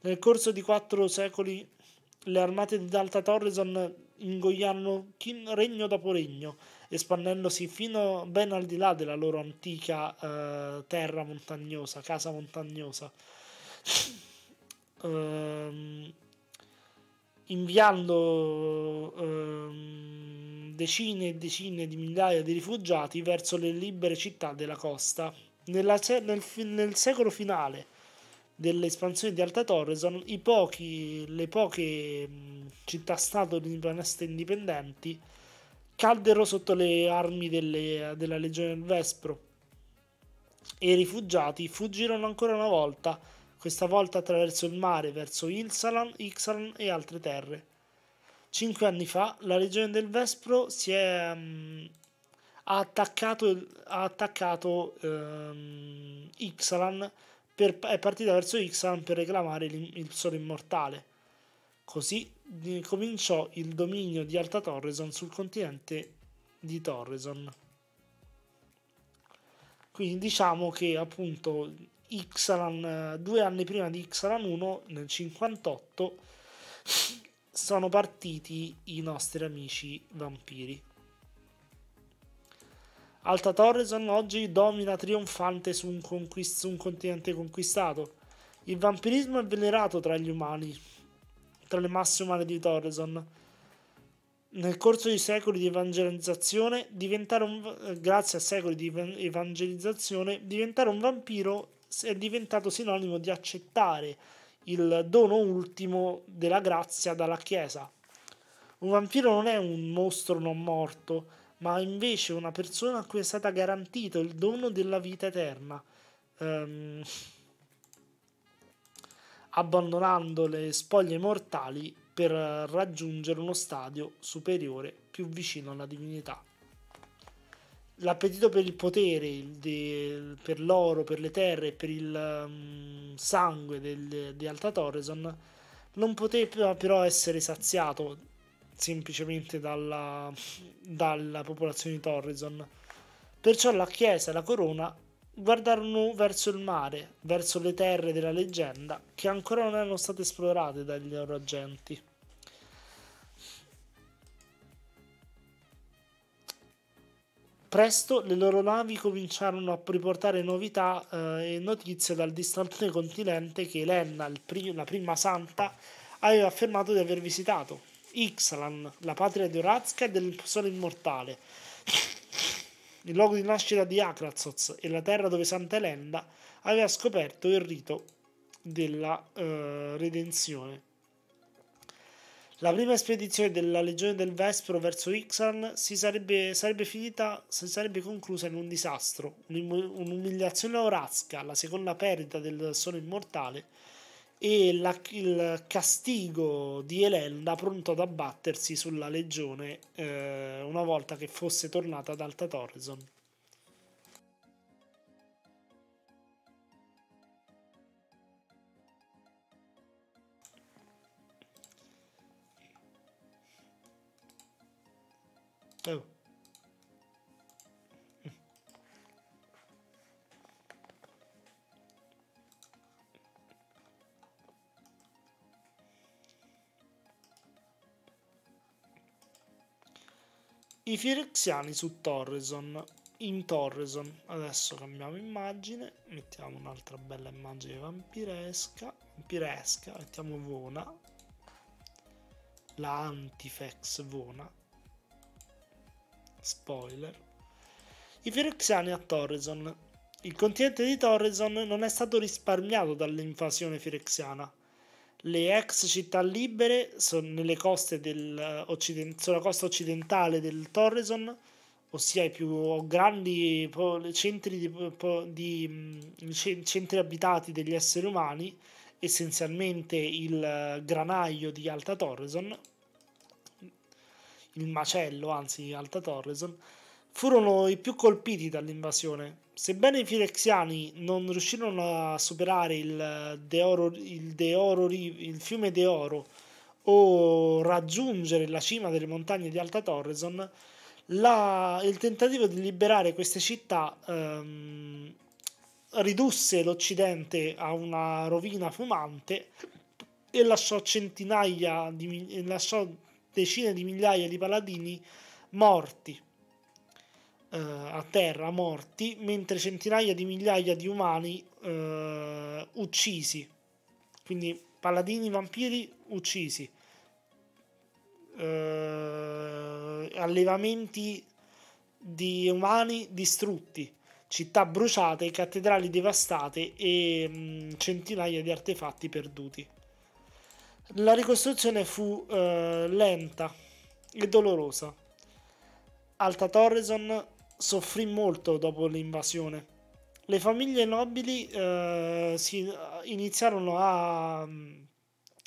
Nel corso di quattro secoli le armate di Alta Torreson ingoiarono regno dopo regno, espandendosi fino ben al di là della loro antica eh, terra montagnosa, casa montagnosa. Ehm, inviando ehm, decine e decine di migliaia di rifugiati verso le libere città della costa. Nella, nel, nel, secolo finale dell'espansione di Alta Torreson, pochi, le poche mm, città-stato di indipendenti caddero sotto le armi delle, della Legione del Vespro e i rifugiati fuggirono ancora una volta, questa volta attraverso il mare verso Ilsalan, Ixalan e altre terre. Cinque anni fa la regione del Vespro si è, um, ha attaccato, ha attaccato um, ehm, Ixalan per, è partita verso Ixalan per reclamare il, il solo immortale. Così cominciò il dominio di Alta Torreson sul continente di Torreson. Quindi diciamo che appunto Ixalan, due anni prima di Ixalan 1, nel 58, sono partiti i nostri amici vampiri. Alta Torreson oggi domina trionfante su un, conquist- su un continente conquistato. Il vampirismo è venerato tra gli umani, tra le masse umane di Torreson. Nel corso di secoli di evangelizzazione, diventare un, grazie a secoli di evangelizzazione, diventare un vampiro è diventato sinonimo di accettare il dono ultimo della grazia dalla Chiesa. Un vampiro non è un mostro non morto, ma invece una persona a cui è stato garantito il dono della vita eterna, ehm, abbandonando le spoglie mortali per raggiungere uno stadio superiore più vicino alla divinità l'appetito per il potere, de, per l'oro, per le terre, per il um, sangue del, di Alta Torreson non poteva però essere saziato semplicemente dalla, dalla popolazione di Torreson. Perciò la chiesa e la corona guardarono verso il mare, verso le terre della leggenda che ancora non erano state esplorate dagli loro agenti. Presto le loro navi cominciarono a riportare novità eh, e notizie dal distante continente che Elena, pri- la prima santa, aveva affermato di aver visitato, Ixalan, la patria di Orazca e del sole immortale, il luogo di nascita di Akrazoz e la terra dove Santa Elenda aveva scoperto il rito della eh, redenzione. La prima spedizione della Legione del Vespro verso Ixan si sarebbe, sarebbe finita, si sarebbe conclusa in un disastro, un'umiliazione orazca, la seconda perdita del Sole Immortale e la, il castigo di Elenda pronto ad abbattersi sulla Legione eh, una volta che fosse tornata ad Alta Torreson. Oh. I firexiani su Torreson, in Torreson. Adesso cambiamo immagine, mettiamo un'altra bella immagine vampiresca, vampiresca, mettiamo Vona, la Antifex Vona. Spoiler. I firoxiani a Torreson. Il continente di Torreson non è stato risparmiato dall'invasione firexiana. Le ex città libere nelle coste eh, occident- sulla costa occidentale del Torreson, ossia i più grandi po- centri, di, po- di, mm, centri abitati degli esseri umani, essenzialmente il eh, granaio di Alta Torreson, il macello, anzi Alta Torreson, furono i più colpiti dall'invasione. Sebbene i firexiani non riuscirono a superare il, eh, Deoro, il, Oro, il fiume Deoro o raggiungere la cima delle montagne di Alta Torreson, la, il tentativo di liberare queste città ehm, ridusse l'Occidente a una rovina fumante e lasciò centinaia di, lasciò decine di migliaia di paladini morti eh, a terra, morti, mentre centinaia di migliaia di umani eh, uccisi. Quindi paladini vampiri uccisi. Eh, allevamenti di umani distrutti, città bruciate, cattedrali devastate e mh, mm, centinaia di artefatti perduti. La ricostruzione fu eh, lenta e dolorosa. Alta Torreson soffrì molto dopo l'invasione. Le famiglie nobili eh, si iniziarono a mm,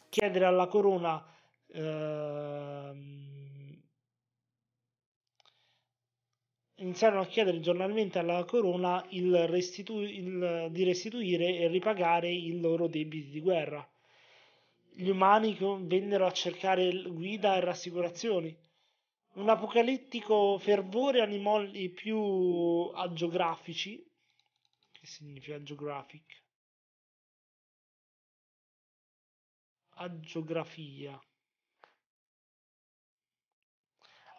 chiedere alla corona eh, iniziarono a chiedere giornalmente alla corona il restitu- il, di restituire e ripagare i loro debiti di guerra gli umani vennero a cercare guida e rassicurazioni. Un apocalittico fervore animò i più agiografici, che significa agiografic, agiografia.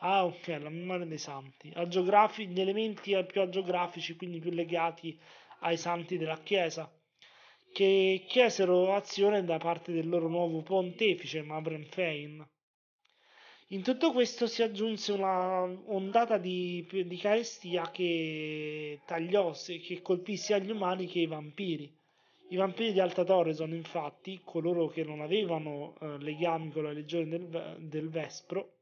Ah, ok, la memoria dei santi. Agiografi, gli elementi più agiografici, quindi più legati ai santi della Chiesa che chiesero azione da parte del loro nuovo pontefice, Mabrenfein. In tutto questo si aggiunse una ondata di, di carestia che tagliò, che colpì sia gli umani che i vampiri. I vampiri di Alta Torre sono infatti, coloro che non avevano eh, legami con la legione del, del Vespro,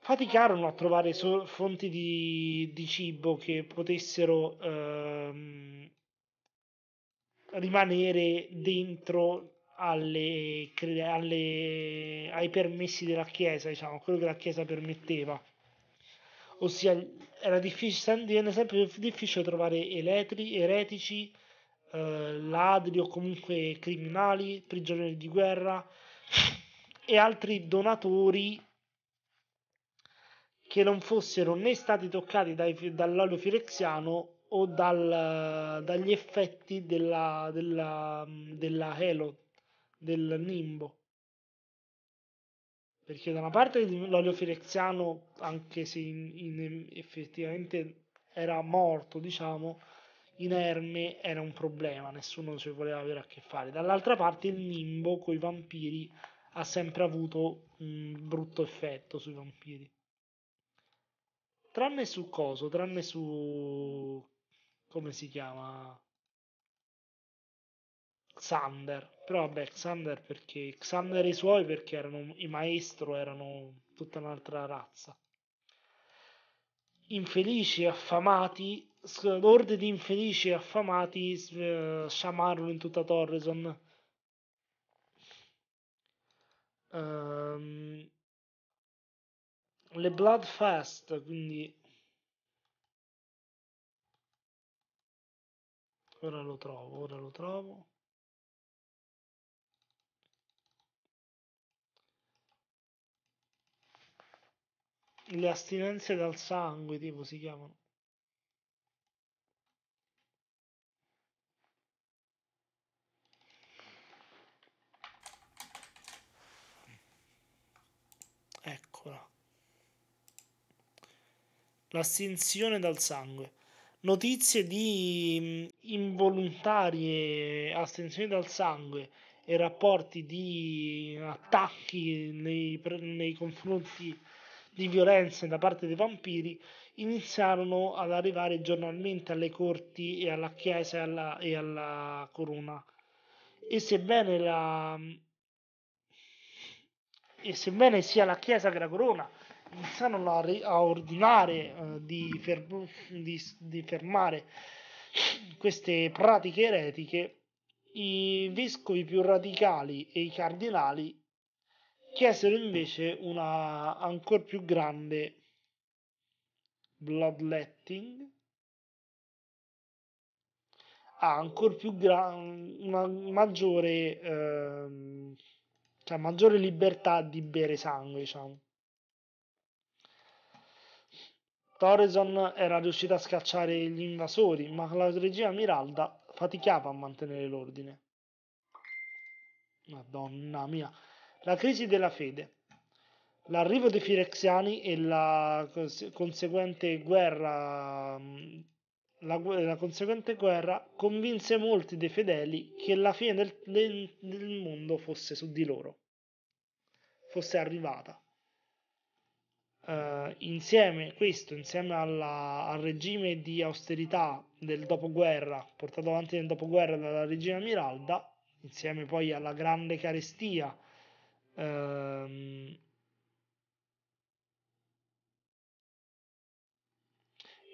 faticarono a trovare so- fonti di, di, cibo che potessero ehm, rimanere dentro alle, alle, ai permessi della Chiesa, diciamo, quello che la Chiesa permetteva. Ossia, era difficile, divenne sempre più difficile trovare eletri, eretici, eh, ladri o comunque criminali, prigionieri di guerra e altri donatori che non fossero né stati toccati dai, dall'olio firexiano o dal, dagli effetti della, della, della Halo, del Nimbo. Perché da una parte l'olio firexiano, anche se in, in, effettivamente era morto, diciamo, inerme, era un problema, nessuno ci voleva avere a che fare. Dall'altra parte il Nimbo con i vampiri ha sempre avuto un brutto effetto sui vampiri. Tranne su coso, tranne su come si chiama? Xander, però vabbè Xander perché Xander e i suoi perché erano i maestro, erano tutta un'altra razza. Infelici e affamati, l'orde di infelici e affamati eh, sciamarono in tutta Torreson. Um, ehm, le Bloodfest, quindi Ora lo trovo, ora lo trovo. Le astinenze dal sangue, tipo si chiamano. Eccola. L'astinzione dal sangue notizie di involontarie astensioni dal sangue e rapporti di attacchi nei, nei confronti di violenze da parte dei vampiri iniziarono ad arrivare giornalmente alle corti e alla chiesa e alla, e alla corona. E sebbene, la, e sebbene sia la chiesa che la corona iniziarono a, re- a ordinare uh, di, fer- di, di, fermare queste pratiche eretiche, i vescovi più radicali e i cardinali chiesero invece una ancora più grande bloodletting, ha ancora più gra- una maggiore, ehm, cioè maggiore libertà di bere sangue, diciamo. Thoreson era riuscita a scacciare gli invasori, ma la regia Miralda faticava a mantenere l'ordine. Madonna mia. La crisi della fede. L'arrivo dei Firexiani e la conseguente guerra, la, la conseguente guerra convinse molti dei fedeli che la fine del, del, del mondo fosse su di loro, fosse arrivata eh, insieme, questo, insieme alla, al regime di austerità del dopoguerra, portato avanti nel dopoguerra dalla regina Miralda, insieme poi alla grande carestia, ehm,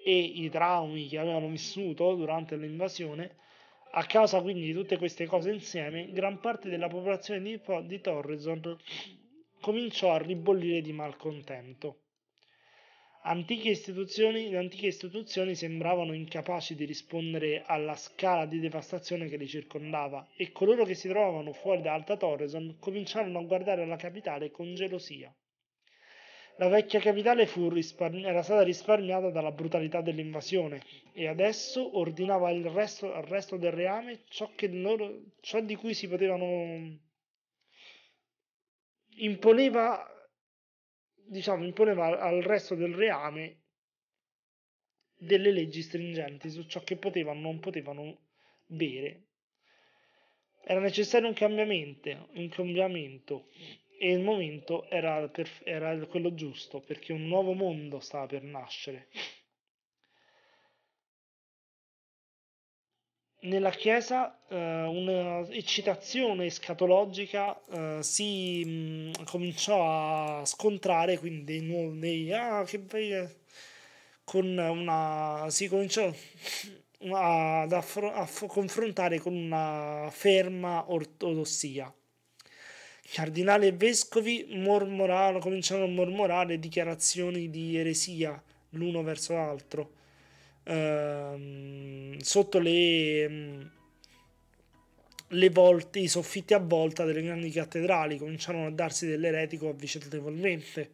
e i traumi che avevano vissuto durante l'invasione, a causa quindi di tutte queste cose insieme, gran parte della popolazione di, di Torreson cominciò a ribollire di malcontento. Antiche istituzioni, le antiche istituzioni sembravano incapaci di rispondere alla scala di devastazione che le circondava e coloro che si trovavano fuori da Alta Torreson cominciarono a guardare la capitale con gelosia. La vecchia capitale risparmi- era stata risparmiata dalla brutalità dell'invasione e adesso ordinava al resto del reame ciò, loro, ciò di cui si potevano imponeva diciamo, imponeva al resto del reame delle leggi stringenti su ciò che potevano o non potevano bere. Era necessario un cambiamento, un cambiamento e il momento era, per, era quello giusto perché un nuovo mondo stava per nascere. nella Chiesa eh, un'eccitazione escatologica eh, si mh, mm, cominciò a scontrare, quindi dei, dei ah, che bello, con una, si cominciò ad affro- a confrontare con una ferma ortodossia. Cardinali e vescovi cominciarono a mormorare dichiarazioni di eresia l'uno verso l'altro ehm, sotto le, mm, le volte, i soffitti a volta delle grandi cattedrali cominciarono a darsi dell'eretico avvicendevolmente.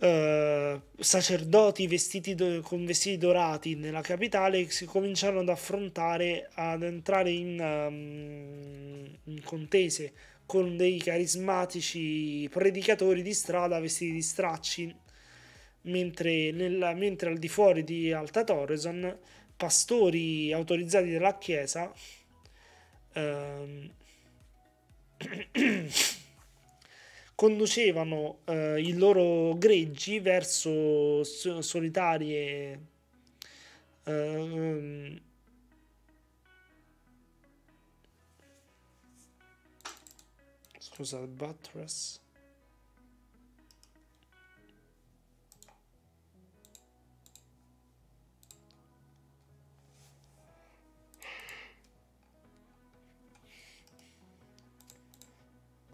Uh, eh, sacerdoti vestiti do- con vestiti dorati nella capitale si cominciarono ad affrontare, ad entrare in, um, in contese con dei carismatici predicatori di strada vestiti di stracci mentre, nella, mentre al di fuori di Alta Torreson pastori autorizzati dalla Chiesa ehm, conducevano eh, i loro greggi verso solitarie ehm, scusa, buttress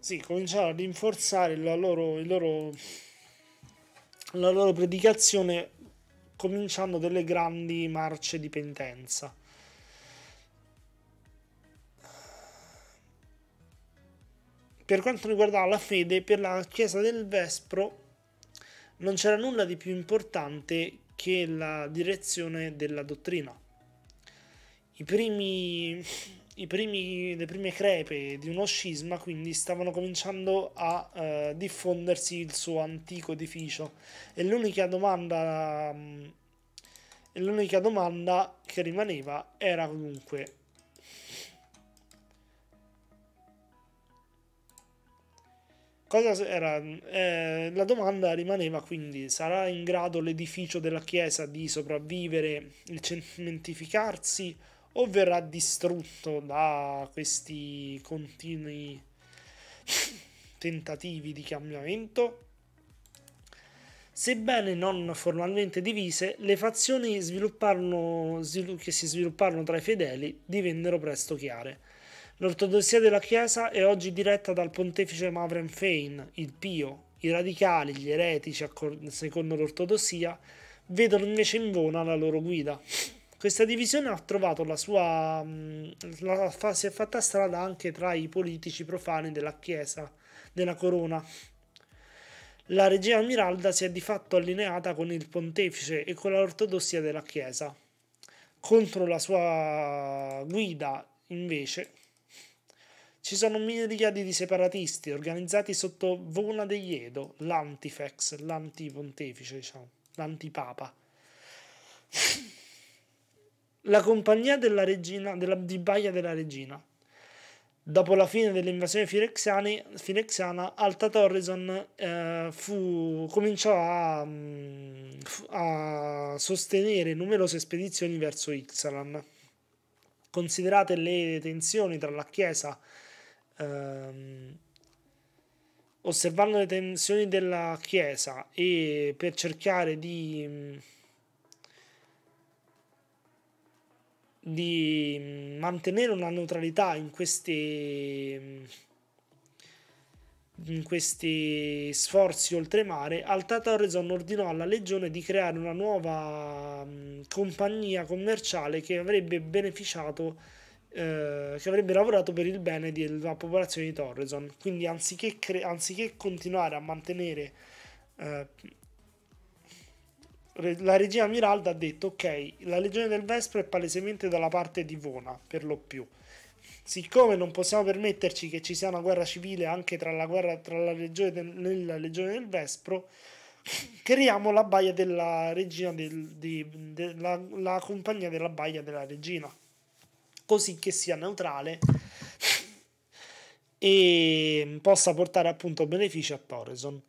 sì, cominciarono a rinforzare la loro, loro, la loro predicazione cominciando delle grandi marce di penitenza. Per quanto riguardava la fede, per la Chiesa del Vespro non c'era nulla di più importante che la direzione della dottrina. I primi i primi, le prime crepe di uno scisma, quindi stavano cominciando a eh, diffondersi il suo antico edificio. E l'unica domanda, mm, e l'unica domanda che rimaneva era comunque. Cosa Era, eh, la domanda rimaneva quindi sarà in grado l'edificio della chiesa di sopravvivere, il cementificarsi o verrà distrutto da questi continui tentativi di cambiamento? Sebbene non formalmente divise, le fazioni svilu- che si svilupparono tra i fedeli divennero presto chiare. L'ortodossia della Chiesa è oggi diretta dal pontefice Mavren Fein, il Pio. I radicali, gli eretici, secondo l'ortodossia, vedono invece in vona la loro guida. Questa divisione ha trovato la sua. Mm, la, la, si è fatta strada anche tra i politici profani della Chiesa, della Corona. La regia Miralda si è di fatto allineata con il pontefice e con l'ortodossia della Chiesa. Contro la sua guida, invece, ci sono migliaia di separatisti organizzati sotto Vona degli Edo, l'antifex, l'antipontefice, diciamo, l'antipapa la compagnia della regina, della, di Baia della Regina. Dopo la fine dell'invasione firexiana, Alta Torreson eh, cominciò a, mm, a, sostenere numerose spedizioni verso Ixalan. Considerate le tensioni tra la Chiesa, ehm, osservando le tensioni della Chiesa e per cercare di mm, di mm, mantenere una neutralità in questi, mm, in questi sforzi oltremare, Altatorreson ordinò alla legione di creare una nuova mm, compagnia commerciale che avrebbe beneficiato eh, che avrebbe lavorato per il bene della popolazione di Torreson. Quindi anziché, cre- anziché continuare a mantenere eh, la regia Miralda ha detto ok, la legione del Vespro è palesemente dalla parte di Vona, per lo più. Siccome non possiamo permetterci che ci sia una guerra civile anche tra la guerra tra la legione del, la legione del Vespro, creiamo la baia della regina del, di, de, la, la compagnia della baia della regina, così che sia neutrale e possa portare appunto benefici a Torreson.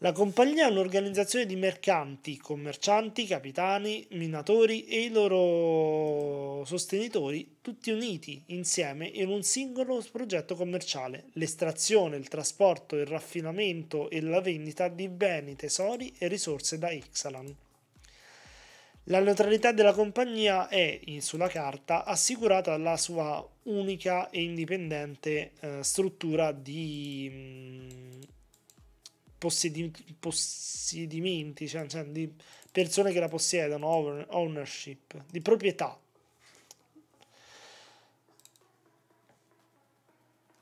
La compagnia è un'organizzazione di mercanti, commercianti, capitani, minatori e i loro sostenitori, tutti uniti insieme in un singolo progetto commerciale, l'estrazione, il trasporto, il raffinamento e la vendita di beni, tesori e risorse da Ixalan. La neutralità della compagnia è, sulla carta, assicurata dalla sua unica e indipendente eh, struttura di... Mh, mm, possedi- possedimenti, cioè, cioè, di persone che la possiedono, ownership, di proprietà.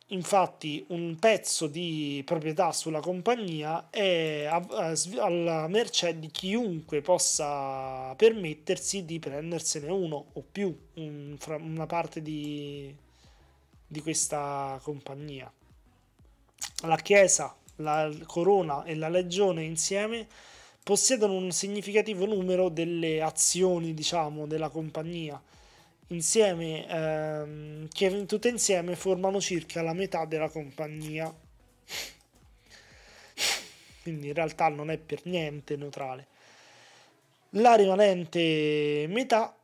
Infatti un pezzo di proprietà sulla compagnia è eh, alla mercé di chiunque possa permettersi di prendersene uno o più, un, una parte di, di questa compagnia. La Chiesa la corona e la legione insieme possiedono un significativo numero delle azioni, diciamo, della compagnia, insieme, ehm, che tutte insieme formano circa la metà della compagnia. Quindi in realtà non è per niente neutrale. La rimanente metà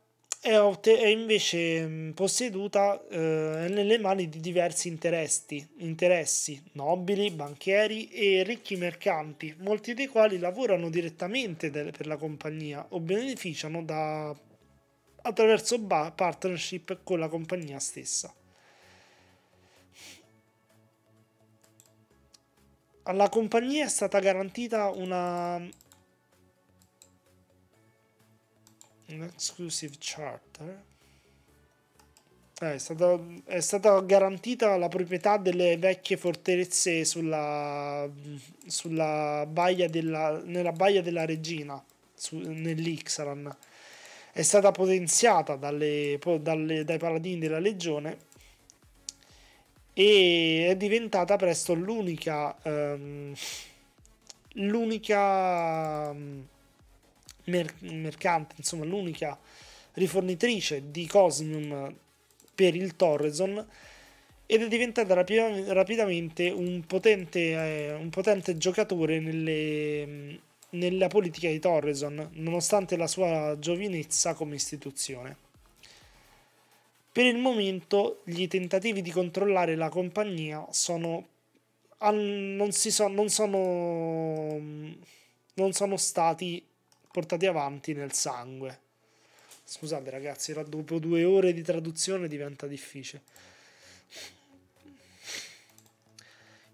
è, è invece mm, posseduta eh, nelle mani di diversi interessi, interessi, nobili, banchieri e ricchi mercanti, molti dei quali lavorano direttamente del, per la compagnia o beneficiano da, attraverso ba- partnership con la compagnia stessa. alla compagnia è stata garantita una un exclusive charter eh, è, stata, è, stata, garantita la proprietà delle vecchie fortezze sulla, sulla baia della, nella baia della regina su, nell'Ixaran è stata potenziata dalle, dalle, dai paladini della legione e è diventata presto l'unica um, l'unica um, merc- mercante, insomma l'unica rifornitrice di Cosmium per il Torreson ed è diventata rapi- rapidamente un potente, eh, un potente giocatore nelle, nella politica di Torreson, nonostante la sua giovinezza come istituzione. Per il momento gli tentativi di controllare la compagnia sono, non, so, non, sono, non sono stati portati avanti nel sangue. Scusate ragazzi, ora dopo due ore di traduzione diventa difficile.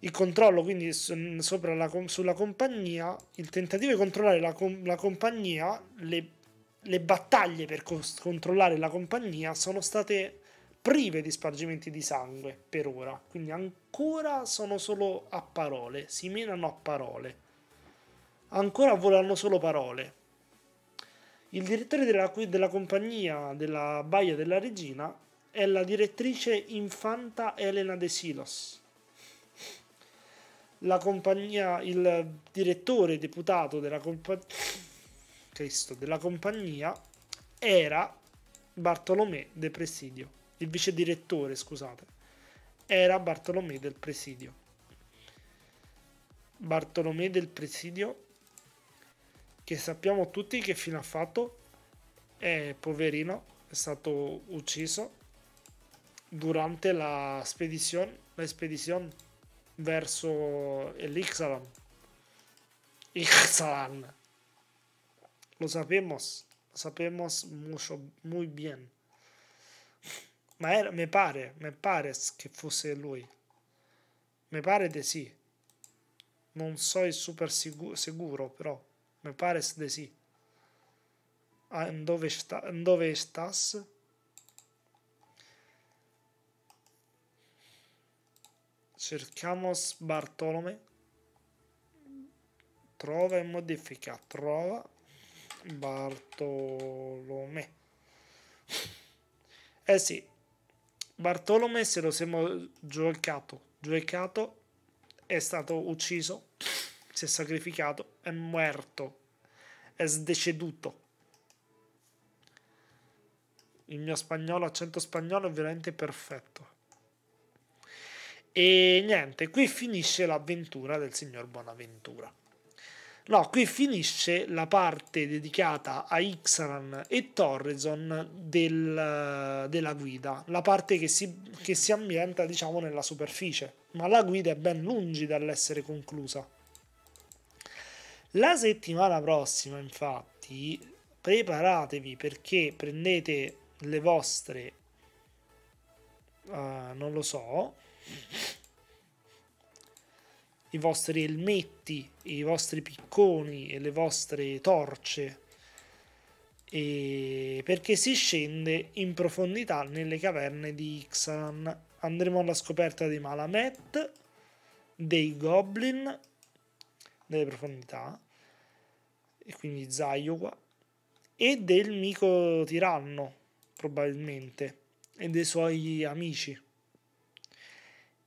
Il controllo quindi la, sulla compagnia, il tentativo di controllare la, la compagnia, le, le, battaglie per controllare la compagnia sono state prive di spargimenti di sangue per ora, quindi ancora sono solo a parole, si menano a parole, ancora volano solo parole. Il direttore della, della compagnia della Baia della Regina è la direttrice Infanta Elena De Silos. La compagnia, il direttore deputato della, compa- questo, della compagnia era Bartolomé De Presidio, il vice direttore, scusate, era Bartolomé del Presidio. Bartolomé del Presidio che sappiamo tutti che fine ha fatto, è poverino, è stato ucciso durante la spedizione, la spedizione verso l'Ixalan. Ixalan. Lo sappiamo lo sappiamo molto bene Ma era, mi pare, mi pare che fosse lui. Mi pare di sì. Non so super sicuro però. Me pare de sì. Ah, dove, stas? Cercamos Bartolome. Trova e modifica. Trova Bartolome. Eh sì, Bartolome se lo siamo giocato, giocato è stato ucciso si è sacrificato, è muerto, è sdeceduto. Il mio spagnolo, accento spagnolo è veramente perfetto. E niente, qui finisce l'avventura del signor Bonaventura. No, qui finisce la parte dedicata a Ixalan e Torreson del, della guida, la parte che si, che si ambienta, diciamo, nella superficie, ma la guida è ben lungi dall'essere conclusa. La settimana prossima, infatti, preparatevi perché prendete le vostre... Uh, non lo so. I vostri elmetti, i vostri picconi e le vostre torce. E perché si scende in profondità nelle caverne di Ixalan. Andremo alla scoperta dei Malamet, dei Goblin, delle profondità, e quindi qua e del mico tiranno, probabilmente, e dei suoi amici.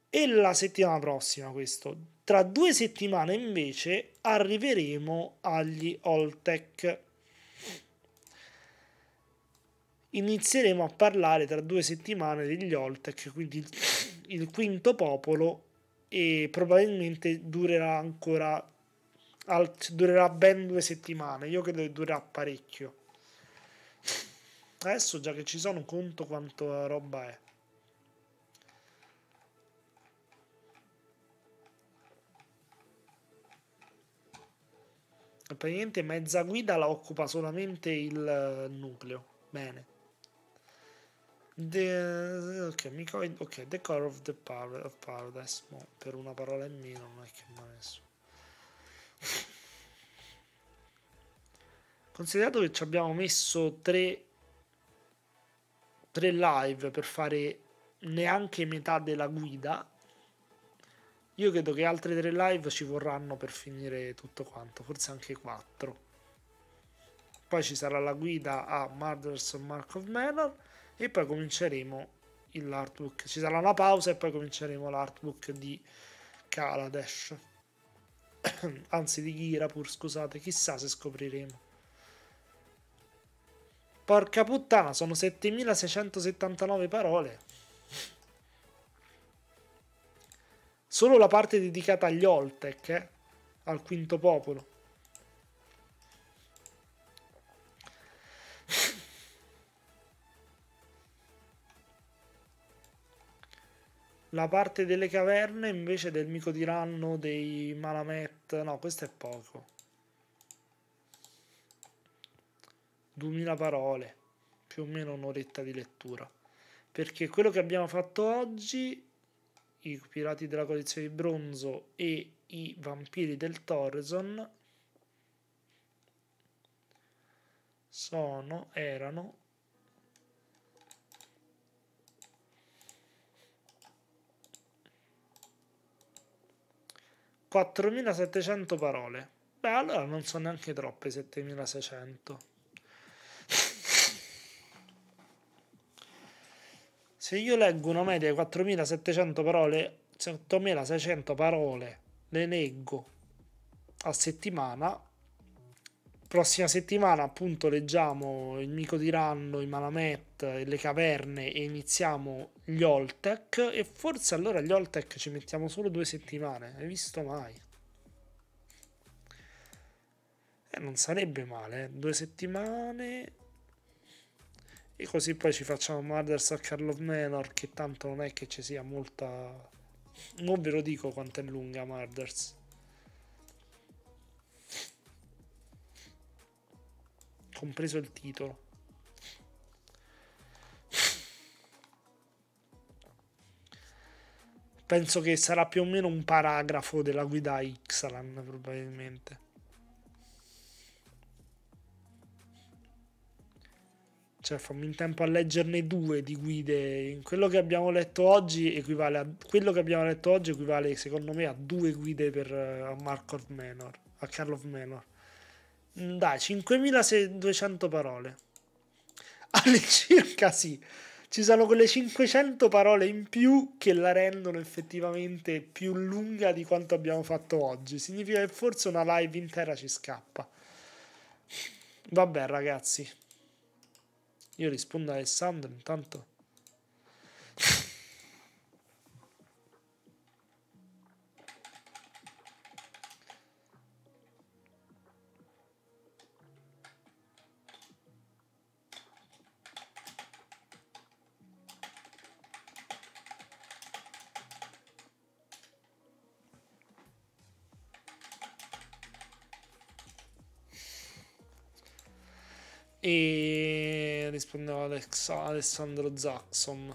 E la settimana prossima, questo. Tra due settimane, invece, arriveremo agli Oltec Inizieremo a parlare tra due settimane degli Oltec quindi il quinto popolo, e probabilmente durerà ancora al, durerà ben due settimane. Io credo che durerà parecchio. Adesso già che ci sono conto quanto roba è. Praticamente mezza guida la occupa solamente il eh, nucleo. Bene. The, ok, mi, ok, The Core of the Paradise. per una parola in meno non è che mi ha Considerato che ci abbiamo messo tre, tre live per fare neanche metà della guida, io credo che altre tre live ci vorranno per finire tutto quanto, forse anche quattro. Poi ci sarà la guida a Murders of Mark of Manor e poi cominceremo l'artbook. Ci sarà una pausa e poi cominceremo l'artbook di Kaladesh. anzi di Ghira pur scusate, chissà se scopriremo. Porca puttana, sono 7679 parole. Solo la parte dedicata agli Oltec, eh? al quinto popolo. La parte delle caverne invece del mico tiranno dei Malamet. No, questo è poco. 2000 parole, più o meno un'oretta di lettura. Perché quello che abbiamo fatto oggi, i pirati della coalizione di bronzo e i vampiri del Torreson, sono, erano 4700 parole. Beh, allora non sono neanche troppe 7600. Se io leggo una media di 4700 parole, 7600 parole le leggo a settimana, prossima settimana appunto leggiamo il mico di Ranno, i Malamet le caverne e iniziamo gli Oltec e forse allora gli Oltec ci mettiamo solo due settimane, hai visto mai? Eh, non sarebbe male, eh? due settimane e così poi ci facciamo Murders a Carl of Menor che tanto non è che ci sia molta... Non ve lo dico quanto è lunga Murders. compreso il titolo. Penso che sarà più o meno un paragrafo della guida Ixalan, probabilmente. Cioè, fammi in tempo a leggerne due di guide. Quello che abbiamo letto oggi equivale a quello che abbiamo letto oggi equivale, secondo me, a due guide per a eh, Mark of Menor, a Carl of Menor. Mm, dai, 5200 parole. All'incirca sì. Ci sono quelle 500 parole in più che la rendono effettivamente più lunga di quanto abbiamo fatto oggi. Significa che forse una live intera ci scappa. Vabbè, ragazzi. Io rispondo a Alessandro intanto. e rispondeva Alex, Alessandro Zaxon.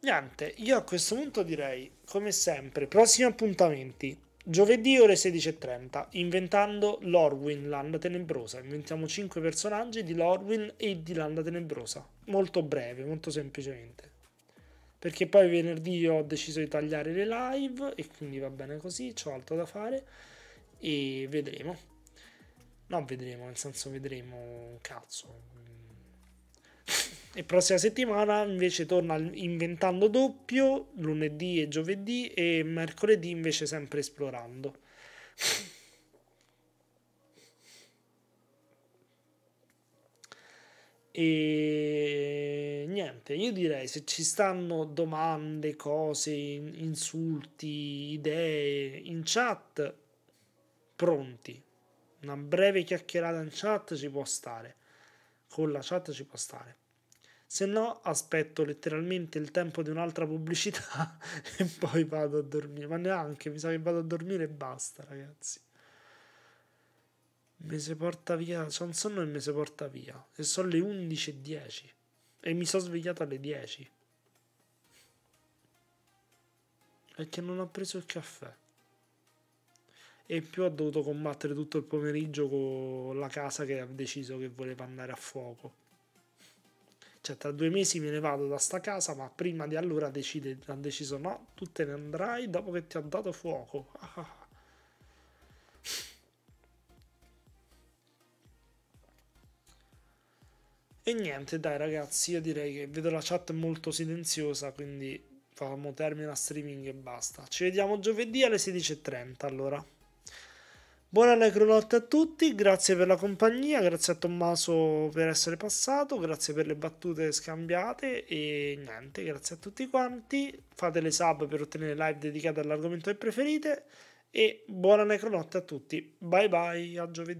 Niente, io a questo punto direi, come sempre, prossimi appuntamenti. Giovedì ore 16.30, inventando Lorwin, Landa Tenebrosa. Inventiamo 5 personaggi di Lorwin e di Landa Tenebrosa. Molto breve, molto semplicemente. Perché poi venerdì ho deciso di tagliare le live e quindi va bene così, ho altro da fare e vedremo. No, vedremo, nel senso vedremo, un cazzo. E prossima settimana invece torna inventando doppio, lunedì e giovedì e mercoledì invece sempre esplorando. E niente, io direi se ci stanno domande, cose, insulti, idee in chat, pronti una breve chiacchierata in chat ci può stare, con la chat ci può stare. Se no, aspetto letteralmente il tempo di un'altra pubblicità e poi vado a dormire. Ma neanche, mi sa che vado a dormire e basta, ragazzi. Mi si porta via, c'è un sonno e mi si porta via. E sono le 11.10 e mi sono svegliato alle 10. È che non ho preso il caffè e più ha dovuto combattere tutto il pomeriggio con la casa che ha deciso che voleva andare a fuoco. Cioè, tra due mesi me ne vado da sta casa, ma prima di allora decide, ha deciso no, tu te ne andrai dopo che ti ha dato fuoco. E niente, dai ragazzi, io direi che vedo la chat molto silenziosa, quindi facciamo termine a streaming e basta. Ci vediamo giovedì alle 16.30 allora. Buona necronotte a tutti, grazie per la compagnia, grazie a Tommaso per essere passato, grazie per le battute scambiate e niente, grazie a tutti quanti, fate le sub per ottenere live dedicate all'argomento che preferite e buona necronotte a tutti, bye bye, a giovedì.